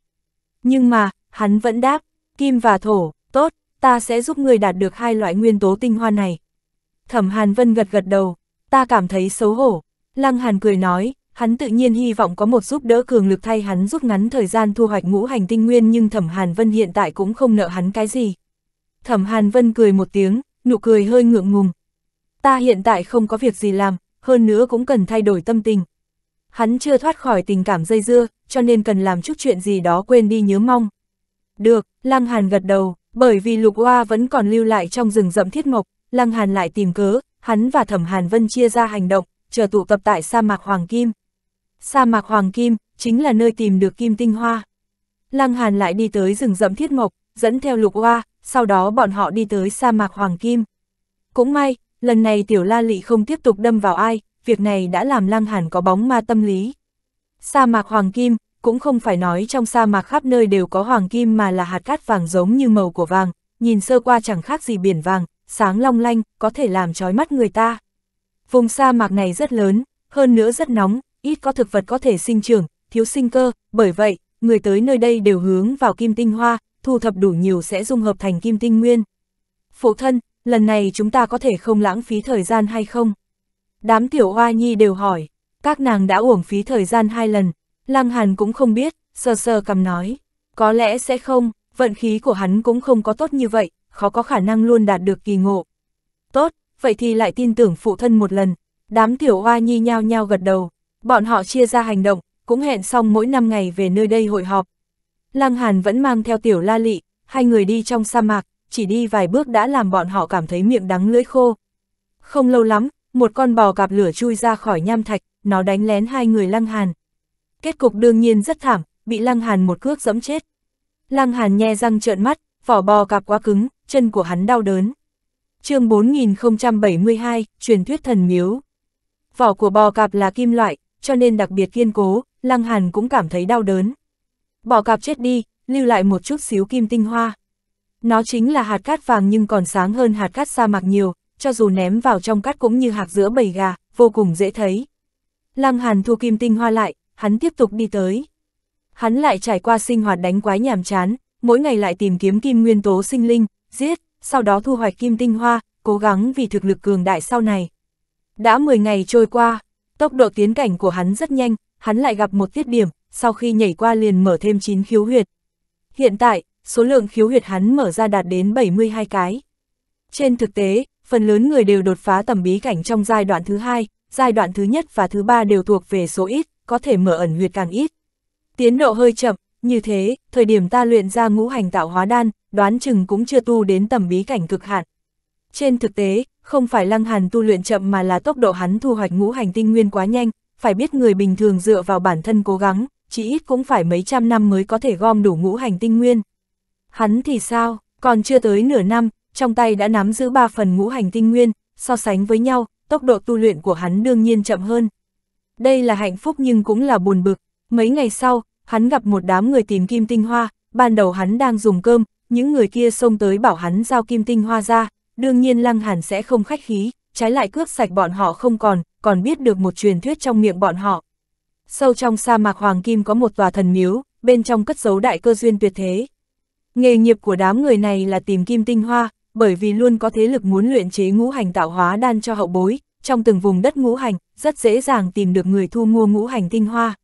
Nhưng mà, hắn vẫn đáp, kim và thổ, tốt, ta sẽ giúp người đạt được hai loại nguyên tố tinh hoa này. Thẩm Hàn Vân gật gật đầu, ta cảm thấy xấu hổ. Lăng Hàn cười nói, hắn tự nhiên hy vọng có một giúp đỡ cường lực thay hắn rút ngắn thời gian thu hoạch ngũ hành tinh nguyên nhưng Thẩm Hàn Vân hiện tại cũng không nợ hắn cái gì. Thẩm Hàn Vân cười một tiếng, nụ cười hơi ngượng ngùng. Ta hiện tại không có việc gì làm, hơn nữa cũng cần thay đổi tâm tình. Hắn chưa thoát khỏi tình cảm dây dưa, cho nên cần làm chút chuyện gì đó quên đi nhớ mong, được, Lăng Hàn gật đầu, bởi vì Lục Hoa vẫn còn lưu lại trong rừng rậm thiết mộc, Lăng Hàn lại tìm cớ, hắn và Thẩm Hàn Vân chia ra hành động, chờ tụ tập tại sa mạc Hoàng Kim. Sa mạc Hoàng Kim, chính là nơi tìm được kim tinh hoa. Lăng Hàn lại đi tới rừng rậm thiết mộc, dẫn theo Lục Hoa, sau đó bọn họ đi tới sa mạc Hoàng Kim. Cũng may, lần này Tiểu La Lị không tiếp tục đâm vào ai, việc này đã làm Lăng Hàn có bóng ma tâm lý. Sa mạc Hoàng Kim, cũng không phải nói trong sa mạc khắp nơi đều có hoàng kim mà là hạt cát vàng giống như màu của vàng, nhìn sơ qua chẳng khác gì biển vàng, sáng long lanh, có thể làm trói mắt người ta. Vùng sa mạc này rất lớn, hơn nữa rất nóng, ít có thực vật có thể sinh trưởng, thiếu sinh cơ, bởi vậy, người tới nơi đây đều hướng vào kim tinh hoa, thu thập đủ nhiều sẽ dung hợp thành kim tinh nguyên. Phụ thân, lần này chúng ta có thể không lãng phí thời gian hay không? Đám tiểu hoa nhi đều hỏi, các nàng đã uổng phí thời gian hai lần, Lăng Hàn cũng không biết, sờ sờ cầm nói, có lẽ sẽ không, vận khí của hắn cũng không có tốt như vậy, khó có khả năng luôn đạt được kỳ ngộ. Tốt, vậy thì lại tin tưởng phụ thân một lần, đám tiểu hoa nhi nhao nhao gật đầu, bọn họ chia ra hành động, cũng hẹn xong mỗi năm ngày về nơi đây hội họp. Lăng Hàn vẫn mang theo tiểu la lị, hai người đi trong sa mạc, chỉ đi vài bước đã làm bọn họ cảm thấy miệng đắng lưỡi khô. Không lâu lắm, một con bò gặp lửa chui ra khỏi nham thạch, nó đánh lén hai người Lăng Hàn kết cục đương nhiên rất thảm, bị Lăng Hàn một cước giẫm chết. Lăng Hàn nhe răng trợn mắt, vỏ bò cạp quá cứng, chân của hắn đau đớn. chương 4072, truyền thuyết thần miếu. Vỏ của bò cạp là kim loại, cho nên đặc biệt kiên cố, Lăng Hàn cũng cảm thấy đau đớn. Bò cạp chết đi, lưu lại một chút xíu kim tinh hoa. Nó chính là hạt cát vàng nhưng còn sáng hơn hạt cát sa mạc nhiều, cho dù ném vào trong cát cũng như hạt giữa bầy gà, vô cùng dễ thấy. Lăng Hàn thu kim tinh hoa lại, hắn tiếp tục đi tới. Hắn lại trải qua sinh hoạt đánh quái nhàm chán, mỗi ngày lại tìm kiếm kim nguyên tố sinh linh, giết, sau đó thu hoạch kim tinh hoa, cố gắng vì thực lực cường đại sau này. Đã 10 ngày trôi qua, tốc độ tiến cảnh của hắn rất nhanh, hắn lại gặp một tiết điểm, sau khi nhảy qua liền mở thêm 9 khiếu huyệt. Hiện tại, số lượng khiếu huyệt hắn mở ra đạt đến 72 cái. Trên thực tế, phần lớn người đều đột phá tầm bí cảnh trong giai đoạn thứ hai, giai đoạn thứ nhất và thứ ba đều thuộc về số ít có thể mở ẩn huyệt càng ít. Tiến độ hơi chậm, như thế, thời điểm ta luyện ra ngũ hành tạo hóa đan, đoán chừng cũng chưa tu đến tầm bí cảnh cực hạn. Trên thực tế, không phải lăng hàn tu luyện chậm mà là tốc độ hắn thu hoạch ngũ hành tinh nguyên quá nhanh, phải biết người bình thường dựa vào bản thân cố gắng, chỉ ít cũng phải mấy trăm năm mới có thể gom đủ ngũ hành tinh nguyên. Hắn thì sao, còn chưa tới nửa năm, trong tay đã nắm giữ ba phần ngũ hành tinh nguyên, so sánh với nhau, tốc độ tu luyện của hắn đương nhiên chậm hơn đây là hạnh phúc nhưng cũng là buồn bực. Mấy ngày sau, hắn gặp một đám người tìm kim tinh hoa, ban đầu hắn đang dùng cơm, những người kia xông tới bảo hắn giao kim tinh hoa ra, đương nhiên Lăng Hàn sẽ không khách khí, trái lại cướp sạch bọn họ không còn, còn biết được một truyền thuyết trong miệng bọn họ. Sâu trong sa mạc Hoàng Kim có một tòa thần miếu, bên trong cất giấu đại cơ duyên tuyệt thế. Nghề nghiệp của đám người này là tìm kim tinh hoa, bởi vì luôn có thế lực muốn luyện chế ngũ hành tạo hóa đan cho hậu bối, trong từng vùng đất ngũ hành, rất dễ dàng tìm được người thu mua ngũ hành tinh hoa.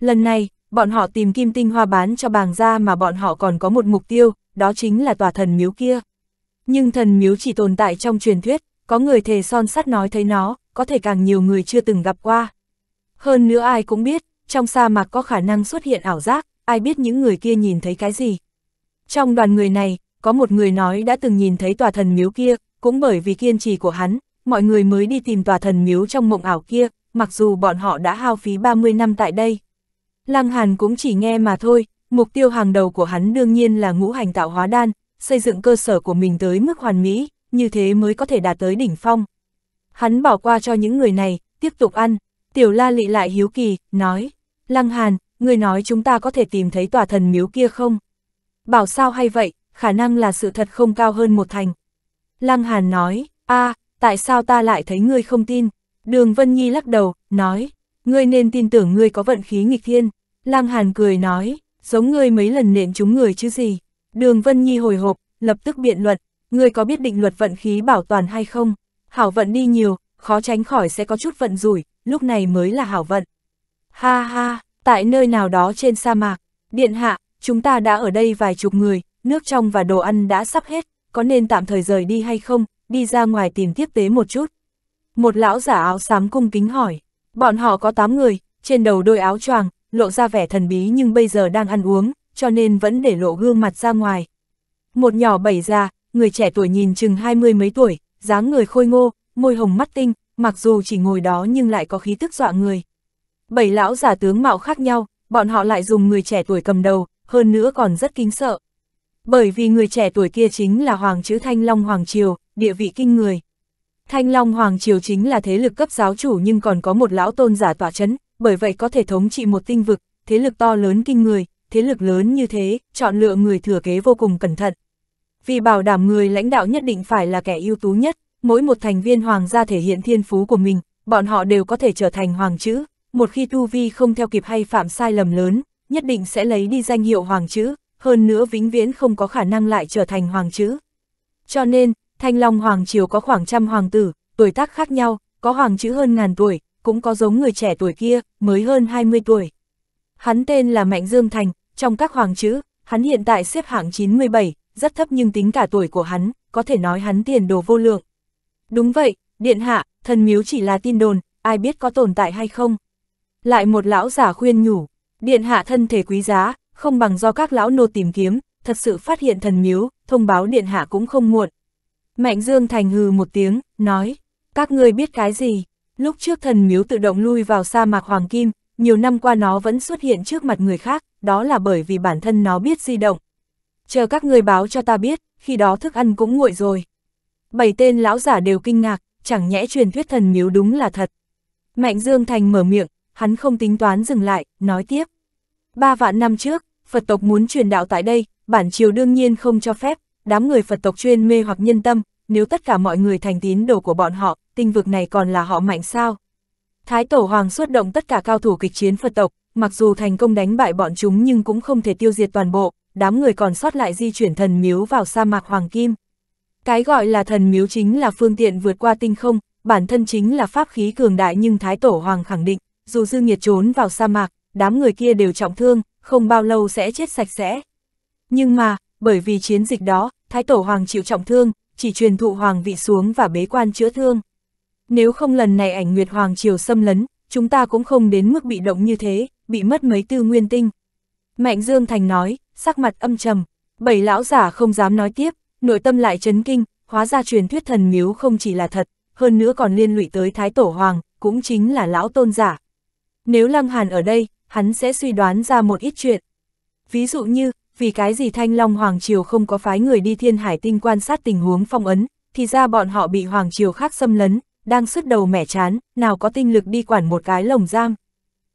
Lần này, bọn họ tìm kim tinh hoa bán cho bàng gia mà bọn họ còn có một mục tiêu, đó chính là tòa thần miếu kia. Nhưng thần miếu chỉ tồn tại trong truyền thuyết, có người thề son sắt nói thấy nó, có thể càng nhiều người chưa từng gặp qua. Hơn nữa ai cũng biết, trong sa mạc có khả năng xuất hiện ảo giác, ai biết những người kia nhìn thấy cái gì. Trong đoàn người này, có một người nói đã từng nhìn thấy tòa thần miếu kia, cũng bởi vì kiên trì của hắn, mọi người mới đi tìm tòa thần miếu trong mộng ảo kia, mặc dù bọn họ đã hao phí 30 năm tại đây. Lăng Hàn cũng chỉ nghe mà thôi, mục tiêu hàng đầu của hắn đương nhiên là ngũ hành tạo hóa đan, xây dựng cơ sở của mình tới mức hoàn mỹ, như thế mới có thể đạt tới đỉnh phong. Hắn bỏ qua cho những người này, tiếp tục ăn. Tiểu La Lị lại hiếu kỳ, nói, Lăng Hàn, người nói chúng ta có thể tìm thấy tòa thần miếu kia không? Bảo sao hay vậy, khả năng là sự thật không cao hơn một thành. Lăng Hàn nói, a à, tại sao ta lại thấy ngươi không tin? Đường Vân Nhi lắc đầu, nói, ngươi nên tin tưởng ngươi có vận khí nghịch thiên. Lăng Hàn cười nói, giống ngươi mấy lần nện chúng người chứ gì. Đường Vân Nhi hồi hộp, lập tức biện luận, ngươi có biết định luật vận khí bảo toàn hay không? Hảo vận đi nhiều, khó tránh khỏi sẽ có chút vận rủi, lúc này mới là hảo vận. Ha ha, tại nơi nào đó trên sa mạc, điện hạ, chúng ta đã ở đây vài chục người, nước trong và đồ ăn đã sắp hết, có nên tạm thời rời đi hay không? đi ra ngoài tìm tiếp tế một chút. Một lão giả áo xám cung kính hỏi, bọn họ có 8 người, trên đầu đôi áo choàng, lộ ra vẻ thần bí nhưng bây giờ đang ăn uống, cho nên vẫn để lộ gương mặt ra ngoài. Một nhỏ bảy ra, người trẻ tuổi nhìn chừng hai mươi mấy tuổi, dáng người khôi ngô, môi hồng mắt tinh, mặc dù chỉ ngồi đó nhưng lại có khí tức dọa người. Bảy lão giả tướng mạo khác nhau, bọn họ lại dùng người trẻ tuổi cầm đầu, hơn nữa còn rất kính sợ. Bởi vì người trẻ tuổi kia chính là Hoàng Chữ Thanh Long Hoàng Triều, địa vị kinh người. Thanh Long Hoàng Triều chính là thế lực cấp giáo chủ nhưng còn có một lão tôn giả tỏa chấn, bởi vậy có thể thống trị một tinh vực, thế lực to lớn kinh người, thế lực lớn như thế, chọn lựa người thừa kế vô cùng cẩn thận. Vì bảo đảm người lãnh đạo nhất định phải là kẻ ưu tú nhất, mỗi một thành viên hoàng gia thể hiện thiên phú của mình, bọn họ đều có thể trở thành hoàng chữ, một khi tu vi không theo kịp hay phạm sai lầm lớn, nhất định sẽ lấy đi danh hiệu hoàng chữ, hơn nữa vĩnh viễn không có khả năng lại trở thành hoàng chữ. Cho nên, Thanh Long Hoàng Triều có khoảng trăm hoàng tử, tuổi tác khác nhau, có hoàng chữ hơn ngàn tuổi, cũng có giống người trẻ tuổi kia, mới hơn 20 tuổi. Hắn tên là Mạnh Dương Thành, trong các hoàng chữ, hắn hiện tại xếp hạng 97, rất thấp nhưng tính cả tuổi của hắn, có thể nói hắn tiền đồ vô lượng. Đúng vậy, Điện Hạ, thần miếu chỉ là tin đồn, ai biết có tồn tại hay không. Lại một lão giả khuyên nhủ, Điện Hạ thân thể quý giá, không bằng do các lão nô tìm kiếm, thật sự phát hiện thần miếu, thông báo Điện Hạ cũng không muộn. Mạnh Dương Thành hừ một tiếng, nói, các ngươi biết cái gì? Lúc trước thần miếu tự động lui vào sa mạc Hoàng Kim, nhiều năm qua nó vẫn xuất hiện trước mặt người khác, đó là bởi vì bản thân nó biết di động. Chờ các ngươi báo cho ta biết, khi đó thức ăn cũng nguội rồi. Bảy tên lão giả đều kinh ngạc, chẳng nhẽ truyền thuyết thần miếu đúng là thật. Mạnh Dương Thành mở miệng, hắn không tính toán dừng lại, nói tiếp. Ba vạn năm trước, Phật tộc muốn truyền đạo tại đây, bản triều đương nhiên không cho phép, đám người Phật tộc chuyên mê hoặc nhân tâm, nếu tất cả mọi người thành tín đồ của bọn họ, tinh vực này còn là họ mạnh sao? Thái Tổ Hoàng xuất động tất cả cao thủ kịch chiến Phật tộc, mặc dù thành công đánh bại bọn chúng nhưng cũng không thể tiêu diệt toàn bộ, đám người còn sót lại di chuyển thần miếu vào sa mạc Hoàng Kim. Cái gọi là thần miếu chính là phương tiện vượt qua tinh không, bản thân chính là pháp khí cường đại nhưng Thái Tổ Hoàng khẳng định, dù dư nghiệt trốn vào sa mạc, đám người kia đều trọng thương, không bao lâu sẽ chết sạch sẽ. Nhưng mà, bởi vì chiến dịch đó, Thái Tổ Hoàng chịu trọng thương, chỉ truyền thụ Hoàng vị xuống và bế quan chữa thương. Nếu không lần này ảnh Nguyệt Hoàng triều xâm lấn, chúng ta cũng không đến mức bị động như thế, bị mất mấy tư nguyên tinh. Mạnh Dương Thành nói, sắc mặt âm trầm, bảy lão giả không dám nói tiếp, nội tâm lại chấn kinh, hóa ra truyền thuyết thần miếu không chỉ là thật, hơn nữa còn liên lụy tới Thái Tổ Hoàng, cũng chính là lão tôn giả. Nếu Lăng Hàn ở đây, hắn sẽ suy đoán ra một ít chuyện. Ví dụ như, vì cái gì Thanh Long Hoàng Triều không có phái người đi thiên hải tinh quan sát tình huống phong ấn, thì ra bọn họ bị Hoàng Triều khác xâm lấn, đang sứt đầu mẻ chán, nào có tinh lực đi quản một cái lồng giam.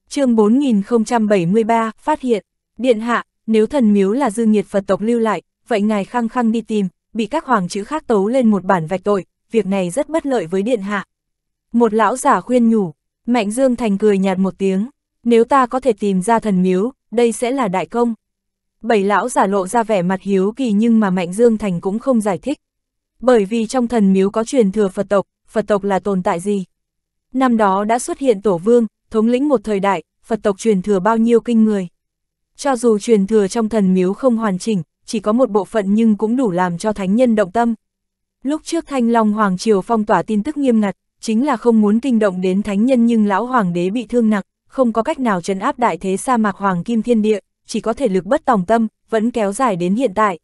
chương 4073, phát hiện, Điện Hạ, nếu thần miếu là dư nghiệt Phật tộc lưu lại, vậy ngài khăng khăng đi tìm, bị các hoàng chữ khác tấu lên một bản vạch tội, việc này rất bất lợi với Điện Hạ. Một lão giả khuyên nhủ, Mạnh Dương Thành cười nhạt một tiếng, nếu ta có thể tìm ra thần miếu, đây sẽ là đại công bảy lão giả lộ ra vẻ mặt hiếu kỳ nhưng mà Mạnh Dương Thành cũng không giải thích. Bởi vì trong thần miếu có truyền thừa Phật tộc, Phật tộc là tồn tại gì? Năm đó đã xuất hiện tổ vương, thống lĩnh một thời đại, Phật tộc truyền thừa bao nhiêu kinh người. Cho dù truyền thừa trong thần miếu không hoàn chỉnh, chỉ có một bộ phận nhưng cũng đủ làm cho thánh nhân động tâm. Lúc trước Thanh Long Hoàng Triều phong tỏa tin tức nghiêm ngặt, chính là không muốn kinh động đến thánh nhân nhưng lão hoàng đế bị thương nặng, không có cách nào trấn áp đại thế sa mạc hoàng kim thiên địa, chỉ có thể lực bất tòng tâm, vẫn kéo dài đến hiện tại.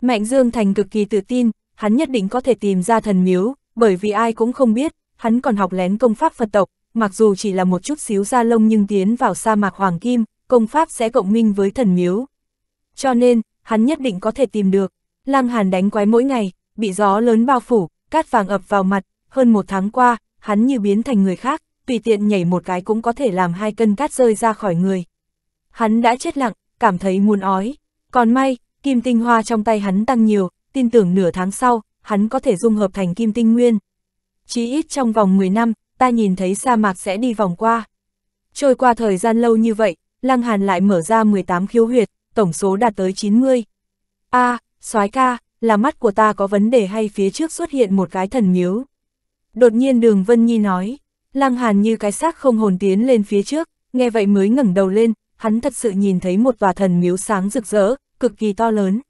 Mạnh Dương Thành cực kỳ tự tin, hắn nhất định có thể tìm ra thần miếu, bởi vì ai cũng không biết, hắn còn học lén công pháp Phật tộc, mặc dù chỉ là một chút xíu da lông nhưng tiến vào sa mạc Hoàng Kim, công pháp sẽ cộng minh với thần miếu. Cho nên, hắn nhất định có thể tìm được. Lam Hàn đánh quái mỗi ngày, bị gió lớn bao phủ, cát vàng ập vào mặt, hơn một tháng qua, hắn như biến thành người khác, tùy tiện nhảy một cái cũng có thể làm hai cân cát rơi ra khỏi người, hắn đã chết lặng, cảm thấy muốn ói. Còn may, kim tinh hoa trong tay hắn tăng nhiều, tin tưởng nửa tháng sau, hắn có thể dung hợp thành kim tinh nguyên. chỉ ít trong vòng 10 năm, ta nhìn thấy sa mạc sẽ đi vòng qua. Trôi qua thời gian lâu như vậy, Lăng Hàn lại mở ra 18 khiếu huyệt, tổng số đạt tới 90. a à, soái ca, là mắt của ta có vấn đề hay phía trước xuất hiện một cái thần miếu. Đột nhiên đường Vân Nhi nói, Lăng Hàn như cái xác không hồn tiến lên phía trước, nghe vậy mới ngẩng đầu lên, hắn thật sự nhìn thấy một tòa thần miếu sáng rực rỡ, cực kỳ to lớn.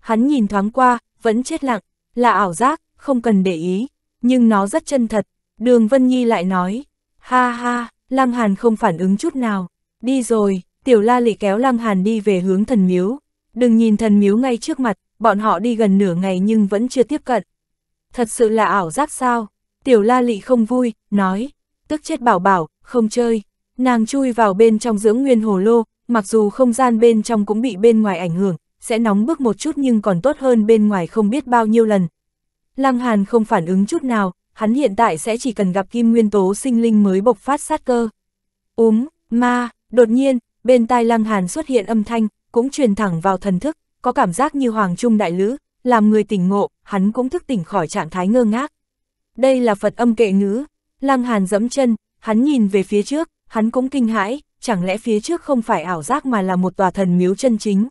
Hắn nhìn thoáng qua, vẫn chết lặng, là ảo giác, không cần để ý, nhưng nó rất chân thật. Đường Vân Nhi lại nói, ha ha, Lăng Hàn không phản ứng chút nào, đi rồi, tiểu la lị kéo Lăng Hàn đi về hướng thần miếu. Đừng nhìn thần miếu ngay trước mặt, bọn họ đi gần nửa ngày nhưng vẫn chưa tiếp cận. Thật sự là ảo giác sao? Tiểu la lị không vui, nói, tức chết bảo bảo, không chơi. Nàng chui vào bên trong dưỡng nguyên hồ lô, mặc dù không gian bên trong cũng bị bên ngoài ảnh hưởng, sẽ nóng bức một chút nhưng còn tốt hơn bên ngoài không biết bao nhiêu lần. Lăng Hàn không phản ứng chút nào, hắn hiện tại sẽ chỉ cần gặp kim nguyên tố sinh linh mới bộc phát sát cơ. Úm, ma, đột nhiên, bên tai Lăng Hàn xuất hiện âm thanh, cũng truyền thẳng vào thần thức, có cảm giác như Hoàng Trung Đại Lữ, làm người tỉnh ngộ, hắn cũng thức tỉnh khỏi trạng thái ngơ ngác. Đây là Phật âm kệ ngữ, Lăng Hàn dẫm chân, hắn nhìn về phía trước, hắn cũng kinh hãi, chẳng lẽ phía trước không phải ảo giác mà là một tòa thần miếu chân chính.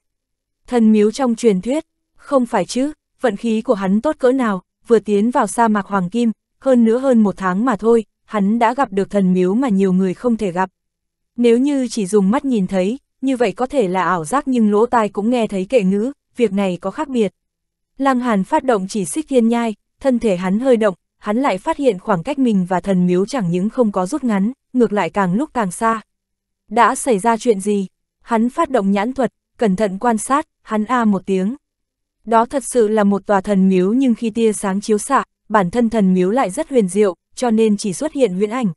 Thần miếu trong truyền thuyết, không phải chứ, vận khí của hắn tốt cỡ nào, vừa tiến vào sa mạc Hoàng Kim, hơn nữa hơn một tháng mà thôi, hắn đã gặp được thần miếu mà nhiều người không thể gặp. Nếu như chỉ dùng mắt nhìn thấy, như vậy có thể là ảo giác nhưng lỗ tai cũng nghe thấy kệ ngữ, việc này có khác biệt. Lăng Hàn phát động chỉ xích thiên nhai, thân thể hắn hơi động, hắn lại phát hiện khoảng cách mình và thần miếu chẳng những không có rút ngắn, ngược lại càng lúc càng xa. Đã xảy ra chuyện gì? Hắn phát động nhãn thuật, cẩn thận quan sát, hắn a một tiếng. Đó thật sự là một tòa thần miếu nhưng khi tia sáng chiếu xạ, bản thân thần miếu lại rất huyền diệu, cho nên chỉ xuất hiện huyễn ảnh.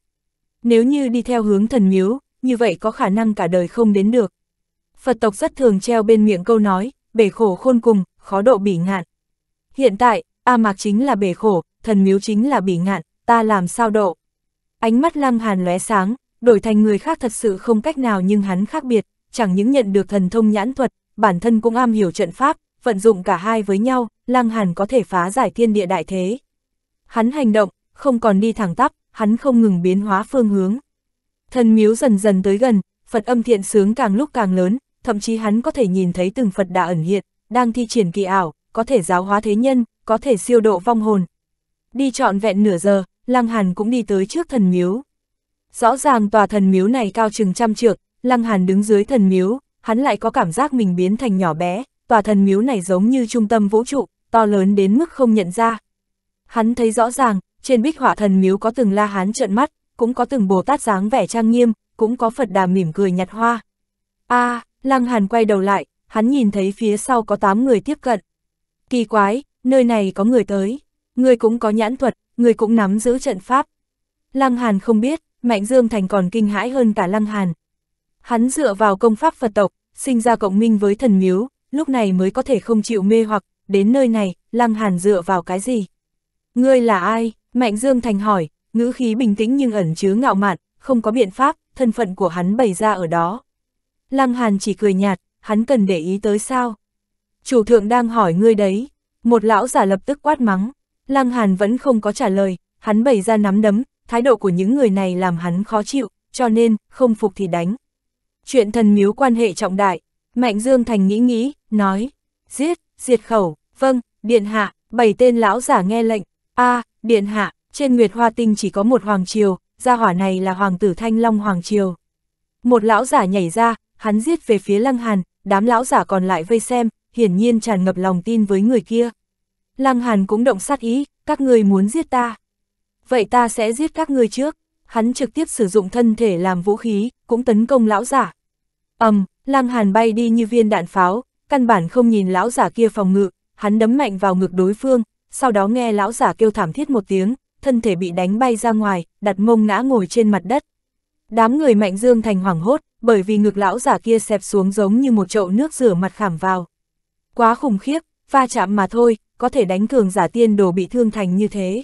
Nếu như đi theo hướng thần miếu, như vậy có khả năng cả đời không đến được. Phật tộc rất thường treo bên miệng câu nói, bể khổ khôn cùng, khó độ bỉ ngạn. Hiện tại, A Mạc chính là bể khổ, thần miếu chính là bỉ ngạn, ta làm sao độ. Ánh mắt lăng hàn lóe sáng, đổi thành người khác thật sự không cách nào nhưng hắn khác biệt, chẳng những nhận được thần thông nhãn thuật, bản thân cũng am hiểu trận pháp, vận dụng cả hai với nhau, lăng hàn có thể phá giải thiên địa đại thế. Hắn hành động, không còn đi thẳng tắp, hắn không ngừng biến hóa phương hướng. Thần miếu dần dần tới gần, Phật âm thiện sướng càng lúc càng lớn, thậm chí hắn có thể nhìn thấy từng Phật đã ẩn hiện, đang thi triển kỳ ảo, có thể giáo hóa thế nhân, có thể siêu độ vong hồn, Đi trọn vẹn nửa giờ, Lăng Hàn cũng đi tới trước thần miếu. Rõ ràng tòa thần miếu này cao chừng trăm trượng, Lăng Hàn đứng dưới thần miếu, hắn lại có cảm giác mình biến thành nhỏ bé, tòa thần miếu này giống như trung tâm vũ trụ, to lớn đến mức không nhận ra. Hắn thấy rõ ràng, trên bích họa thần miếu có từng la hán trợn mắt, cũng có từng Bồ Tát dáng vẻ trang nghiêm, cũng có Phật đà mỉm cười nhặt hoa. a à, Lăng Hàn quay đầu lại, hắn nhìn thấy phía sau có 8 người tiếp cận. Kỳ quái, nơi này có người tới ngươi cũng có nhãn thuật, ngươi cũng nắm giữ trận pháp. Lăng Hàn không biết, Mạnh Dương Thành còn kinh hãi hơn cả Lăng Hàn. Hắn dựa vào công pháp Phật tộc, sinh ra cộng minh với thần miếu, lúc này mới có thể không chịu mê hoặc, đến nơi này, Lăng Hàn dựa vào cái gì? Ngươi là ai? Mạnh Dương Thành hỏi, ngữ khí bình tĩnh nhưng ẩn chứa ngạo mạn, không có biện pháp, thân phận của hắn bày ra ở đó. Lăng Hàn chỉ cười nhạt, hắn cần để ý tới sao? Chủ thượng đang hỏi ngươi đấy. Một lão giả lập tức quát mắng. Lăng Hàn vẫn không có trả lời, hắn bày ra nắm đấm, thái độ của những người này làm hắn khó chịu, cho nên, không phục thì đánh. Chuyện thần miếu quan hệ trọng đại, Mạnh Dương Thành nghĩ nghĩ, nói, giết, diệt khẩu, vâng, điện hạ, bảy tên lão giả nghe lệnh, a à, điện hạ, trên Nguyệt Hoa Tinh chỉ có một hoàng triều, gia hỏa này là hoàng tử Thanh Long Hoàng Triều. Một lão giả nhảy ra, hắn giết về phía Lăng Hàn, đám lão giả còn lại vây xem, hiển nhiên tràn ngập lòng tin với người kia. Lăng Hàn cũng động sát ý, các người muốn giết ta. Vậy ta sẽ giết các người trước. Hắn trực tiếp sử dụng thân thể làm vũ khí, cũng tấn công lão giả. ầm, um, Lăng Hàn bay đi như viên đạn pháo, căn bản không nhìn lão giả kia phòng ngự, hắn đấm mạnh vào ngực đối phương, sau đó nghe lão giả kêu thảm thiết một tiếng, thân thể bị đánh bay ra ngoài, đặt mông ngã ngồi trên mặt đất. Đám người Mạnh Dương thành hoảng hốt, bởi vì ngực lão giả kia xẹp xuống giống như một chậu nước rửa mặt khảm vào. Quá khủng khiếp, va chạm mà thôi, có thể đánh cường giả tiên đồ bị thương thành như thế.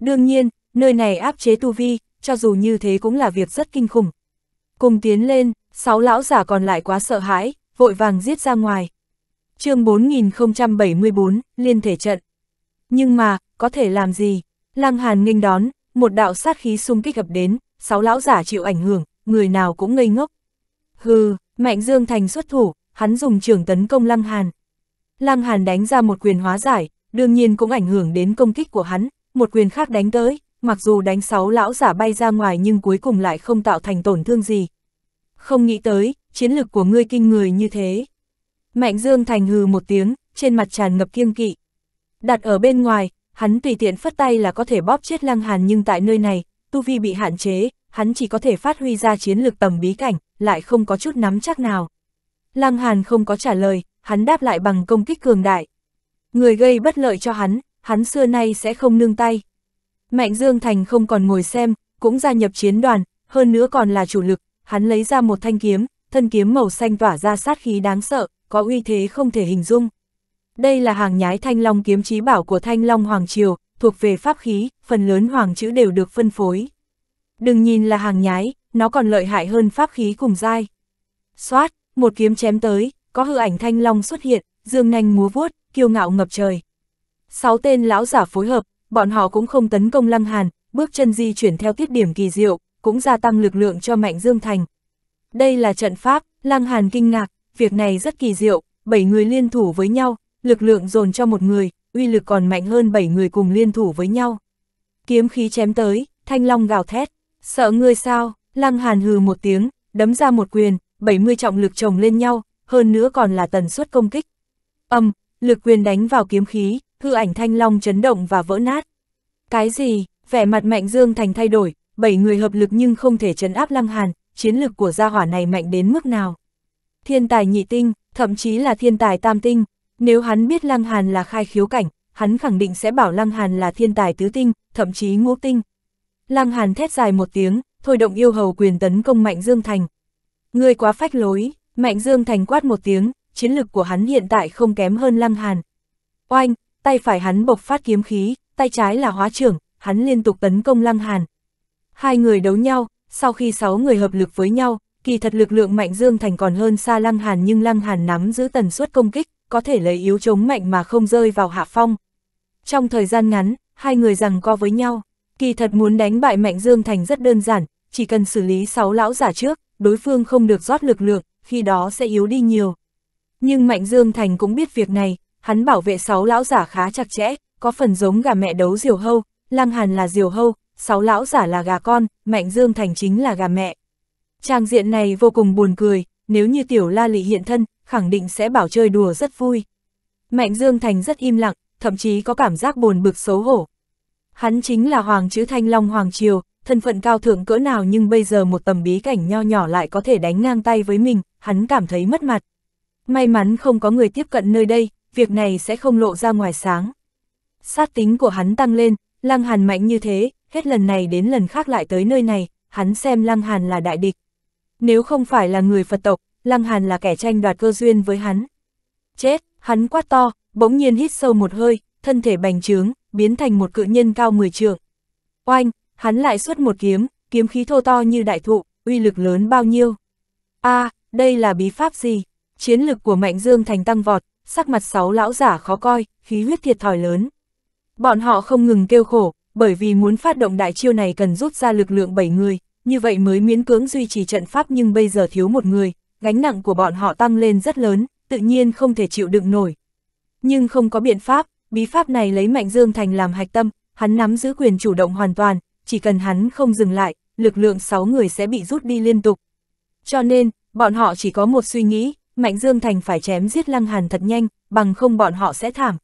Đương nhiên, nơi này áp chế tu vi, cho dù như thế cũng là việc rất kinh khủng. Cùng tiến lên, sáu lão giả còn lại quá sợ hãi, vội vàng giết ra ngoài. chương 4074, liên thể trận. Nhưng mà, có thể làm gì? Lăng Hàn nghênh đón, một đạo sát khí xung kích ập đến, sáu lão giả chịu ảnh hưởng, người nào cũng ngây ngốc. Hừ, Mạnh Dương Thành xuất thủ, hắn dùng trường tấn công Lăng Hàn. Lăng Hàn đánh ra một quyền hóa giải, đương nhiên cũng ảnh hưởng đến công kích của hắn, một quyền khác đánh tới, mặc dù đánh sáu lão giả bay ra ngoài nhưng cuối cùng lại không tạo thành tổn thương gì. Không nghĩ tới, chiến lực của ngươi kinh người như thế. Mạnh Dương Thành hừ một tiếng, trên mặt tràn ngập kiêng kỵ. Đặt ở bên ngoài, hắn tùy tiện phất tay là có thể bóp chết Lăng Hàn nhưng tại nơi này, tu vi bị hạn chế, hắn chỉ có thể phát huy ra chiến lực tầm bí cảnh, lại không có chút nắm chắc nào. Lăng Hàn không có trả lời, hắn đáp lại bằng công kích cường đại. Người gây bất lợi cho hắn, hắn xưa nay sẽ không nương tay. Mạnh Dương Thành không còn ngồi xem, cũng gia nhập chiến đoàn, hơn nữa còn là chủ lực, hắn lấy ra một thanh kiếm, thân kiếm màu xanh tỏa ra sát khí đáng sợ, có uy thế không thể hình dung. Đây là hàng nhái thanh long kiếm trí bảo của thanh long Hoàng Triều, thuộc về pháp khí, phần lớn hoàng chữ đều được phân phối. Đừng nhìn là hàng nhái, nó còn lợi hại hơn pháp khí cùng dai. Xoát, một kiếm chém tới, có hư ảnh thanh long xuất hiện, dương nanh múa vuốt, kiêu ngạo ngập trời. Sáu tên lão giả phối hợp, bọn họ cũng không tấn công Lăng Hàn, bước chân di chuyển theo tiết điểm kỳ diệu, cũng gia tăng lực lượng cho Mạnh Dương Thành. Đây là trận pháp, Lăng Hàn kinh ngạc, việc này rất kỳ diệu, bảy người liên thủ với nhau, lực lượng dồn cho một người, uy lực còn mạnh hơn bảy người cùng liên thủ với nhau. Kiếm khí chém tới, thanh long gào thét, sợ ngươi sao, Lăng Hàn hừ một tiếng, đấm ra một quyền, 70 trọng lực chồng lên nhau, hơn nữa còn là tần suất công kích. Âm, lực quyền đánh vào kiếm khí, hư ảnh thanh long chấn động và vỡ nát. Cái gì, vẻ mặt mạnh dương thành thay đổi, bảy người hợp lực nhưng không thể chấn áp lăng hàn, chiến lực của gia hỏa này mạnh đến mức nào. Thiên tài nhị tinh, thậm chí là thiên tài tam tinh, nếu hắn biết lăng hàn là khai khiếu cảnh, hắn khẳng định sẽ bảo lăng hàn là thiên tài tứ tinh, thậm chí ngũ tinh. Lăng hàn thét dài một tiếng, thôi động yêu hầu quyền tấn công mạnh dương thành. Người quá phách lối, Mạnh Dương Thành quát một tiếng, chiến lực của hắn hiện tại không kém hơn Lăng Hàn. Oanh, tay phải hắn bộc phát kiếm khí, tay trái là hóa trưởng, hắn liên tục tấn công Lăng Hàn. Hai người đấu nhau, sau khi sáu người hợp lực với nhau, kỳ thật lực lượng Mạnh Dương Thành còn hơn xa Lăng Hàn nhưng Lăng Hàn nắm giữ tần suất công kích, có thể lấy yếu chống mạnh mà không rơi vào hạ phong. Trong thời gian ngắn, hai người rằng co với nhau, kỳ thật muốn đánh bại Mạnh Dương Thành rất đơn giản, chỉ cần xử lý sáu lão giả trước, đối phương không được rót lực lượng, khi đó sẽ yếu đi nhiều. Nhưng Mạnh Dương Thành cũng biết việc này, hắn bảo vệ sáu lão giả khá chặt chẽ, có phần giống gà mẹ đấu diều hâu, Lăng Hàn là diều hâu, sáu lão giả là gà con, Mạnh Dương Thành chính là gà mẹ. Trang diện này vô cùng buồn cười, nếu như tiểu la lị hiện thân, khẳng định sẽ bảo chơi đùa rất vui. Mạnh Dương Thành rất im lặng, thậm chí có cảm giác buồn bực xấu hổ. Hắn chính là Hoàng chữ Thanh Long Hoàng Triều, thân phận cao thượng cỡ nào nhưng bây giờ một tầm bí cảnh nho nhỏ lại có thể đánh ngang tay với mình, hắn cảm thấy mất mặt. May mắn không có người tiếp cận nơi đây, việc này sẽ không lộ ra ngoài sáng. Sát tính của hắn tăng lên, Lăng Hàn mạnh như thế, hết lần này đến lần khác lại tới nơi này, hắn xem Lăng Hàn là đại địch. Nếu không phải là người Phật tộc, Lăng Hàn là kẻ tranh đoạt cơ duyên với hắn. Chết, hắn quát to, bỗng nhiên hít sâu một hơi, thân thể bành trướng, biến thành một cự nhân cao 10 trượng. Oanh, hắn lại xuất một kiếm, kiếm khí thô to như đại thụ, uy lực lớn bao nhiêu. A, à, đây là bí pháp gì? Chiến lực của Mạnh Dương Thành tăng vọt, sắc mặt sáu lão giả khó coi, khí huyết thiệt thòi lớn. Bọn họ không ngừng kêu khổ, bởi vì muốn phát động đại chiêu này cần rút ra lực lượng 7 người, như vậy mới miễn cưỡng duy trì trận pháp nhưng bây giờ thiếu một người, gánh nặng của bọn họ tăng lên rất lớn, tự nhiên không thể chịu đựng nổi. Nhưng không có biện pháp, bí pháp này lấy Mạnh Dương Thành làm hạch tâm, hắn nắm giữ quyền chủ động hoàn toàn, chỉ cần hắn không dừng lại, lực lượng 6 người sẽ bị rút đi liên tục. Cho nên, Bọn họ chỉ có một suy nghĩ, Mạnh Dương Thành phải chém giết Lăng Hàn thật nhanh, bằng không bọn họ sẽ thảm.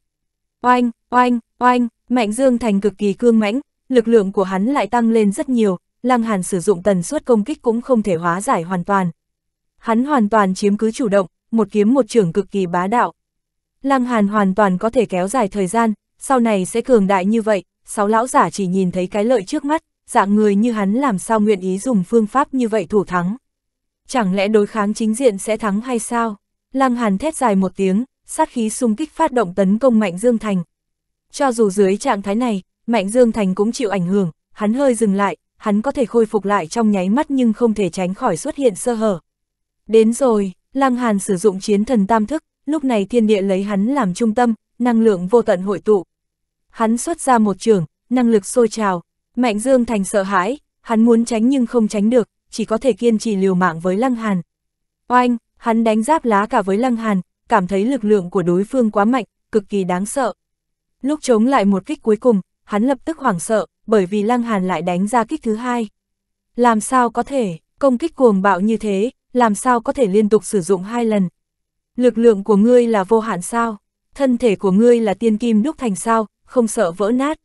Oanh, oanh, oanh, Mạnh Dương Thành cực kỳ cương mãnh, lực lượng của hắn lại tăng lên rất nhiều, Lăng Hàn sử dụng tần suất công kích cũng không thể hóa giải hoàn toàn. Hắn hoàn toàn chiếm cứ chủ động, một kiếm một trưởng cực kỳ bá đạo. Lăng Hàn hoàn toàn có thể kéo dài thời gian, sau này sẽ cường đại như vậy, sáu lão giả chỉ nhìn thấy cái lợi trước mắt, dạng người như hắn làm sao nguyện ý dùng phương pháp như vậy thủ thắng. Chẳng lẽ đối kháng chính diện sẽ thắng hay sao? Lăng Hàn thét dài một tiếng, sát khí xung kích phát động tấn công Mạnh Dương Thành. Cho dù dưới trạng thái này, Mạnh Dương Thành cũng chịu ảnh hưởng, hắn hơi dừng lại, hắn có thể khôi phục lại trong nháy mắt nhưng không thể tránh khỏi xuất hiện sơ hở. Đến rồi, Lăng Hàn sử dụng chiến thần tam thức, lúc này thiên địa lấy hắn làm trung tâm, năng lượng vô tận hội tụ. Hắn xuất ra một trường, năng lực sôi trào, Mạnh Dương Thành sợ hãi, hắn muốn tránh nhưng không tránh được, chỉ có thể kiên trì liều mạng với Lăng Hàn. Oanh, hắn đánh giáp lá cả với Lăng Hàn, cảm thấy lực lượng của đối phương quá mạnh, cực kỳ đáng sợ. Lúc chống lại một kích cuối cùng, hắn lập tức hoảng sợ, bởi vì Lăng Hàn lại đánh ra kích thứ hai. Làm sao có thể, công kích cuồng bạo như thế, làm sao có thể liên tục sử dụng hai lần. Lực lượng của ngươi là vô hạn sao, thân thể của ngươi là tiên kim đúc thành sao, không sợ vỡ nát.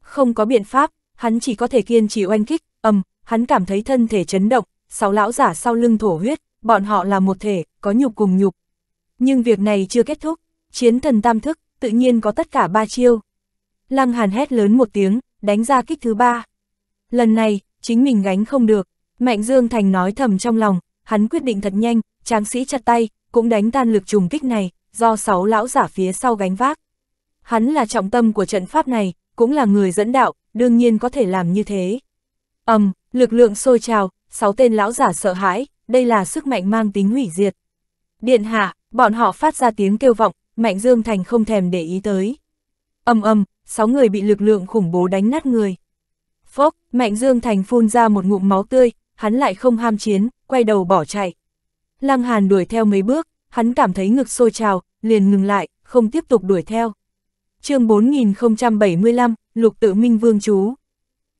Không có biện pháp, hắn chỉ có thể kiên trì oanh kích, ầm, hắn cảm thấy thân thể chấn động, sáu lão giả sau lưng thổ huyết, bọn họ là một thể, có nhục cùng nhục. Nhưng việc này chưa kết thúc, chiến thần tam thức, tự nhiên có tất cả ba chiêu. Lăng hàn hét lớn một tiếng, đánh ra kích thứ ba. Lần này, chính mình gánh không được, Mạnh Dương Thành nói thầm trong lòng, hắn quyết định thật nhanh, tráng sĩ chặt tay, cũng đánh tan lực trùng kích này, do sáu lão giả phía sau gánh vác. Hắn là trọng tâm của trận pháp này, cũng là người dẫn đạo, đương nhiên có thể làm như thế ầm, um, lực lượng sôi trào, sáu tên lão giả sợ hãi, đây là sức mạnh mang tính hủy diệt. Điện hạ, bọn họ phát ra tiếng kêu vọng, Mạnh Dương Thành không thèm để ý tới. ầm um, âm, um, sáu người bị lực lượng khủng bố đánh nát người. Phốc, Mạnh Dương Thành phun ra một ngụm máu tươi, hắn lại không ham chiến, quay đầu bỏ chạy. Lăng Hàn đuổi theo mấy bước, hắn cảm thấy ngực sôi trào, liền ngừng lại, không tiếp tục đuổi theo. chương 4075, Lục Tự Minh Vương Chú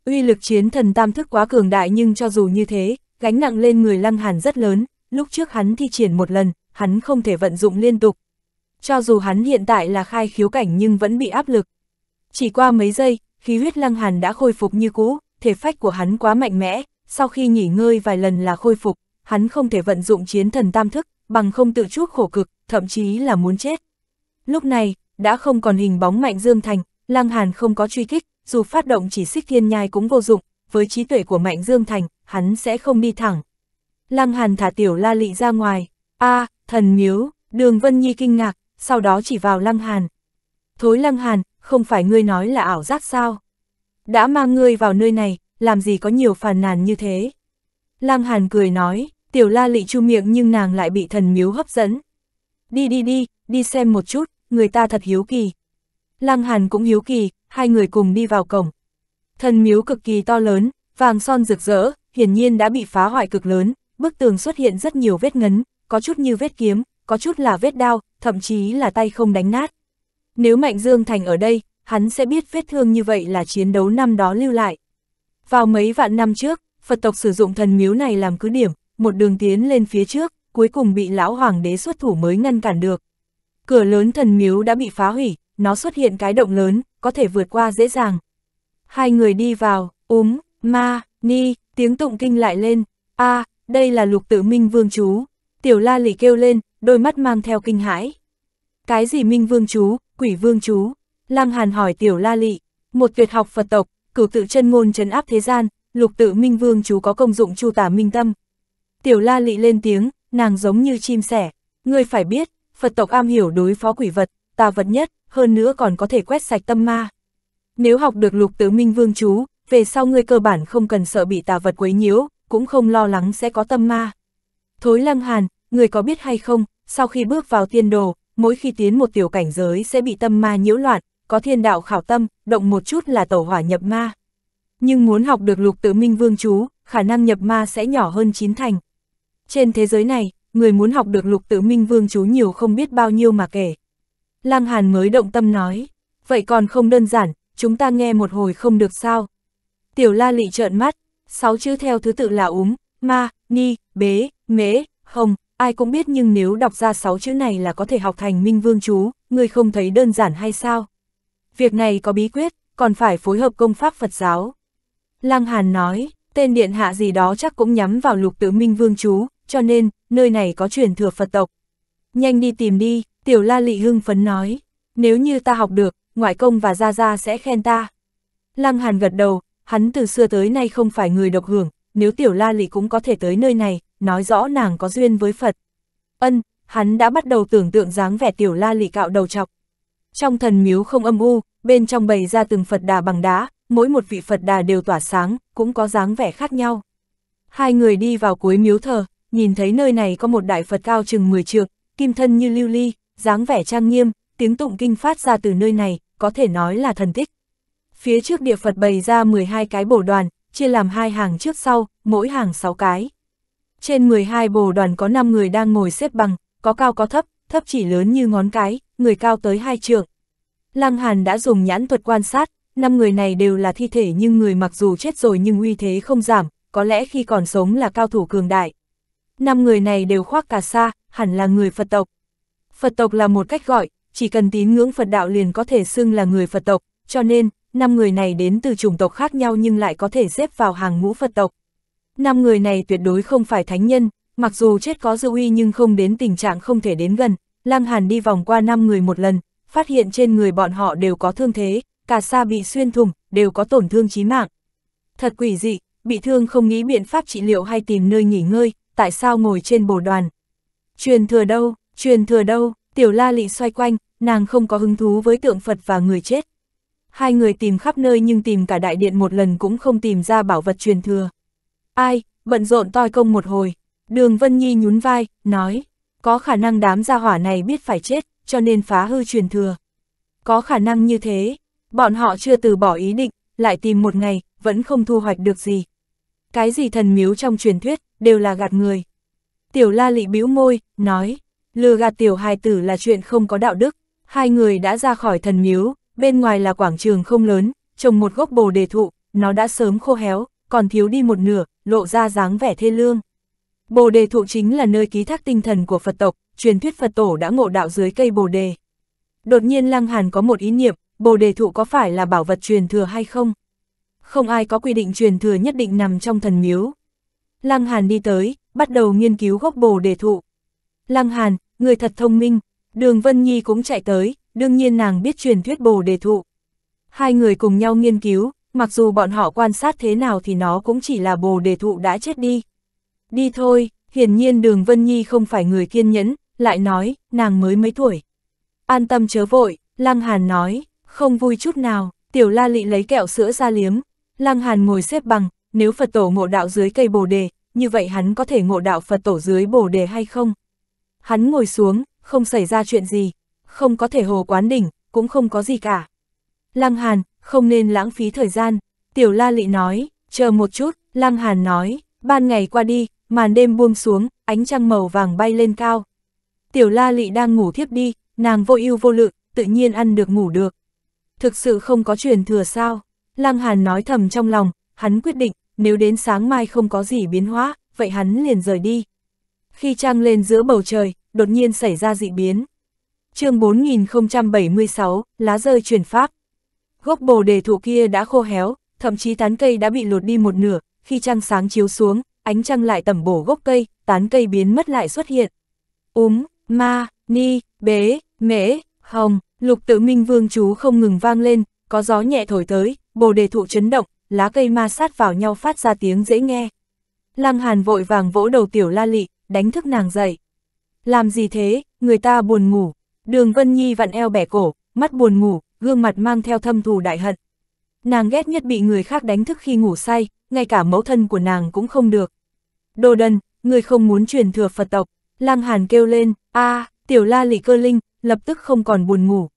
Uy lực chiến thần tam thức quá cường đại nhưng cho dù như thế, gánh nặng lên người lăng hàn rất lớn, lúc trước hắn thi triển một lần, hắn không thể vận dụng liên tục. Cho dù hắn hiện tại là khai khiếu cảnh nhưng vẫn bị áp lực. Chỉ qua mấy giây, khí huyết lăng hàn đã khôi phục như cũ, thể phách của hắn quá mạnh mẽ, sau khi nghỉ ngơi vài lần là khôi phục, hắn không thể vận dụng chiến thần tam thức, bằng không tự chuốc khổ cực, thậm chí là muốn chết. Lúc này, đã không còn hình bóng mạnh Dương Thành, Lăng Hàn không có truy kích, dù phát động chỉ xích thiên nhai cũng vô dụng, với trí tuệ của Mạnh Dương Thành, hắn sẽ không đi thẳng. Lăng Hàn thả tiểu la lị ra ngoài, a à, thần miếu, đường Vân Nhi kinh ngạc, sau đó chỉ vào Lăng Hàn. Thối Lăng Hàn, không phải ngươi nói là ảo giác sao? Đã mang ngươi vào nơi này, làm gì có nhiều phàn nàn như thế? Lăng Hàn cười nói, tiểu la lị chu miệng nhưng nàng lại bị thần miếu hấp dẫn. Đi đi đi, đi xem một chút, người ta thật hiếu kỳ, Lăng Hàn cũng hiếu kỳ, hai người cùng đi vào cổng. Thần miếu cực kỳ to lớn, vàng son rực rỡ, hiển nhiên đã bị phá hoại cực lớn, bức tường xuất hiện rất nhiều vết ngấn, có chút như vết kiếm, có chút là vết đao, thậm chí là tay không đánh nát. Nếu Mạnh Dương Thành ở đây, hắn sẽ biết vết thương như vậy là chiến đấu năm đó lưu lại. Vào mấy vạn năm trước, Phật tộc sử dụng thần miếu này làm cứ điểm, một đường tiến lên phía trước, cuối cùng bị lão hoàng đế xuất thủ mới ngăn cản được. Cửa lớn thần miếu đã bị phá hủy, nó xuất hiện cái động lớn, có thể vượt qua dễ dàng. Hai người đi vào, úm, ma, ni, tiếng tụng kinh lại lên, a à, đây là lục tự minh vương chú. Tiểu la lì kêu lên, đôi mắt mang theo kinh hãi. Cái gì minh vương chú, quỷ vương chú? Lăng Hàn hỏi tiểu la lị, một tuyệt học Phật tộc, cửu tự chân ngôn trấn áp thế gian, lục tự minh vương chú có công dụng chu tả minh tâm. Tiểu la lị lên tiếng, nàng giống như chim sẻ, ngươi phải biết, Phật tộc am hiểu đối phó quỷ vật, tà vật nhất, hơn nữa còn có thể quét sạch tâm ma. Nếu học được lục tứ minh vương chú, về sau ngươi cơ bản không cần sợ bị tà vật quấy nhiễu, cũng không lo lắng sẽ có tâm ma. Thối lăng hàn, người có biết hay không, sau khi bước vào tiên đồ, mỗi khi tiến một tiểu cảnh giới sẽ bị tâm ma nhiễu loạn, có thiên đạo khảo tâm, động một chút là tẩu hỏa nhập ma. Nhưng muốn học được lục tứ minh vương chú, khả năng nhập ma sẽ nhỏ hơn chín thành. Trên thế giới này, người muốn học được lục tứ minh vương chú nhiều không biết bao nhiêu mà kể. Lang Hàn mới động tâm nói, vậy còn không đơn giản, chúng ta nghe một hồi không được sao. Tiểu la lị trợn mắt, sáu chữ theo thứ tự là úm, ma, ni, bế, mễ, hồng, ai cũng biết nhưng nếu đọc ra sáu chữ này là có thể học thành minh vương chú, người không thấy đơn giản hay sao. Việc này có bí quyết, còn phải phối hợp công pháp Phật giáo. Lang Hàn nói, tên điện hạ gì đó chắc cũng nhắm vào lục tự minh vương chú, cho nên, nơi này có truyền thừa Phật tộc. Nhanh đi tìm đi, Tiểu La Lị hưng phấn nói, nếu như ta học được, ngoại công và Gia Gia sẽ khen ta. Lăng Hàn gật đầu, hắn từ xưa tới nay không phải người độc hưởng, nếu Tiểu La Lị cũng có thể tới nơi này, nói rõ nàng có duyên với Phật. Ân, hắn đã bắt đầu tưởng tượng dáng vẻ Tiểu La Lị cạo đầu chọc. Trong thần miếu không âm u, bên trong bày ra từng Phật đà bằng đá, mỗi một vị Phật đà đều tỏa sáng, cũng có dáng vẻ khác nhau. Hai người đi vào cuối miếu thờ, nhìn thấy nơi này có một đại Phật cao chừng 10 trượng, kim thân như lưu ly, dáng vẻ trang nghiêm, tiếng tụng kinh phát ra từ nơi này, có thể nói là thần tích. Phía trước địa Phật bày ra 12 cái bổ đoàn, chia làm hai hàng trước sau, mỗi hàng 6 cái. Trên 12 bổ đoàn có 5 người đang ngồi xếp bằng, có cao có thấp, thấp chỉ lớn như ngón cái, người cao tới hai trượng. Lăng Hàn đã dùng nhãn thuật quan sát, 5 người này đều là thi thể nhưng người mặc dù chết rồi nhưng uy thế không giảm, có lẽ khi còn sống là cao thủ cường đại. 5 người này đều khoác cà sa, hẳn là người Phật tộc, Phật tộc là một cách gọi, chỉ cần tín ngưỡng Phật đạo liền có thể xưng là người Phật tộc, cho nên, năm người này đến từ chủng tộc khác nhau nhưng lại có thể xếp vào hàng ngũ Phật tộc. Năm người này tuyệt đối không phải thánh nhân, mặc dù chết có dư uy nhưng không đến tình trạng không thể đến gần, Lăng Hàn đi vòng qua năm người một lần, phát hiện trên người bọn họ đều có thương thế, cả xa bị xuyên thủng, đều có tổn thương chí mạng. Thật quỷ dị, bị thương không nghĩ biện pháp trị liệu hay tìm nơi nghỉ ngơi, tại sao ngồi trên bồ đoàn. Truyền thừa đâu, Truyền thừa đâu, tiểu la lị xoay quanh, nàng không có hứng thú với tượng Phật và người chết. Hai người tìm khắp nơi nhưng tìm cả đại điện một lần cũng không tìm ra bảo vật truyền thừa. Ai, bận rộn toi công một hồi. Đường Vân Nhi nhún vai, nói, có khả năng đám gia hỏa này biết phải chết, cho nên phá hư truyền thừa. Có khả năng như thế, bọn họ chưa từ bỏ ý định, lại tìm một ngày, vẫn không thu hoạch được gì. Cái gì thần miếu trong truyền thuyết, đều là gạt người. Tiểu la lị bĩu môi, nói, lừa gạt tiểu hài tử là chuyện không có đạo đức, hai người đã ra khỏi thần miếu, bên ngoài là quảng trường không lớn, trồng một gốc bồ đề thụ, nó đã sớm khô héo, còn thiếu đi một nửa, lộ ra dáng vẻ thê lương. Bồ đề thụ chính là nơi ký thác tinh thần của Phật tộc, truyền thuyết Phật tổ đã ngộ đạo dưới cây bồ đề. Đột nhiên Lăng Hàn có một ý niệm, bồ đề thụ có phải là bảo vật truyền thừa hay không? Không ai có quy định truyền thừa nhất định nằm trong thần miếu. Lăng Hàn đi tới, bắt đầu nghiên cứu gốc bồ đề thụ. Lăng Hàn, người thật thông minh, đường Vân Nhi cũng chạy tới, đương nhiên nàng biết truyền thuyết bồ đề thụ. Hai người cùng nhau nghiên cứu, mặc dù bọn họ quan sát thế nào thì nó cũng chỉ là bồ đề thụ đã chết đi. Đi thôi, hiển nhiên đường Vân Nhi không phải người kiên nhẫn, lại nói, nàng mới mấy tuổi. An tâm chớ vội, Lăng Hàn nói, không vui chút nào, tiểu la lị lấy kẹo sữa ra liếm. Lăng Hàn ngồi xếp bằng, nếu Phật tổ ngộ đạo dưới cây bồ đề, như vậy hắn có thể ngộ đạo Phật tổ dưới bồ đề hay không? Hắn ngồi xuống, không xảy ra chuyện gì, không có thể hồ quán đỉnh, cũng không có gì cả. Lăng Hàn, không nên lãng phí thời gian, tiểu la lị nói, chờ một chút, Lăng Hàn nói, ban ngày qua đi, màn đêm buông xuống, ánh trăng màu vàng bay lên cao. Tiểu la lị đang ngủ thiếp đi, nàng vô ưu vô lự, tự nhiên ăn được ngủ được. Thực sự không có truyền thừa sao, Lăng Hàn nói thầm trong lòng, hắn quyết định, nếu đến sáng mai không có gì biến hóa, vậy hắn liền rời đi. Khi trăng lên giữa bầu trời, đột nhiên xảy ra dị biến. chương 4076, lá rơi truyền pháp. Gốc bồ đề thụ kia đã khô héo, thậm chí tán cây đã bị lột đi một nửa, khi trăng sáng chiếu xuống, ánh trăng lại tẩm bổ gốc cây, tán cây biến mất lại xuất hiện. Úm, ma, ni, bế, mễ, hồng, lục tự minh vương chú không ngừng vang lên, có gió nhẹ thổi tới, bồ đề thụ chấn động, lá cây ma sát vào nhau phát ra tiếng dễ nghe. Lăng Hàn vội vàng vỗ đầu tiểu la lị, đánh thức nàng dậy. Làm gì thế, người ta buồn ngủ. Đường Vân Nhi vặn eo bẻ cổ, mắt buồn ngủ, gương mặt mang theo thâm thù đại hận. Nàng ghét nhất bị người khác đánh thức khi ngủ say, ngay cả mẫu thân của nàng cũng không được. Đồ đần, người không muốn truyền thừa Phật tộc. Lang Hàn kêu lên, a à, tiểu la lị cơ linh, lập tức không còn buồn ngủ.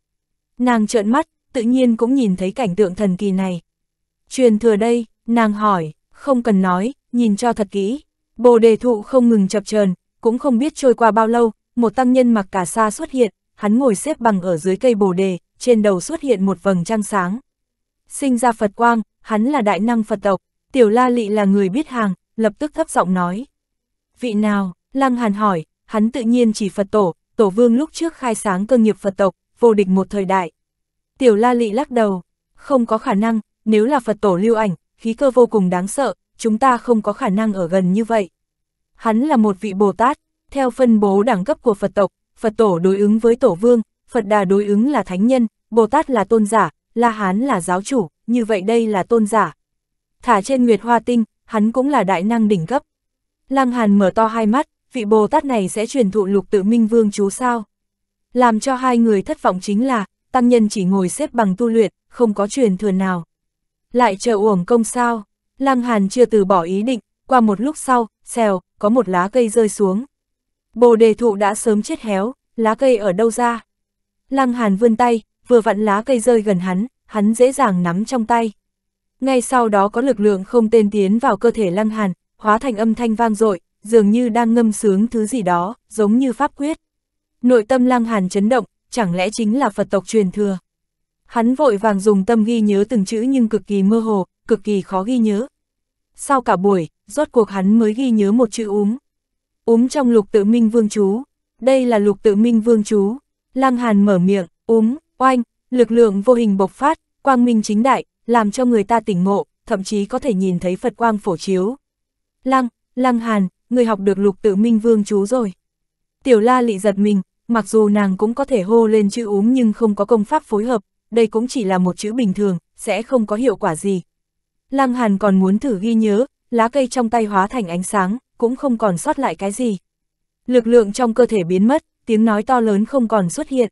Nàng trợn mắt, tự nhiên cũng nhìn thấy cảnh tượng thần kỳ này. Truyền thừa đây, nàng hỏi, không cần nói, nhìn cho thật kỹ. Bồ đề thụ không ngừng chập chờn, cũng không biết trôi qua bao lâu, một tăng nhân mặc cà sa xuất hiện, hắn ngồi xếp bằng ở dưới cây bồ đề, trên đầu xuất hiện một vầng trăng sáng. Sinh ra Phật Quang, hắn là đại năng Phật tộc, Tiểu La Lị là người biết hàng, lập tức thấp giọng nói. Vị nào, Lăng Hàn hỏi, hắn tự nhiên chỉ Phật Tổ, Tổ Vương lúc trước khai sáng cơ nghiệp Phật tộc, vô địch một thời đại. Tiểu La Lị lắc đầu, không có khả năng, nếu là Phật Tổ lưu ảnh, khí cơ vô cùng đáng sợ, chúng ta không có khả năng ở gần như vậy. Hắn là một vị Bồ Tát, theo phân bố đẳng cấp của Phật tộc, Phật tổ đối ứng với tổ vương, Phật đà đối ứng là thánh nhân, Bồ Tát là tôn giả, La Hán là giáo chủ, như vậy đây là tôn giả. Thả trên Nguyệt Hoa Tinh, hắn cũng là đại năng đỉnh cấp. Lăng Hàn mở to hai mắt, vị Bồ Tát này sẽ truyền thụ lục tự minh vương chú sao. Làm cho hai người thất vọng chính là, tăng nhân chỉ ngồi xếp bằng tu luyện, không có truyền thừa nào. Lại chờ uổng công sao? Lăng Hàn chưa từ bỏ ý định, qua một lúc sau, xèo, có một lá cây rơi xuống. Bồ đề thụ đã sớm chết héo, lá cây ở đâu ra? Lăng Hàn vươn tay, vừa vặn lá cây rơi gần hắn, hắn dễ dàng nắm trong tay. Ngay sau đó có lực lượng không tên tiến vào cơ thể Lăng Hàn, hóa thành âm thanh vang dội, dường như đang ngâm sướng thứ gì đó, giống như pháp quyết. Nội tâm Lăng Hàn chấn động, chẳng lẽ chính là Phật tộc truyền thừa? Hắn vội vàng dùng tâm ghi nhớ từng chữ nhưng cực kỳ mơ hồ, cực kỳ khó ghi nhớ. Sau cả buổi, rốt cuộc hắn mới ghi nhớ một chữ úm. Úm trong lục tự minh vương chú. Đây là lục tự minh vương chú. Lăng Hàn mở miệng, úm, oanh, lực lượng vô hình bộc phát, quang minh chính đại, làm cho người ta tỉnh ngộ, thậm chí có thể nhìn thấy Phật quang phổ chiếu. Lăng, Lăng Hàn, người học được lục tự minh vương chú rồi. Tiểu la lị giật mình, mặc dù nàng cũng có thể hô lên chữ úm nhưng không có công pháp phối hợp, đây cũng chỉ là một chữ bình thường, sẽ không có hiệu quả gì. Lăng Hàn còn muốn thử ghi nhớ, lá cây trong tay hóa thành ánh sáng, cũng không còn sót lại cái gì. Lực lượng trong cơ thể biến mất, tiếng nói to lớn không còn xuất hiện.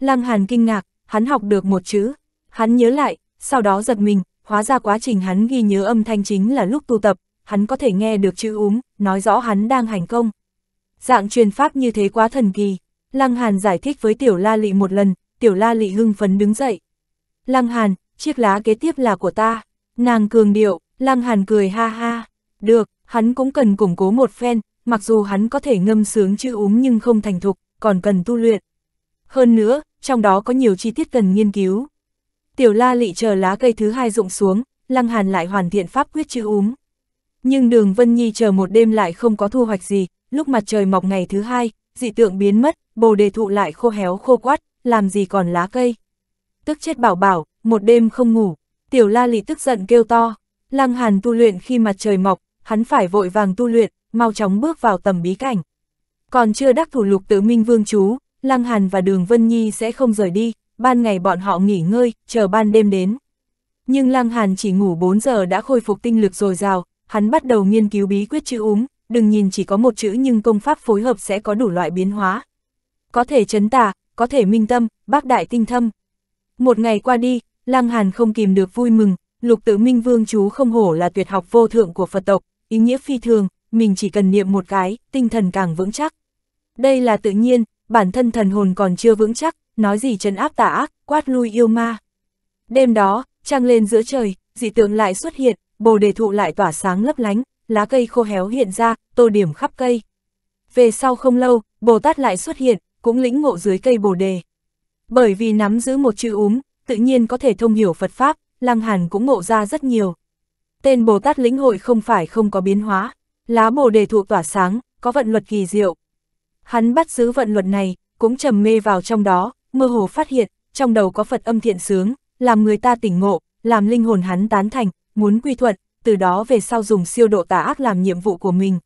Lăng Hàn kinh ngạc, hắn học được một chữ, hắn nhớ lại, sau đó giật mình, hóa ra quá trình hắn ghi nhớ âm thanh chính là lúc tu tập, hắn có thể nghe được chữ úm, nói rõ hắn đang hành công. Dạng truyền pháp như thế quá thần kỳ, Lăng Hàn giải thích với Tiểu La Lị một lần, tiểu la lị hưng phấn đứng dậy. Lăng Hàn, chiếc lá kế tiếp là của ta. Nàng cường điệu, Lăng Hàn cười ha ha. Được, hắn cũng cần củng cố một phen, mặc dù hắn có thể ngâm sướng chữ úng nhưng không thành thục, còn cần tu luyện. Hơn nữa, trong đó có nhiều chi tiết cần nghiên cứu. Tiểu la lị chờ lá cây thứ hai rụng xuống, Lăng Hàn lại hoàn thiện pháp quyết chữ úng. Nhưng đường Vân Nhi chờ một đêm lại không có thu hoạch gì, lúc mặt trời mọc ngày thứ hai, dị tượng biến mất, bồ đề thụ lại khô héo khô quát, làm gì còn lá cây. Tức chết bảo bảo, một đêm không ngủ, tiểu la lị tức giận kêu to, lăng hàn tu luyện khi mặt trời mọc, hắn phải vội vàng tu luyện, mau chóng bước vào tầm bí cảnh. Còn chưa đắc thủ lục tự minh vương chú, lăng hàn và đường Vân Nhi sẽ không rời đi, ban ngày bọn họ nghỉ ngơi, chờ ban đêm đến. Nhưng lăng hàn chỉ ngủ 4 giờ đã khôi phục tinh lực dồi dào, hắn bắt đầu nghiên cứu bí quyết chữ úng đừng nhìn chỉ có một chữ nhưng công pháp phối hợp sẽ có đủ loại biến hóa. Có thể chấn tà, có thể minh tâm, bác đại tinh thâm. Một ngày qua đi, Lăng Hàn không kìm được vui mừng, lục tử minh vương chú không hổ là tuyệt học vô thượng của Phật tộc, ý nghĩa phi thường, mình chỉ cần niệm một cái, tinh thần càng vững chắc. Đây là tự nhiên, bản thân thần hồn còn chưa vững chắc, nói gì trấn áp tà ác, quát lui yêu ma. Đêm đó, trăng lên giữa trời, dị tượng lại xuất hiện, bồ đề thụ lại tỏa sáng lấp lánh, lá cây khô héo hiện ra, tô điểm khắp cây. Về sau không lâu, Bồ Tát lại xuất hiện, cũng lĩnh ngộ dưới cây bồ đề. Bởi vì nắm giữ một chữ úm, tự nhiên có thể thông hiểu Phật Pháp, Lăng Hàn cũng ngộ ra rất nhiều. Tên Bồ Tát lĩnh hội không phải không có biến hóa, lá bồ đề thụ tỏa sáng, có vận luật kỳ diệu. Hắn bắt giữ vận luật này, cũng trầm mê vào trong đó, mơ hồ phát hiện, trong đầu có Phật âm thiện sướng, làm người ta tỉnh ngộ, làm linh hồn hắn tán thành, muốn quy thuận, từ đó về sau dùng siêu độ tà ác làm nhiệm vụ của mình.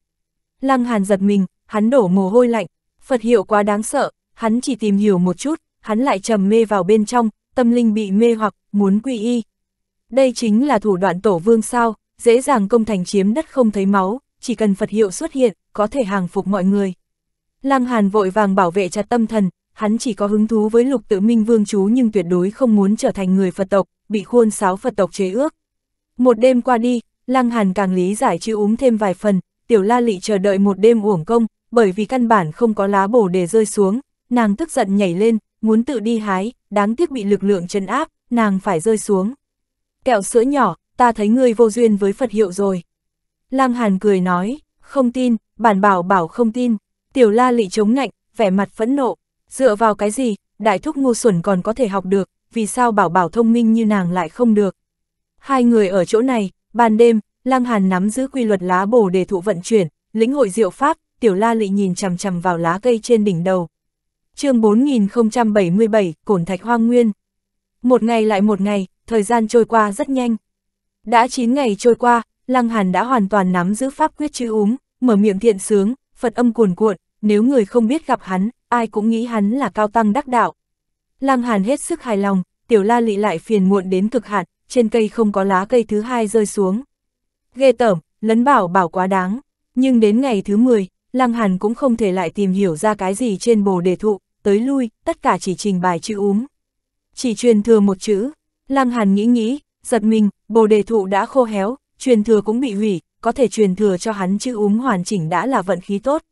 Lăng Hàn giật mình, hắn đổ mồ hôi lạnh, Phật hiệu quá đáng sợ, hắn chỉ tìm hiểu một chút, hắn lại trầm mê vào bên trong, tâm linh bị mê hoặc, muốn quy y. Đây chính là thủ đoạn tổ vương sao, dễ dàng công thành chiếm đất không thấy máu, chỉ cần Phật hiệu xuất hiện, có thể hàng phục mọi người. Lăng Hàn vội vàng bảo vệ chặt tâm thần, hắn chỉ có hứng thú với lục tự minh vương chú nhưng tuyệt đối không muốn trở thành người Phật tộc, bị khuôn sáo Phật tộc chế ước. Một đêm qua đi, Lăng Hàn càng lý giải chữ uống thêm vài phần, tiểu la lị chờ đợi một đêm uổng công, bởi vì căn bản không có lá bổ để rơi xuống, nàng tức giận nhảy lên, muốn tự đi hái, đáng tiếc bị lực lượng chân áp, nàng phải rơi xuống. Kẹo sữa nhỏ, ta thấy ngươi vô duyên với Phật hiệu rồi. Lang Hàn cười nói, không tin, bản bảo bảo không tin, tiểu la lị chống nạnh, vẻ mặt phẫn nộ, dựa vào cái gì, đại thúc ngu xuẩn còn có thể học được, vì sao bảo bảo thông minh như nàng lại không được. Hai người ở chỗ này, ban đêm, Lang Hàn nắm giữ quy luật lá bổ để thụ vận chuyển, lĩnh hội diệu pháp, tiểu la lị nhìn chằm chằm vào lá cây trên đỉnh đầu. chương 4077, Cổn Thạch Hoang Nguyên. Một ngày lại một ngày, thời gian trôi qua rất nhanh. Đã 9 ngày trôi qua, Lăng Hàn đã hoàn toàn nắm giữ pháp quyết chữ úm, mở miệng thiện sướng, Phật âm cuồn cuộn, nếu người không biết gặp hắn, ai cũng nghĩ hắn là cao tăng đắc đạo. Lăng Hàn hết sức hài lòng, tiểu la lị lại phiền muộn đến cực hạn, trên cây không có lá cây thứ hai rơi xuống. Ghê tởm, lấn bảo bảo quá đáng, nhưng đến ngày thứ 10, Lăng Hàn cũng không thể lại tìm hiểu ra cái gì trên bồ đề thụ, tới lui, tất cả chỉ trình bài chữ úm. Chỉ truyền thừa một chữ, Lăng Hàn nghĩ nghĩ, giật mình, bồ đề thụ đã khô héo, truyền thừa cũng bị hủy, có thể truyền thừa cho hắn chữ úm hoàn chỉnh đã là vận khí tốt.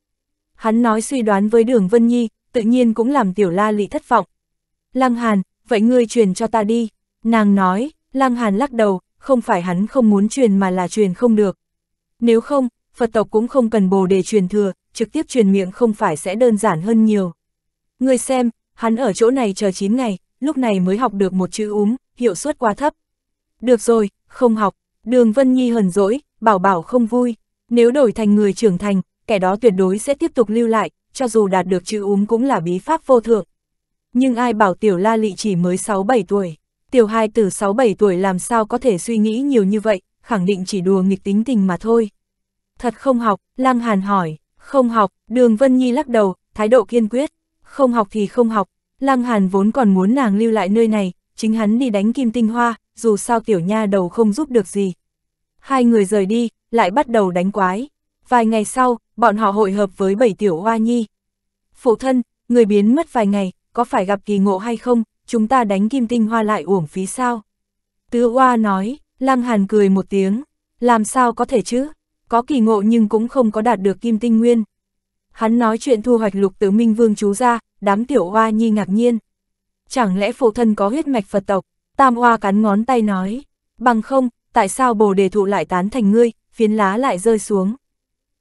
Hắn nói suy đoán với đường Vân Nhi, tự nhiên cũng làm tiểu la lị thất vọng. Lăng Hàn, vậy ngươi truyền cho ta đi. Nàng nói, Lăng Hàn lắc đầu, không phải hắn không muốn truyền mà là truyền không được. Nếu không, Phật tộc cũng không cần bồ đề truyền thừa, trực tiếp truyền miệng không phải sẽ đơn giản hơn nhiều. Người xem, hắn ở chỗ này chờ 9 ngày, lúc này mới học được một chữ úm, hiệu suất quá thấp. Được rồi, không học, đường Vân Nhi hờn dỗi, bảo bảo không vui, nếu đổi thành người trưởng thành, kẻ đó tuyệt đối sẽ tiếp tục lưu lại, cho dù đạt được chữ úm cũng là bí pháp vô thượng. Nhưng ai bảo tiểu la lị chỉ mới 6-7 tuổi, tiểu hai từ 6-7 tuổi làm sao có thể suy nghĩ nhiều như vậy, khẳng định chỉ đùa nghịch tính tình mà thôi. Thật không học, Lăng Hàn hỏi, không học, Đường Vân Nhi lắc đầu, thái độ kiên quyết, không học thì không học, Lăng Hàn vốn còn muốn nàng lưu lại nơi này, chính hắn đi đánh kim tinh hoa, dù sao tiểu nha đầu không giúp được gì. Hai người rời đi, lại bắt đầu đánh quái. Vài ngày sau, bọn họ hội hợp với bảy tiểu hoa nhi. Phụ thân, người biến mất vài ngày, có phải gặp kỳ ngộ hay không, chúng ta đánh kim tinh hoa lại uổng phí sao? Tứ hoa nói, Lăng Hàn cười một tiếng, làm sao có thể chứ? có kỳ ngộ nhưng cũng không có đạt được kim tinh nguyên. Hắn nói chuyện thu hoạch lục tử minh vương chú ra, đám tiểu hoa nhi ngạc nhiên. Chẳng lẽ phụ thân có huyết mạch Phật tộc, tam hoa cắn ngón tay nói, bằng không, tại sao bồ đề thụ lại tán thành ngươi, phiến lá lại rơi xuống.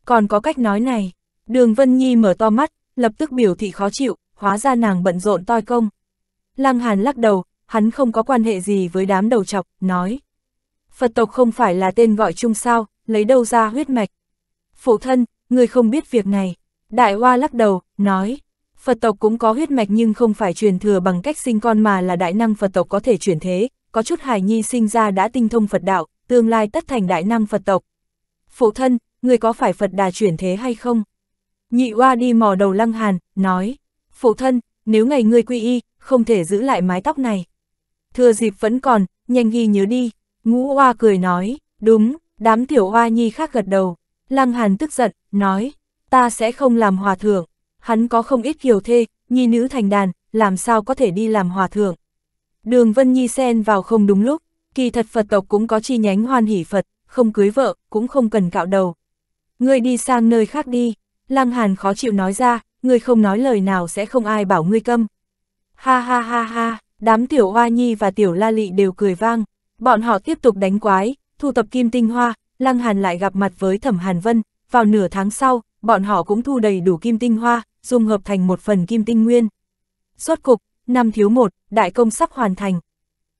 Còn có cách nói này, đường Vân Nhi mở to mắt, lập tức biểu thị khó chịu, hóa ra nàng bận rộn toi công. Lăng Hàn lắc đầu, hắn không có quan hệ gì với đám đầu chọc, nói. Phật tộc không phải là tên gọi chung sao, lấy đâu ra huyết mạch. Phụ thân, người không biết việc này. Đại Hoa lắc đầu, nói, Phật tộc cũng có huyết mạch nhưng không phải truyền thừa bằng cách sinh con mà là đại năng Phật tộc có thể chuyển thế, có chút hài nhi sinh ra đã tinh thông Phật đạo, tương lai tất thành đại năng Phật tộc. Phụ thân, người có phải Phật đà chuyển thế hay không? Nhị Hoa đi mò đầu lăng hàn, nói, Phụ thân, nếu ngày ngươi quy y, không thể giữ lại mái tóc này. Thừa dịp vẫn còn, nhanh ghi nhớ đi, ngũ Hoa cười nói, đúng, Đám tiểu hoa nhi khác gật đầu, Lăng Hàn tức giận, nói, ta sẽ không làm hòa thượng, hắn có không ít kiều thê, nhi nữ thành đàn, làm sao có thể đi làm hòa thượng. Đường Vân Nhi xen vào không đúng lúc, kỳ thật Phật tộc cũng có chi nhánh hoan hỷ Phật, không cưới vợ, cũng không cần cạo đầu. Ngươi đi sang nơi khác đi, Lăng Hàn khó chịu nói ra, ngươi không nói lời nào sẽ không ai bảo ngươi câm. Ha ha ha ha, đám tiểu hoa nhi và tiểu la lị đều cười vang, bọn họ tiếp tục đánh quái, thu tập kim tinh hoa, Lăng Hàn lại gặp mặt với Thẩm Hàn Vân, vào nửa tháng sau, bọn họ cũng thu đầy đủ kim tinh hoa, dùng hợp thành một phần kim tinh nguyên. Rốt cục, năm thiếu một, đại công sắp hoàn thành.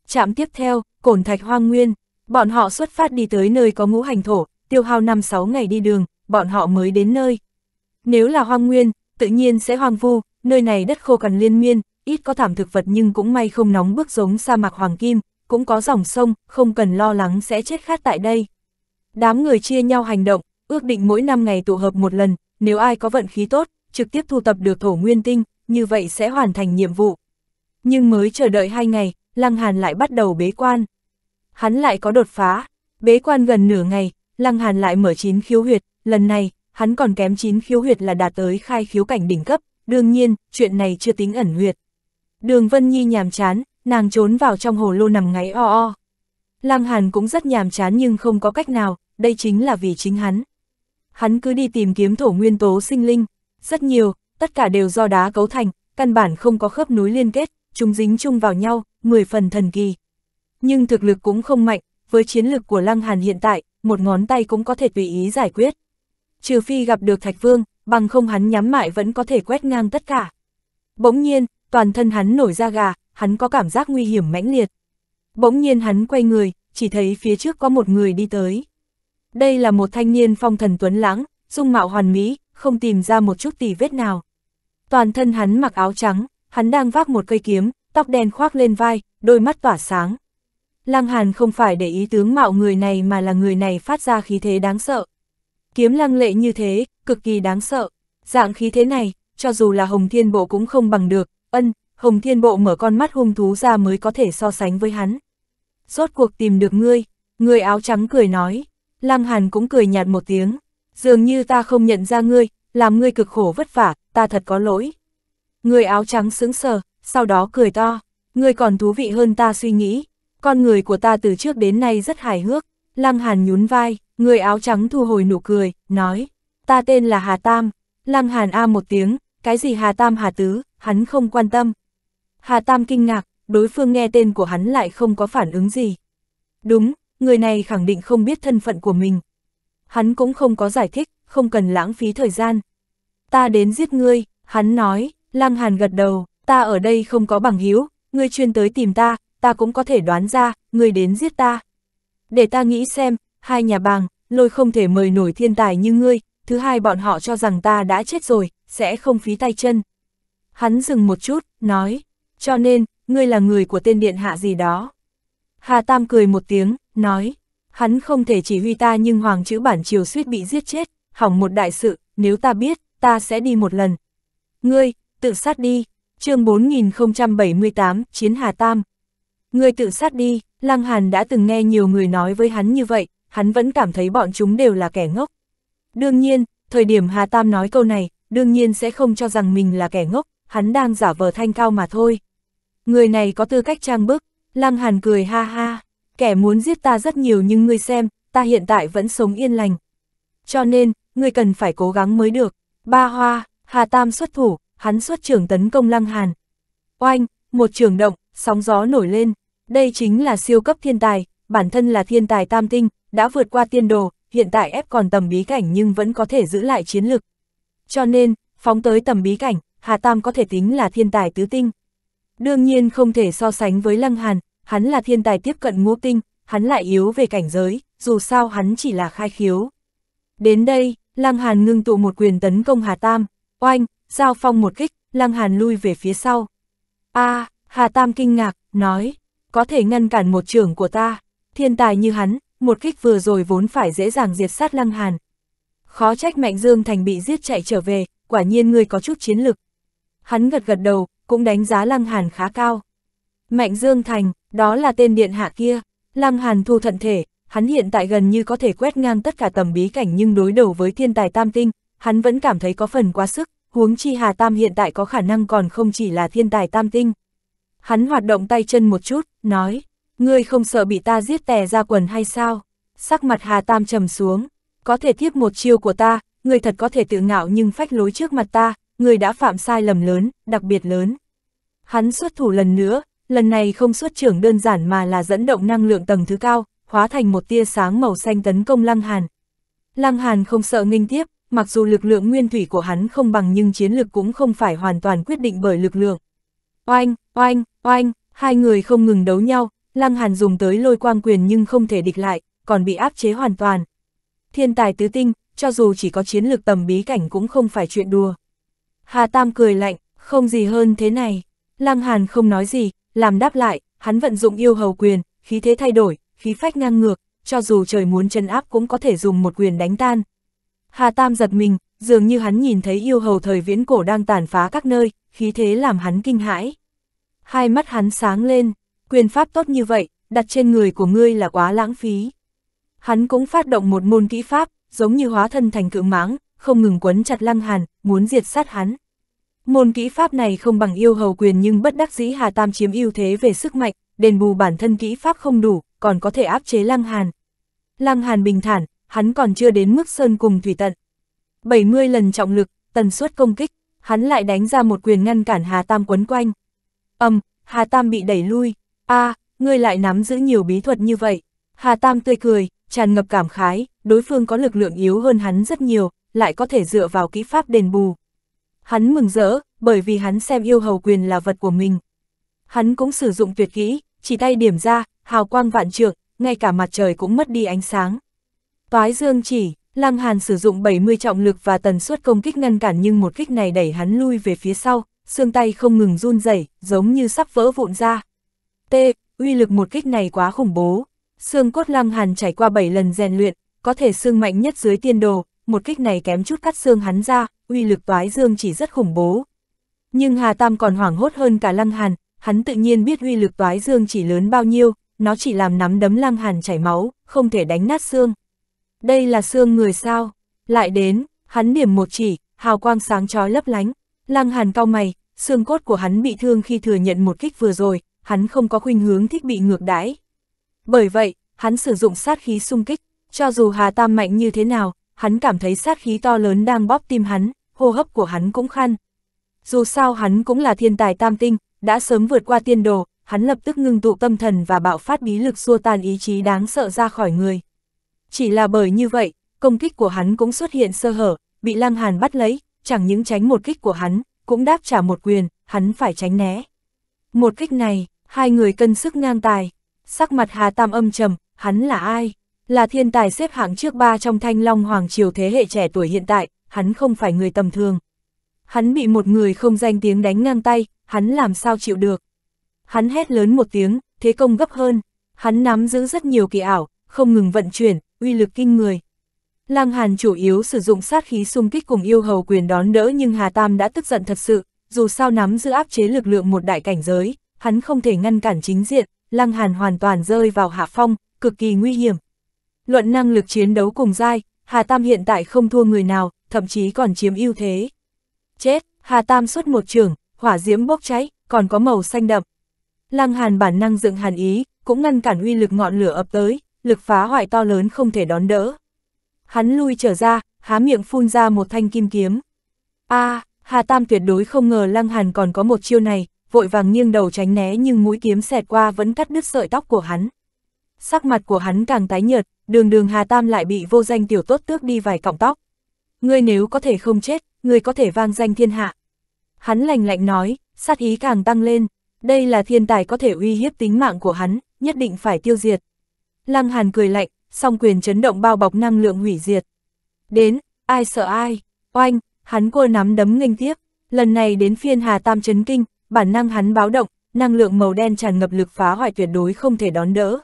Trạm tiếp theo, Cổn Thạch Hoang Nguyên, bọn họ xuất phát đi tới nơi có ngũ hành thổ, tiêu hao 5-6 ngày đi đường, bọn họ mới đến nơi. Nếu là hoang nguyên, tự nhiên sẽ hoang vu, nơi này đất khô cằn liên miên, ít có thảm thực vật nhưng cũng may không nóng bức giống sa mạc hoàng kim, cũng có dòng sông, không cần lo lắng sẽ chết khát tại đây. Đám người chia nhau hành động, ước định mỗi năm ngày tụ hợp một lần, nếu ai có vận khí tốt, trực tiếp thu tập được thổ nguyên tinh, như vậy sẽ hoàn thành nhiệm vụ. Nhưng mới chờ đợi hai ngày, Lăng Hàn lại bắt đầu bế quan. Hắn lại có đột phá, bế quan gần nửa ngày, Lăng Hàn lại mở chín khiếu huyệt, lần này, hắn còn kém chín khiếu huyệt là đạt tới khai khiếu cảnh đỉnh cấp, đương nhiên, chuyện này chưa tính ẩn huyệt. Đường Vân Nhi nhàm chán, nàng trốn vào trong hồ lô nằm ngáy o o. Lăng Hàn cũng rất nhàm chán nhưng không có cách nào, đây chính là vì chính hắn. Hắn cứ đi tìm kiếm thổ nguyên tố sinh linh, rất nhiều, tất cả đều do đá cấu thành, căn bản không có khớp núi liên kết, chúng dính chung vào nhau, mười phần thần kỳ. Nhưng thực lực cũng không mạnh, với chiến lực của Lăng Hàn hiện tại, một ngón tay cũng có thể tùy ý giải quyết. Trừ phi gặp được Thạch Vương, bằng không hắn nhắm mại vẫn có thể quét ngang tất cả. Bỗng nhiên, toàn thân hắn nổi ra gà, hắn có cảm giác nguy hiểm mãnh liệt. Bỗng nhiên hắn quay người, chỉ thấy phía trước có một người đi tới. Đây là một thanh niên phong thần tuấn lãng, dung mạo hoàn mỹ, không tìm ra một chút tì vết nào. Toàn thân hắn mặc áo trắng, hắn đang vác một cây kiếm, tóc đen khoác lên vai, đôi mắt tỏa sáng. Lăng Hàn không phải để ý tướng mạo người này mà là người này phát ra khí thế đáng sợ. Kiếm lăng lệ như thế, cực kỳ đáng sợ. Dạng khí thế này, cho dù là Hồng Thiên Bộ cũng không bằng được, ân, Hồng Thiên Bộ mở con mắt hung thú ra mới có thể so sánh với hắn. Rốt cuộc tìm được ngươi, người áo trắng cười nói, Lăng Hàn cũng cười nhạt một tiếng, dường như ta không nhận ra ngươi, làm ngươi cực khổ vất vả, ta thật có lỗi. Người áo trắng sững sờ, sau đó cười to, ngươi còn thú vị hơn ta suy nghĩ, con người của ta từ trước đến nay rất hài hước, Lăng Hàn nhún vai, người áo trắng thu hồi nụ cười, nói, ta tên là Hà Tam, Lăng Hàn A một tiếng, cái gì Hà Tam Hà Tứ, hắn không quan tâm, Hà Tam kinh ngạc, đối phương nghe tên của hắn lại không có phản ứng gì. Đúng, người này khẳng định không biết thân phận của mình. Hắn cũng không có giải thích, không cần lãng phí thời gian. Ta đến giết ngươi, hắn nói, Lăng Hàn gật đầu, ta ở đây không có bằng hiếu, ngươi chuyên tới tìm ta, ta cũng có thể đoán ra, ngươi đến giết ta. Để ta nghĩ xem, hai nhà bàng, lôi không thể mời nổi thiên tài như ngươi, thứ hai bọn họ cho rằng ta đã chết rồi, sẽ không phí tay chân. Hắn dừng một chút, nói, cho nên, ngươi là người của tên điện hạ gì đó. Hà Tam cười một tiếng, nói, hắn không thể chỉ huy ta nhưng hoàng chữ bản triều suýt bị giết chết, hỏng một đại sự, nếu ta biết, ta sẽ đi một lần. Ngươi, tự sát đi, chương 4078, Chiến Hà Tam. Ngươi tự sát đi, Lăng Hàn đã từng nghe nhiều người nói với hắn như vậy, hắn vẫn cảm thấy bọn chúng đều là kẻ ngốc. Đương nhiên, thời điểm Hà Tam nói câu này, đương nhiên sẽ không cho rằng mình là kẻ ngốc, hắn đang giả vờ thanh cao mà thôi. Người này có tư cách trang bức, Lăng Hàn cười ha ha, kẻ muốn giết ta rất nhiều nhưng ngươi xem, ta hiện tại vẫn sống yên lành. Cho nên, ngươi cần phải cố gắng mới được. Ba hoa, Hà Tam xuất thủ, hắn xuất trưởng tấn công Lăng Hàn. Oanh, một trường động, sóng gió nổi lên. Đây chính là siêu cấp thiên tài, bản thân là thiên tài tam tinh, đã vượt qua tiên đồ, hiện tại ép còn tầm bí cảnh nhưng vẫn có thể giữ lại chiến lực. Cho nên, phóng tới tầm bí cảnh, Hà Tam có thể tính là thiên tài tứ tinh. Đương nhiên không thể so sánh với Lăng Hàn, hắn là thiên tài tiếp cận ngũ tinh, hắn lại yếu về cảnh giới, dù sao hắn chỉ là khai khiếu. Đến đây, Lăng Hàn ngưng tụ một quyền tấn công Hà Tam, oanh, giao phong một kích, Lăng Hàn lui về phía sau. a à, Hà Tam kinh ngạc, nói, có thể ngăn cản một trưởng của ta, thiên tài như hắn, một kích vừa rồi vốn phải dễ dàng diệt sát Lăng Hàn. Khó trách Mạnh Dương Thành bị giết chạy trở về, quả nhiên người có chút chiến lực. Hắn gật gật đầu, cũng đánh giá Lăng Hàn khá cao. Mạnh Dương Thành, đó là tên điện hạ kia, Lăng Hàn thu thận thể, hắn hiện tại gần như có thể quét ngang tất cả tầm bí cảnh nhưng đối đầu với thiên tài tam tinh, hắn vẫn cảm thấy có phần quá sức, huống chi Hà Tam hiện tại có khả năng còn không chỉ là thiên tài tam tinh. Hắn hoạt động tay chân một chút, nói, ngươi không sợ bị ta giết tè ra quần hay sao? Sắc mặt Hà Tam trầm xuống, có thể tiếp một chiêu của ta, ngươi thật có thể tự ngạo nhưng phách lối trước mặt ta, người đã phạm sai lầm lớn, đặc biệt lớn. Hắn xuất thủ lần nữa, lần này không xuất trưởng đơn giản mà là dẫn động năng lượng tầng thứ cao, hóa thành một tia sáng màu xanh tấn công Lăng Hàn. Lăng Hàn không sợ nghênh tiếp, mặc dù lực lượng nguyên thủy của hắn không bằng nhưng chiến lực cũng không phải hoàn toàn quyết định bởi lực lượng. Oanh, oanh, oanh, hai người không ngừng đấu nhau, Lăng Hàn dùng tới lôi quang quyền nhưng không thể địch lại, còn bị áp chế hoàn toàn. Thiên tài tứ tinh, cho dù chỉ có chiến lược tầm bí cảnh cũng không phải chuyện đùa. Hà Tam cười lạnh, không gì hơn thế này. Lăng Hàn không nói gì, làm đáp lại, hắn vận dụng yêu hầu quyền, khí thế thay đổi, khí phách ngang ngược, cho dù trời muốn chân áp cũng có thể dùng một quyền đánh tan. Hà Tam giật mình, dường như hắn nhìn thấy yêu hầu thời viễn cổ đang tàn phá các nơi, khí thế làm hắn kinh hãi. Hai mắt hắn sáng lên, quyền pháp tốt như vậy, đặt trên người của ngươi là quá lãng phí. Hắn cũng phát động một môn kỹ pháp, giống như hóa thân thành cự mãng, không ngừng quấn chặt Lăng Hàn, muốn diệt sát hắn. Môn kỹ pháp này không bằng yêu hầu quyền nhưng bất đắc dĩ Hà Tam chiếm ưu thế về sức mạnh, đền bù bản thân kỹ pháp không đủ, còn có thể áp chế Lăng Hàn. Lăng Hàn bình thản, hắn còn chưa đến mức sơn cùng thủy tận. 70 lần trọng lực, tần suất công kích, hắn lại đánh ra một quyền ngăn cản Hà Tam quấn quanh. Âm, um, Hà Tam bị đẩy lui. A, à, ngươi lại nắm giữ nhiều bí thuật như vậy. Hà Tam tươi cười, tràn ngập cảm khái, đối phương có lực lượng yếu hơn hắn rất nhiều, lại có thể dựa vào kỹ pháp đền bù. Hắn mừng rỡ, bởi vì hắn xem yêu hầu quyền là vật của mình. Hắn cũng sử dụng tuyệt kỹ, chỉ tay điểm ra, hào quang vạn trượng, ngay cả mặt trời cũng mất đi ánh sáng. Toái dương chỉ, Lăng Hàn sử dụng 70 trọng lực và tần suất công kích ngăn cản nhưng một kích này đẩy hắn lui về phía sau, xương tay không ngừng run rẩy, giống như sắp vỡ vụn ra. T, uy lực một kích này quá khủng bố. Xương cốt Lăng Hàn trải qua 7 lần rèn luyện, có thể xương mạnh nhất dưới tiên đồ, một kích này kém chút cắt xương hắn ra, uy lực toái dương chỉ rất khủng bố. Nhưng Hà Tam còn hoảng hốt hơn cả Lăng Hàn, hắn tự nhiên biết uy lực toái dương chỉ lớn bao nhiêu, nó chỉ làm nắm đấm Lăng Hàn chảy máu, không thể đánh nát xương. Đây là xương người sao? Lại đến, hắn điểm một chỉ, hào quang sáng chói lấp lánh. Lăng Hàn cau mày, xương cốt của hắn bị thương khi thừa nhận một kích vừa rồi, hắn không có khuynh hướng thích bị ngược đãi. Bởi vậy, hắn sử dụng sát khí xung kích, cho dù Hà Tam mạnh như thế nào, hắn cảm thấy sát khí to lớn đang bóp tim hắn, hô hấp của hắn cũng khăn. Dù sao hắn cũng là thiên tài tam tinh, đã sớm vượt qua tiên đồ, hắn lập tức ngưng tụ tâm thần và bạo phát bí lực xua tan ý chí đáng sợ ra khỏi người. Chỉ là bởi như vậy, công kích của hắn cũng xuất hiện sơ hở, bị Lăng Hàn bắt lấy, chẳng những tránh một kích của hắn, cũng đáp trả một quyền, hắn phải tránh né. Một kích này, hai người cân sức ngang tài, sắc mặt Hà Tam âm trầm, hắn là ai? là thiên tài xếp hạng trước ba trong thanh long hoàng triều thế hệ trẻ tuổi hiện tại, hắn không phải người tầm thường. Hắn bị một người không danh tiếng đánh ngang tay, hắn làm sao chịu được. Hắn hét lớn một tiếng, thế công gấp hơn, hắn nắm giữ rất nhiều kỳ ảo, không ngừng vận chuyển, uy lực kinh người. Lang Hàn chủ yếu sử dụng sát khí xung kích cùng yêu hầu quyền đón đỡ nhưng Hà Tam đã tức giận thật sự, dù sao nắm giữ áp chế lực lượng một đại cảnh giới, hắn không thể ngăn cản chính diện, lang Hàn hoàn toàn rơi vào hạ phong, cực kỳ nguy hiểm, Luận năng lực chiến đấu cùng dai, Hà Tam hiện tại không thua người nào, thậm chí còn chiếm ưu thế. Chết, Hà Tam xuất một trường, hỏa diễm bốc cháy, còn có màu xanh đậm. Lăng Hàn bản năng dựng hàn ý, cũng ngăn cản uy lực ngọn lửa ập tới, lực phá hoại to lớn không thể đón đỡ. Hắn lui trở ra, há miệng phun ra một thanh kim kiếm. A, à, Hà Tam tuyệt đối không ngờ Lăng Hàn còn có một chiêu này, vội vàng nghiêng đầu tránh né nhưng mũi kiếm xẹt qua vẫn cắt đứt sợi tóc của hắn. Sắc mặt của hắn càng tái nhợt, đường đường Hà Tam lại bị vô danh tiểu tốt tước đi vài cọng tóc. Ngươi nếu có thể không chết, ngươi có thể vang danh thiên hạ. Hắn lạnh lạnh nói, sát ý càng tăng lên, đây là thiên tài có thể uy hiếp tính mạng của hắn, nhất định phải tiêu diệt. Lăng Hàn cười lạnh, song quyền chấn động bao bọc năng lượng hủy diệt. Đến, ai sợ ai, oanh, hắn cô nắm đấm nghênh tiếp, lần này đến phiên Hà Tam chấn kinh, bản năng hắn báo động, năng lượng màu đen tràn ngập lực phá hoại tuyệt đối không thể đón đỡ.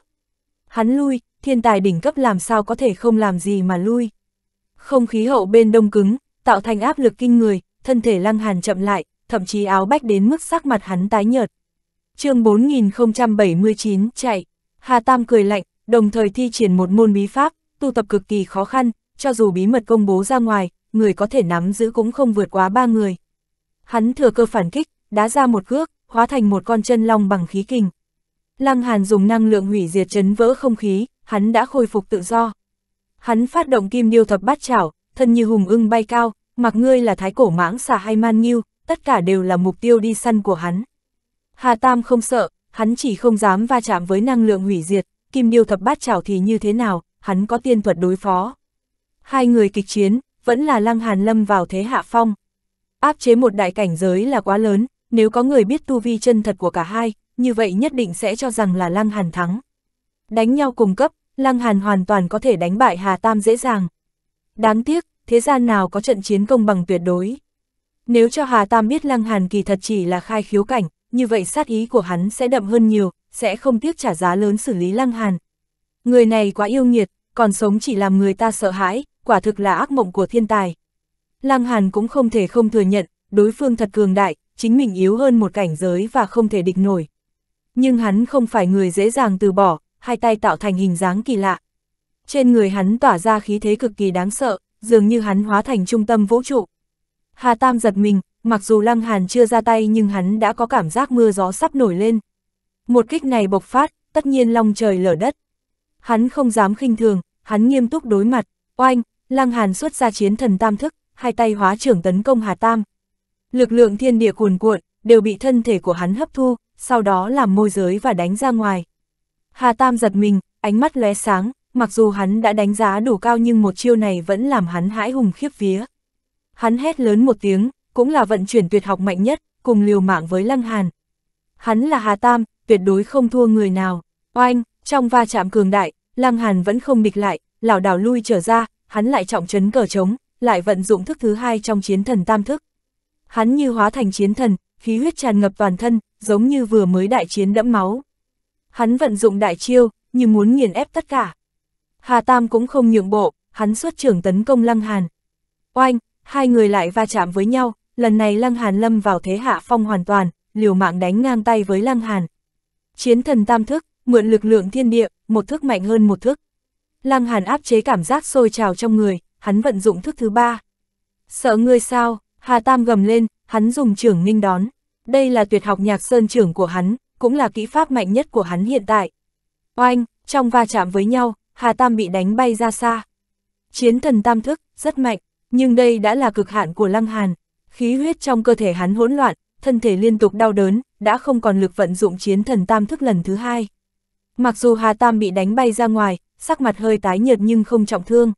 Hắn lui, thiên tài đỉnh cấp làm sao có thể không làm gì mà lui. Không khí hậu bên đông cứng, tạo thành áp lực kinh người, thân thể lăng hàn chậm lại, thậm chí áo bách đến mức sắc mặt hắn tái nhợt. chương 4079 chạy, Hà Tam cười lạnh, đồng thời thi triển một môn bí pháp, tu tập cực kỳ khó khăn, cho dù bí mật công bố ra ngoài, người có thể nắm giữ cũng không vượt quá ba người. Hắn thừa cơ phản kích, đá ra một cước, hóa thành một con chân long bằng khí kình, Lăng Hàn dùng năng lượng hủy diệt chấn vỡ không khí, hắn đã khôi phục tự do. Hắn phát động kim điêu thập bát chảo, thân như hùng ưng bay cao, mặc ngươi là thái cổ mãng xà hay man nghiêu, tất cả đều là mục tiêu đi săn của hắn. Hà Tam không sợ, hắn chỉ không dám va chạm với năng lượng hủy diệt, kim điêu thập bát chảo thì như thế nào, hắn có tiên thuật đối phó. Hai người kịch chiến, vẫn là Lăng Hàn lâm vào thế hạ phong. Áp chế một đại cảnh giới là quá lớn, nếu có người biết tu vi chân thật của cả hai, như vậy nhất định sẽ cho rằng là Lăng Hàn thắng. Đánh nhau cùng cấp, Lăng Hàn hoàn toàn có thể đánh bại Hà Tam dễ dàng. Đáng tiếc, thế gian nào có trận chiến công bằng tuyệt đối. Nếu cho Hà Tam biết Lăng Hàn kỳ thật chỉ là khai khiếu cảnh, như vậy sát ý của hắn sẽ đậm hơn nhiều, sẽ không tiếc trả giá lớn xử lý Lăng Hàn. Người này quá yêu nghiệt, còn sống chỉ làm người ta sợ hãi, quả thực là ác mộng của thiên tài. Lăng Hàn cũng không thể không thừa nhận, đối phương thật cường đại, chính mình yếu hơn một cảnh giới và không thể địch nổi nhưng hắn không phải người dễ dàng từ bỏ, hai tay tạo thành hình dáng kỳ lạ. Trên người hắn tỏa ra khí thế cực kỳ đáng sợ, dường như hắn hóa thành trung tâm vũ trụ. Hà Tam giật mình, mặc dù Lăng Hàn chưa ra tay nhưng hắn đã có cảm giác mưa gió sắp nổi lên. Một kích này bộc phát, tất nhiên long trời lở đất. Hắn không dám khinh thường, hắn nghiêm túc đối mặt, oanh, Lăng Hàn xuất ra chiến thần tam thức, hai tay hóa trưởng tấn công Hà Tam. Lực lượng thiên địa cuồn cuộn, đều bị thân thể của hắn hấp thu, sau đó làm môi giới và đánh ra ngoài. Hà Tam giật mình, ánh mắt lóe sáng, mặc dù hắn đã đánh giá đủ cao nhưng một chiêu này vẫn làm hắn hãi hùng khiếp vía. Hắn hét lớn một tiếng, cũng là vận chuyển tuyệt học mạnh nhất, cùng liều mạng với Lăng Hàn. Hắn là Hà Tam, tuyệt đối không thua người nào. Oanh, trong va chạm cường đại, Lăng Hàn vẫn không địch lại, lảo đảo lui trở ra, hắn lại trọng trấn cờ trống, lại vận dụng thức thứ hai trong chiến thần tam thức. Hắn như hóa thành chiến thần, khí huyết tràn ngập toàn thân, giống như vừa mới đại chiến đẫm máu. Hắn vận dụng đại chiêu, như muốn nghiền ép tất cả. Hà Tam cũng không nhượng bộ, hắn xuất trưởng tấn công Lăng Hàn. Oanh, hai người lại va chạm với nhau, lần này Lăng Hàn lâm vào thế hạ phong hoàn toàn, liều mạng đánh ngang tay với Lăng Hàn. Chiến thần tam thức, mượn lực lượng thiên địa, một thức mạnh hơn một thức Lăng Hàn áp chế cảm giác sôi trào trong người, hắn vận dụng thức thứ ba. Sợ ngươi sao, Hà Tam gầm lên, hắn dùng trưởng ninh đón đây là tuyệt học nhạc sơn trưởng của hắn, cũng là kỹ pháp mạnh nhất của hắn hiện tại. Oanh, trong va chạm với nhau, Hà Tam bị đánh bay ra xa. Chiến thần tam thức, rất mạnh, nhưng đây đã là cực hạn của Lăng Hàn. Khí huyết trong cơ thể hắn hỗn loạn, thân thể liên tục đau đớn, đã không còn lực vận dụng chiến thần tam thức lần thứ hai. Mặc dù Hà Tam bị đánh bay ra ngoài, sắc mặt hơi tái nhợt nhưng không trọng thương.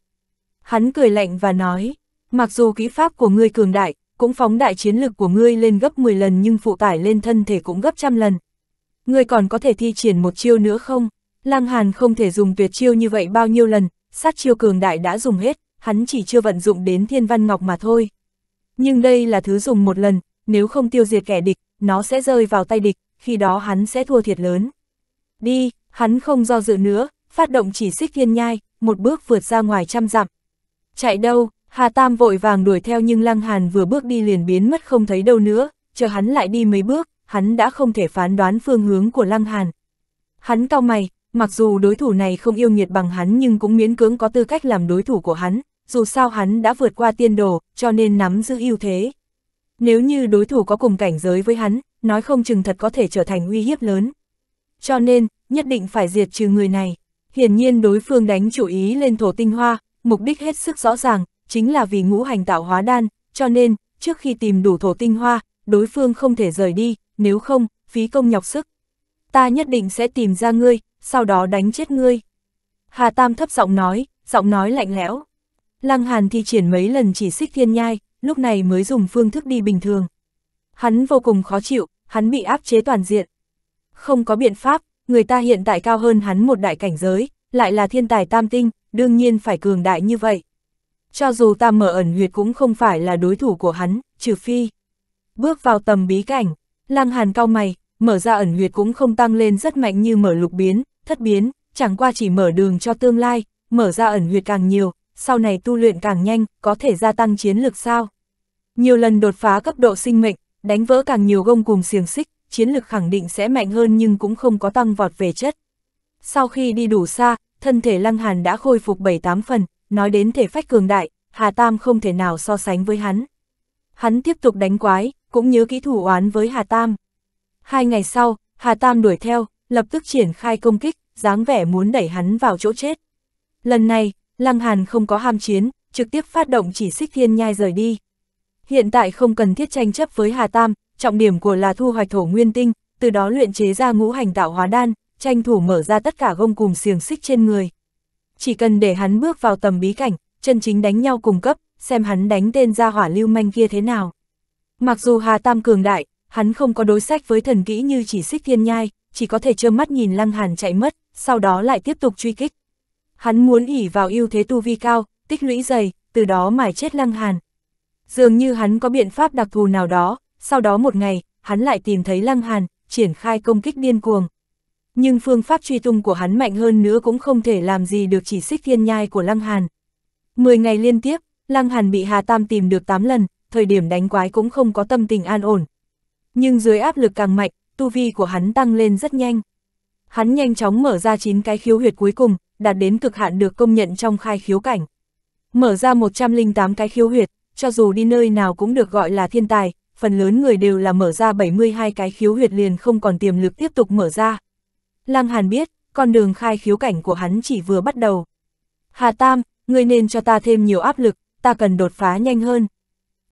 Hắn cười lạnh và nói, mặc dù kỹ pháp của ngươi cường đại, cũng phóng đại chiến lực của ngươi lên gấp 10 lần nhưng phụ tải lên thân thể cũng gấp trăm lần. Ngươi còn có thể thi triển một chiêu nữa không? Lăng Hàn không thể dùng tuyệt chiêu như vậy bao nhiêu lần, sát chiêu cường đại đã dùng hết, hắn chỉ chưa vận dụng đến thiên văn ngọc mà thôi. Nhưng đây là thứ dùng một lần, nếu không tiêu diệt kẻ địch, nó sẽ rơi vào tay địch, khi đó hắn sẽ thua thiệt lớn. Đi, hắn không do dự nữa, phát động chỉ xích thiên nhai, một bước vượt ra ngoài trăm dặm. Chạy đâu, Hà Tam vội vàng đuổi theo nhưng Lăng Hàn vừa bước đi liền biến mất không thấy đâu nữa, chờ hắn lại đi mấy bước, hắn đã không thể phán đoán phương hướng của Lăng Hàn. Hắn cao mày, mặc dù đối thủ này không yêu nghiệt bằng hắn nhưng cũng miễn cưỡng có tư cách làm đối thủ của hắn, dù sao hắn đã vượt qua tiên đồ, cho nên nắm giữ ưu thế. Nếu như đối thủ có cùng cảnh giới với hắn, nói không chừng thật có thể trở thành uy hiếp lớn. Cho nên, nhất định phải diệt trừ người này. Hiển nhiên đối phương đánh chủ ý lên thổ tinh hoa, mục đích hết sức rõ ràng, chính là vì ngũ hành tạo hóa đan, cho nên, trước khi tìm đủ thổ tinh hoa, đối phương không thể rời đi, nếu không, phí công nhọc sức. Ta nhất định sẽ tìm ra ngươi, sau đó đánh chết ngươi. Hà Tam thấp giọng nói, giọng nói lạnh lẽo. Lăng Hàn thi triển mấy lần chỉ xích thiên nhai, lúc này mới dùng phương thức đi bình thường. Hắn vô cùng khó chịu, hắn bị áp chế toàn diện. Không có biện pháp, người ta hiện tại cao hơn hắn một đại cảnh giới, lại là thiên tài tam tinh, đương nhiên phải cường đại như vậy. Cho dù ta mở ẩn huyệt cũng không phải là đối thủ của hắn, trừ phi. Bước vào tầm bí cảnh, lăng hàn cao mày, mở ra ẩn huyệt cũng không tăng lên rất mạnh như mở lục biến, thất biến, chẳng qua chỉ mở đường cho tương lai, mở ra ẩn huyệt càng nhiều, sau này tu luyện càng nhanh, có thể gia tăng chiến lược sao. Nhiều lần đột phá cấp độ sinh mệnh, đánh vỡ càng nhiều gông cùng xiềng xích, chiến lược khẳng định sẽ mạnh hơn nhưng cũng không có tăng vọt về chất. Sau khi đi đủ xa, thân thể Lăng Hàn đã khôi phục 7-8 phần, nói đến thể phách cường đại, Hà Tam không thể nào so sánh với hắn. Hắn tiếp tục đánh quái, cũng nhớ kỹ thủ oán với Hà Tam. Hai ngày sau, Hà Tam đuổi theo, lập tức triển khai công kích, dáng vẻ muốn đẩy hắn vào chỗ chết. Lần này, Lăng Hàn không có ham chiến, trực tiếp phát động chỉ xích thiên nhai rời đi. Hiện tại không cần thiết tranh chấp với Hà Tam, trọng điểm của là thu hoạch thổ nguyên tinh, từ đó luyện chế ra ngũ hành tạo hóa đan, tranh thủ mở ra tất cả gông cùng xiềng xích trên người chỉ cần để hắn bước vào tầm bí cảnh, chân chính đánh nhau cùng cấp, xem hắn đánh tên ra hỏa lưu manh kia thế nào. Mặc dù Hà Tam cường đại, hắn không có đối sách với thần kỹ như chỉ xích thiên nhai, chỉ có thể trơ mắt nhìn Lăng Hàn chạy mất, sau đó lại tiếp tục truy kích. Hắn muốn ỉ vào ưu thế tu vi cao, tích lũy dày, từ đó mài chết Lăng Hàn. Dường như hắn có biện pháp đặc thù nào đó, sau đó một ngày, hắn lại tìm thấy Lăng Hàn, triển khai công kích điên cuồng nhưng phương pháp truy tung của hắn mạnh hơn nữa cũng không thể làm gì được chỉ xích thiên nhai của Lăng Hàn. Mười ngày liên tiếp, Lăng Hàn bị Hà Tam tìm được tám lần, thời điểm đánh quái cũng không có tâm tình an ổn. Nhưng dưới áp lực càng mạnh, tu vi của hắn tăng lên rất nhanh. Hắn nhanh chóng mở ra chín cái khiếu huyệt cuối cùng, đạt đến cực hạn được công nhận trong khai khiếu cảnh. Mở ra 108 cái khiếu huyệt, cho dù đi nơi nào cũng được gọi là thiên tài, phần lớn người đều là mở ra 72 cái khiếu huyệt liền không còn tiềm lực tiếp tục mở ra. Lăng Hàn biết, con đường khai khiếu cảnh của hắn chỉ vừa bắt đầu. Hà Tam, ngươi nên cho ta thêm nhiều áp lực, ta cần đột phá nhanh hơn.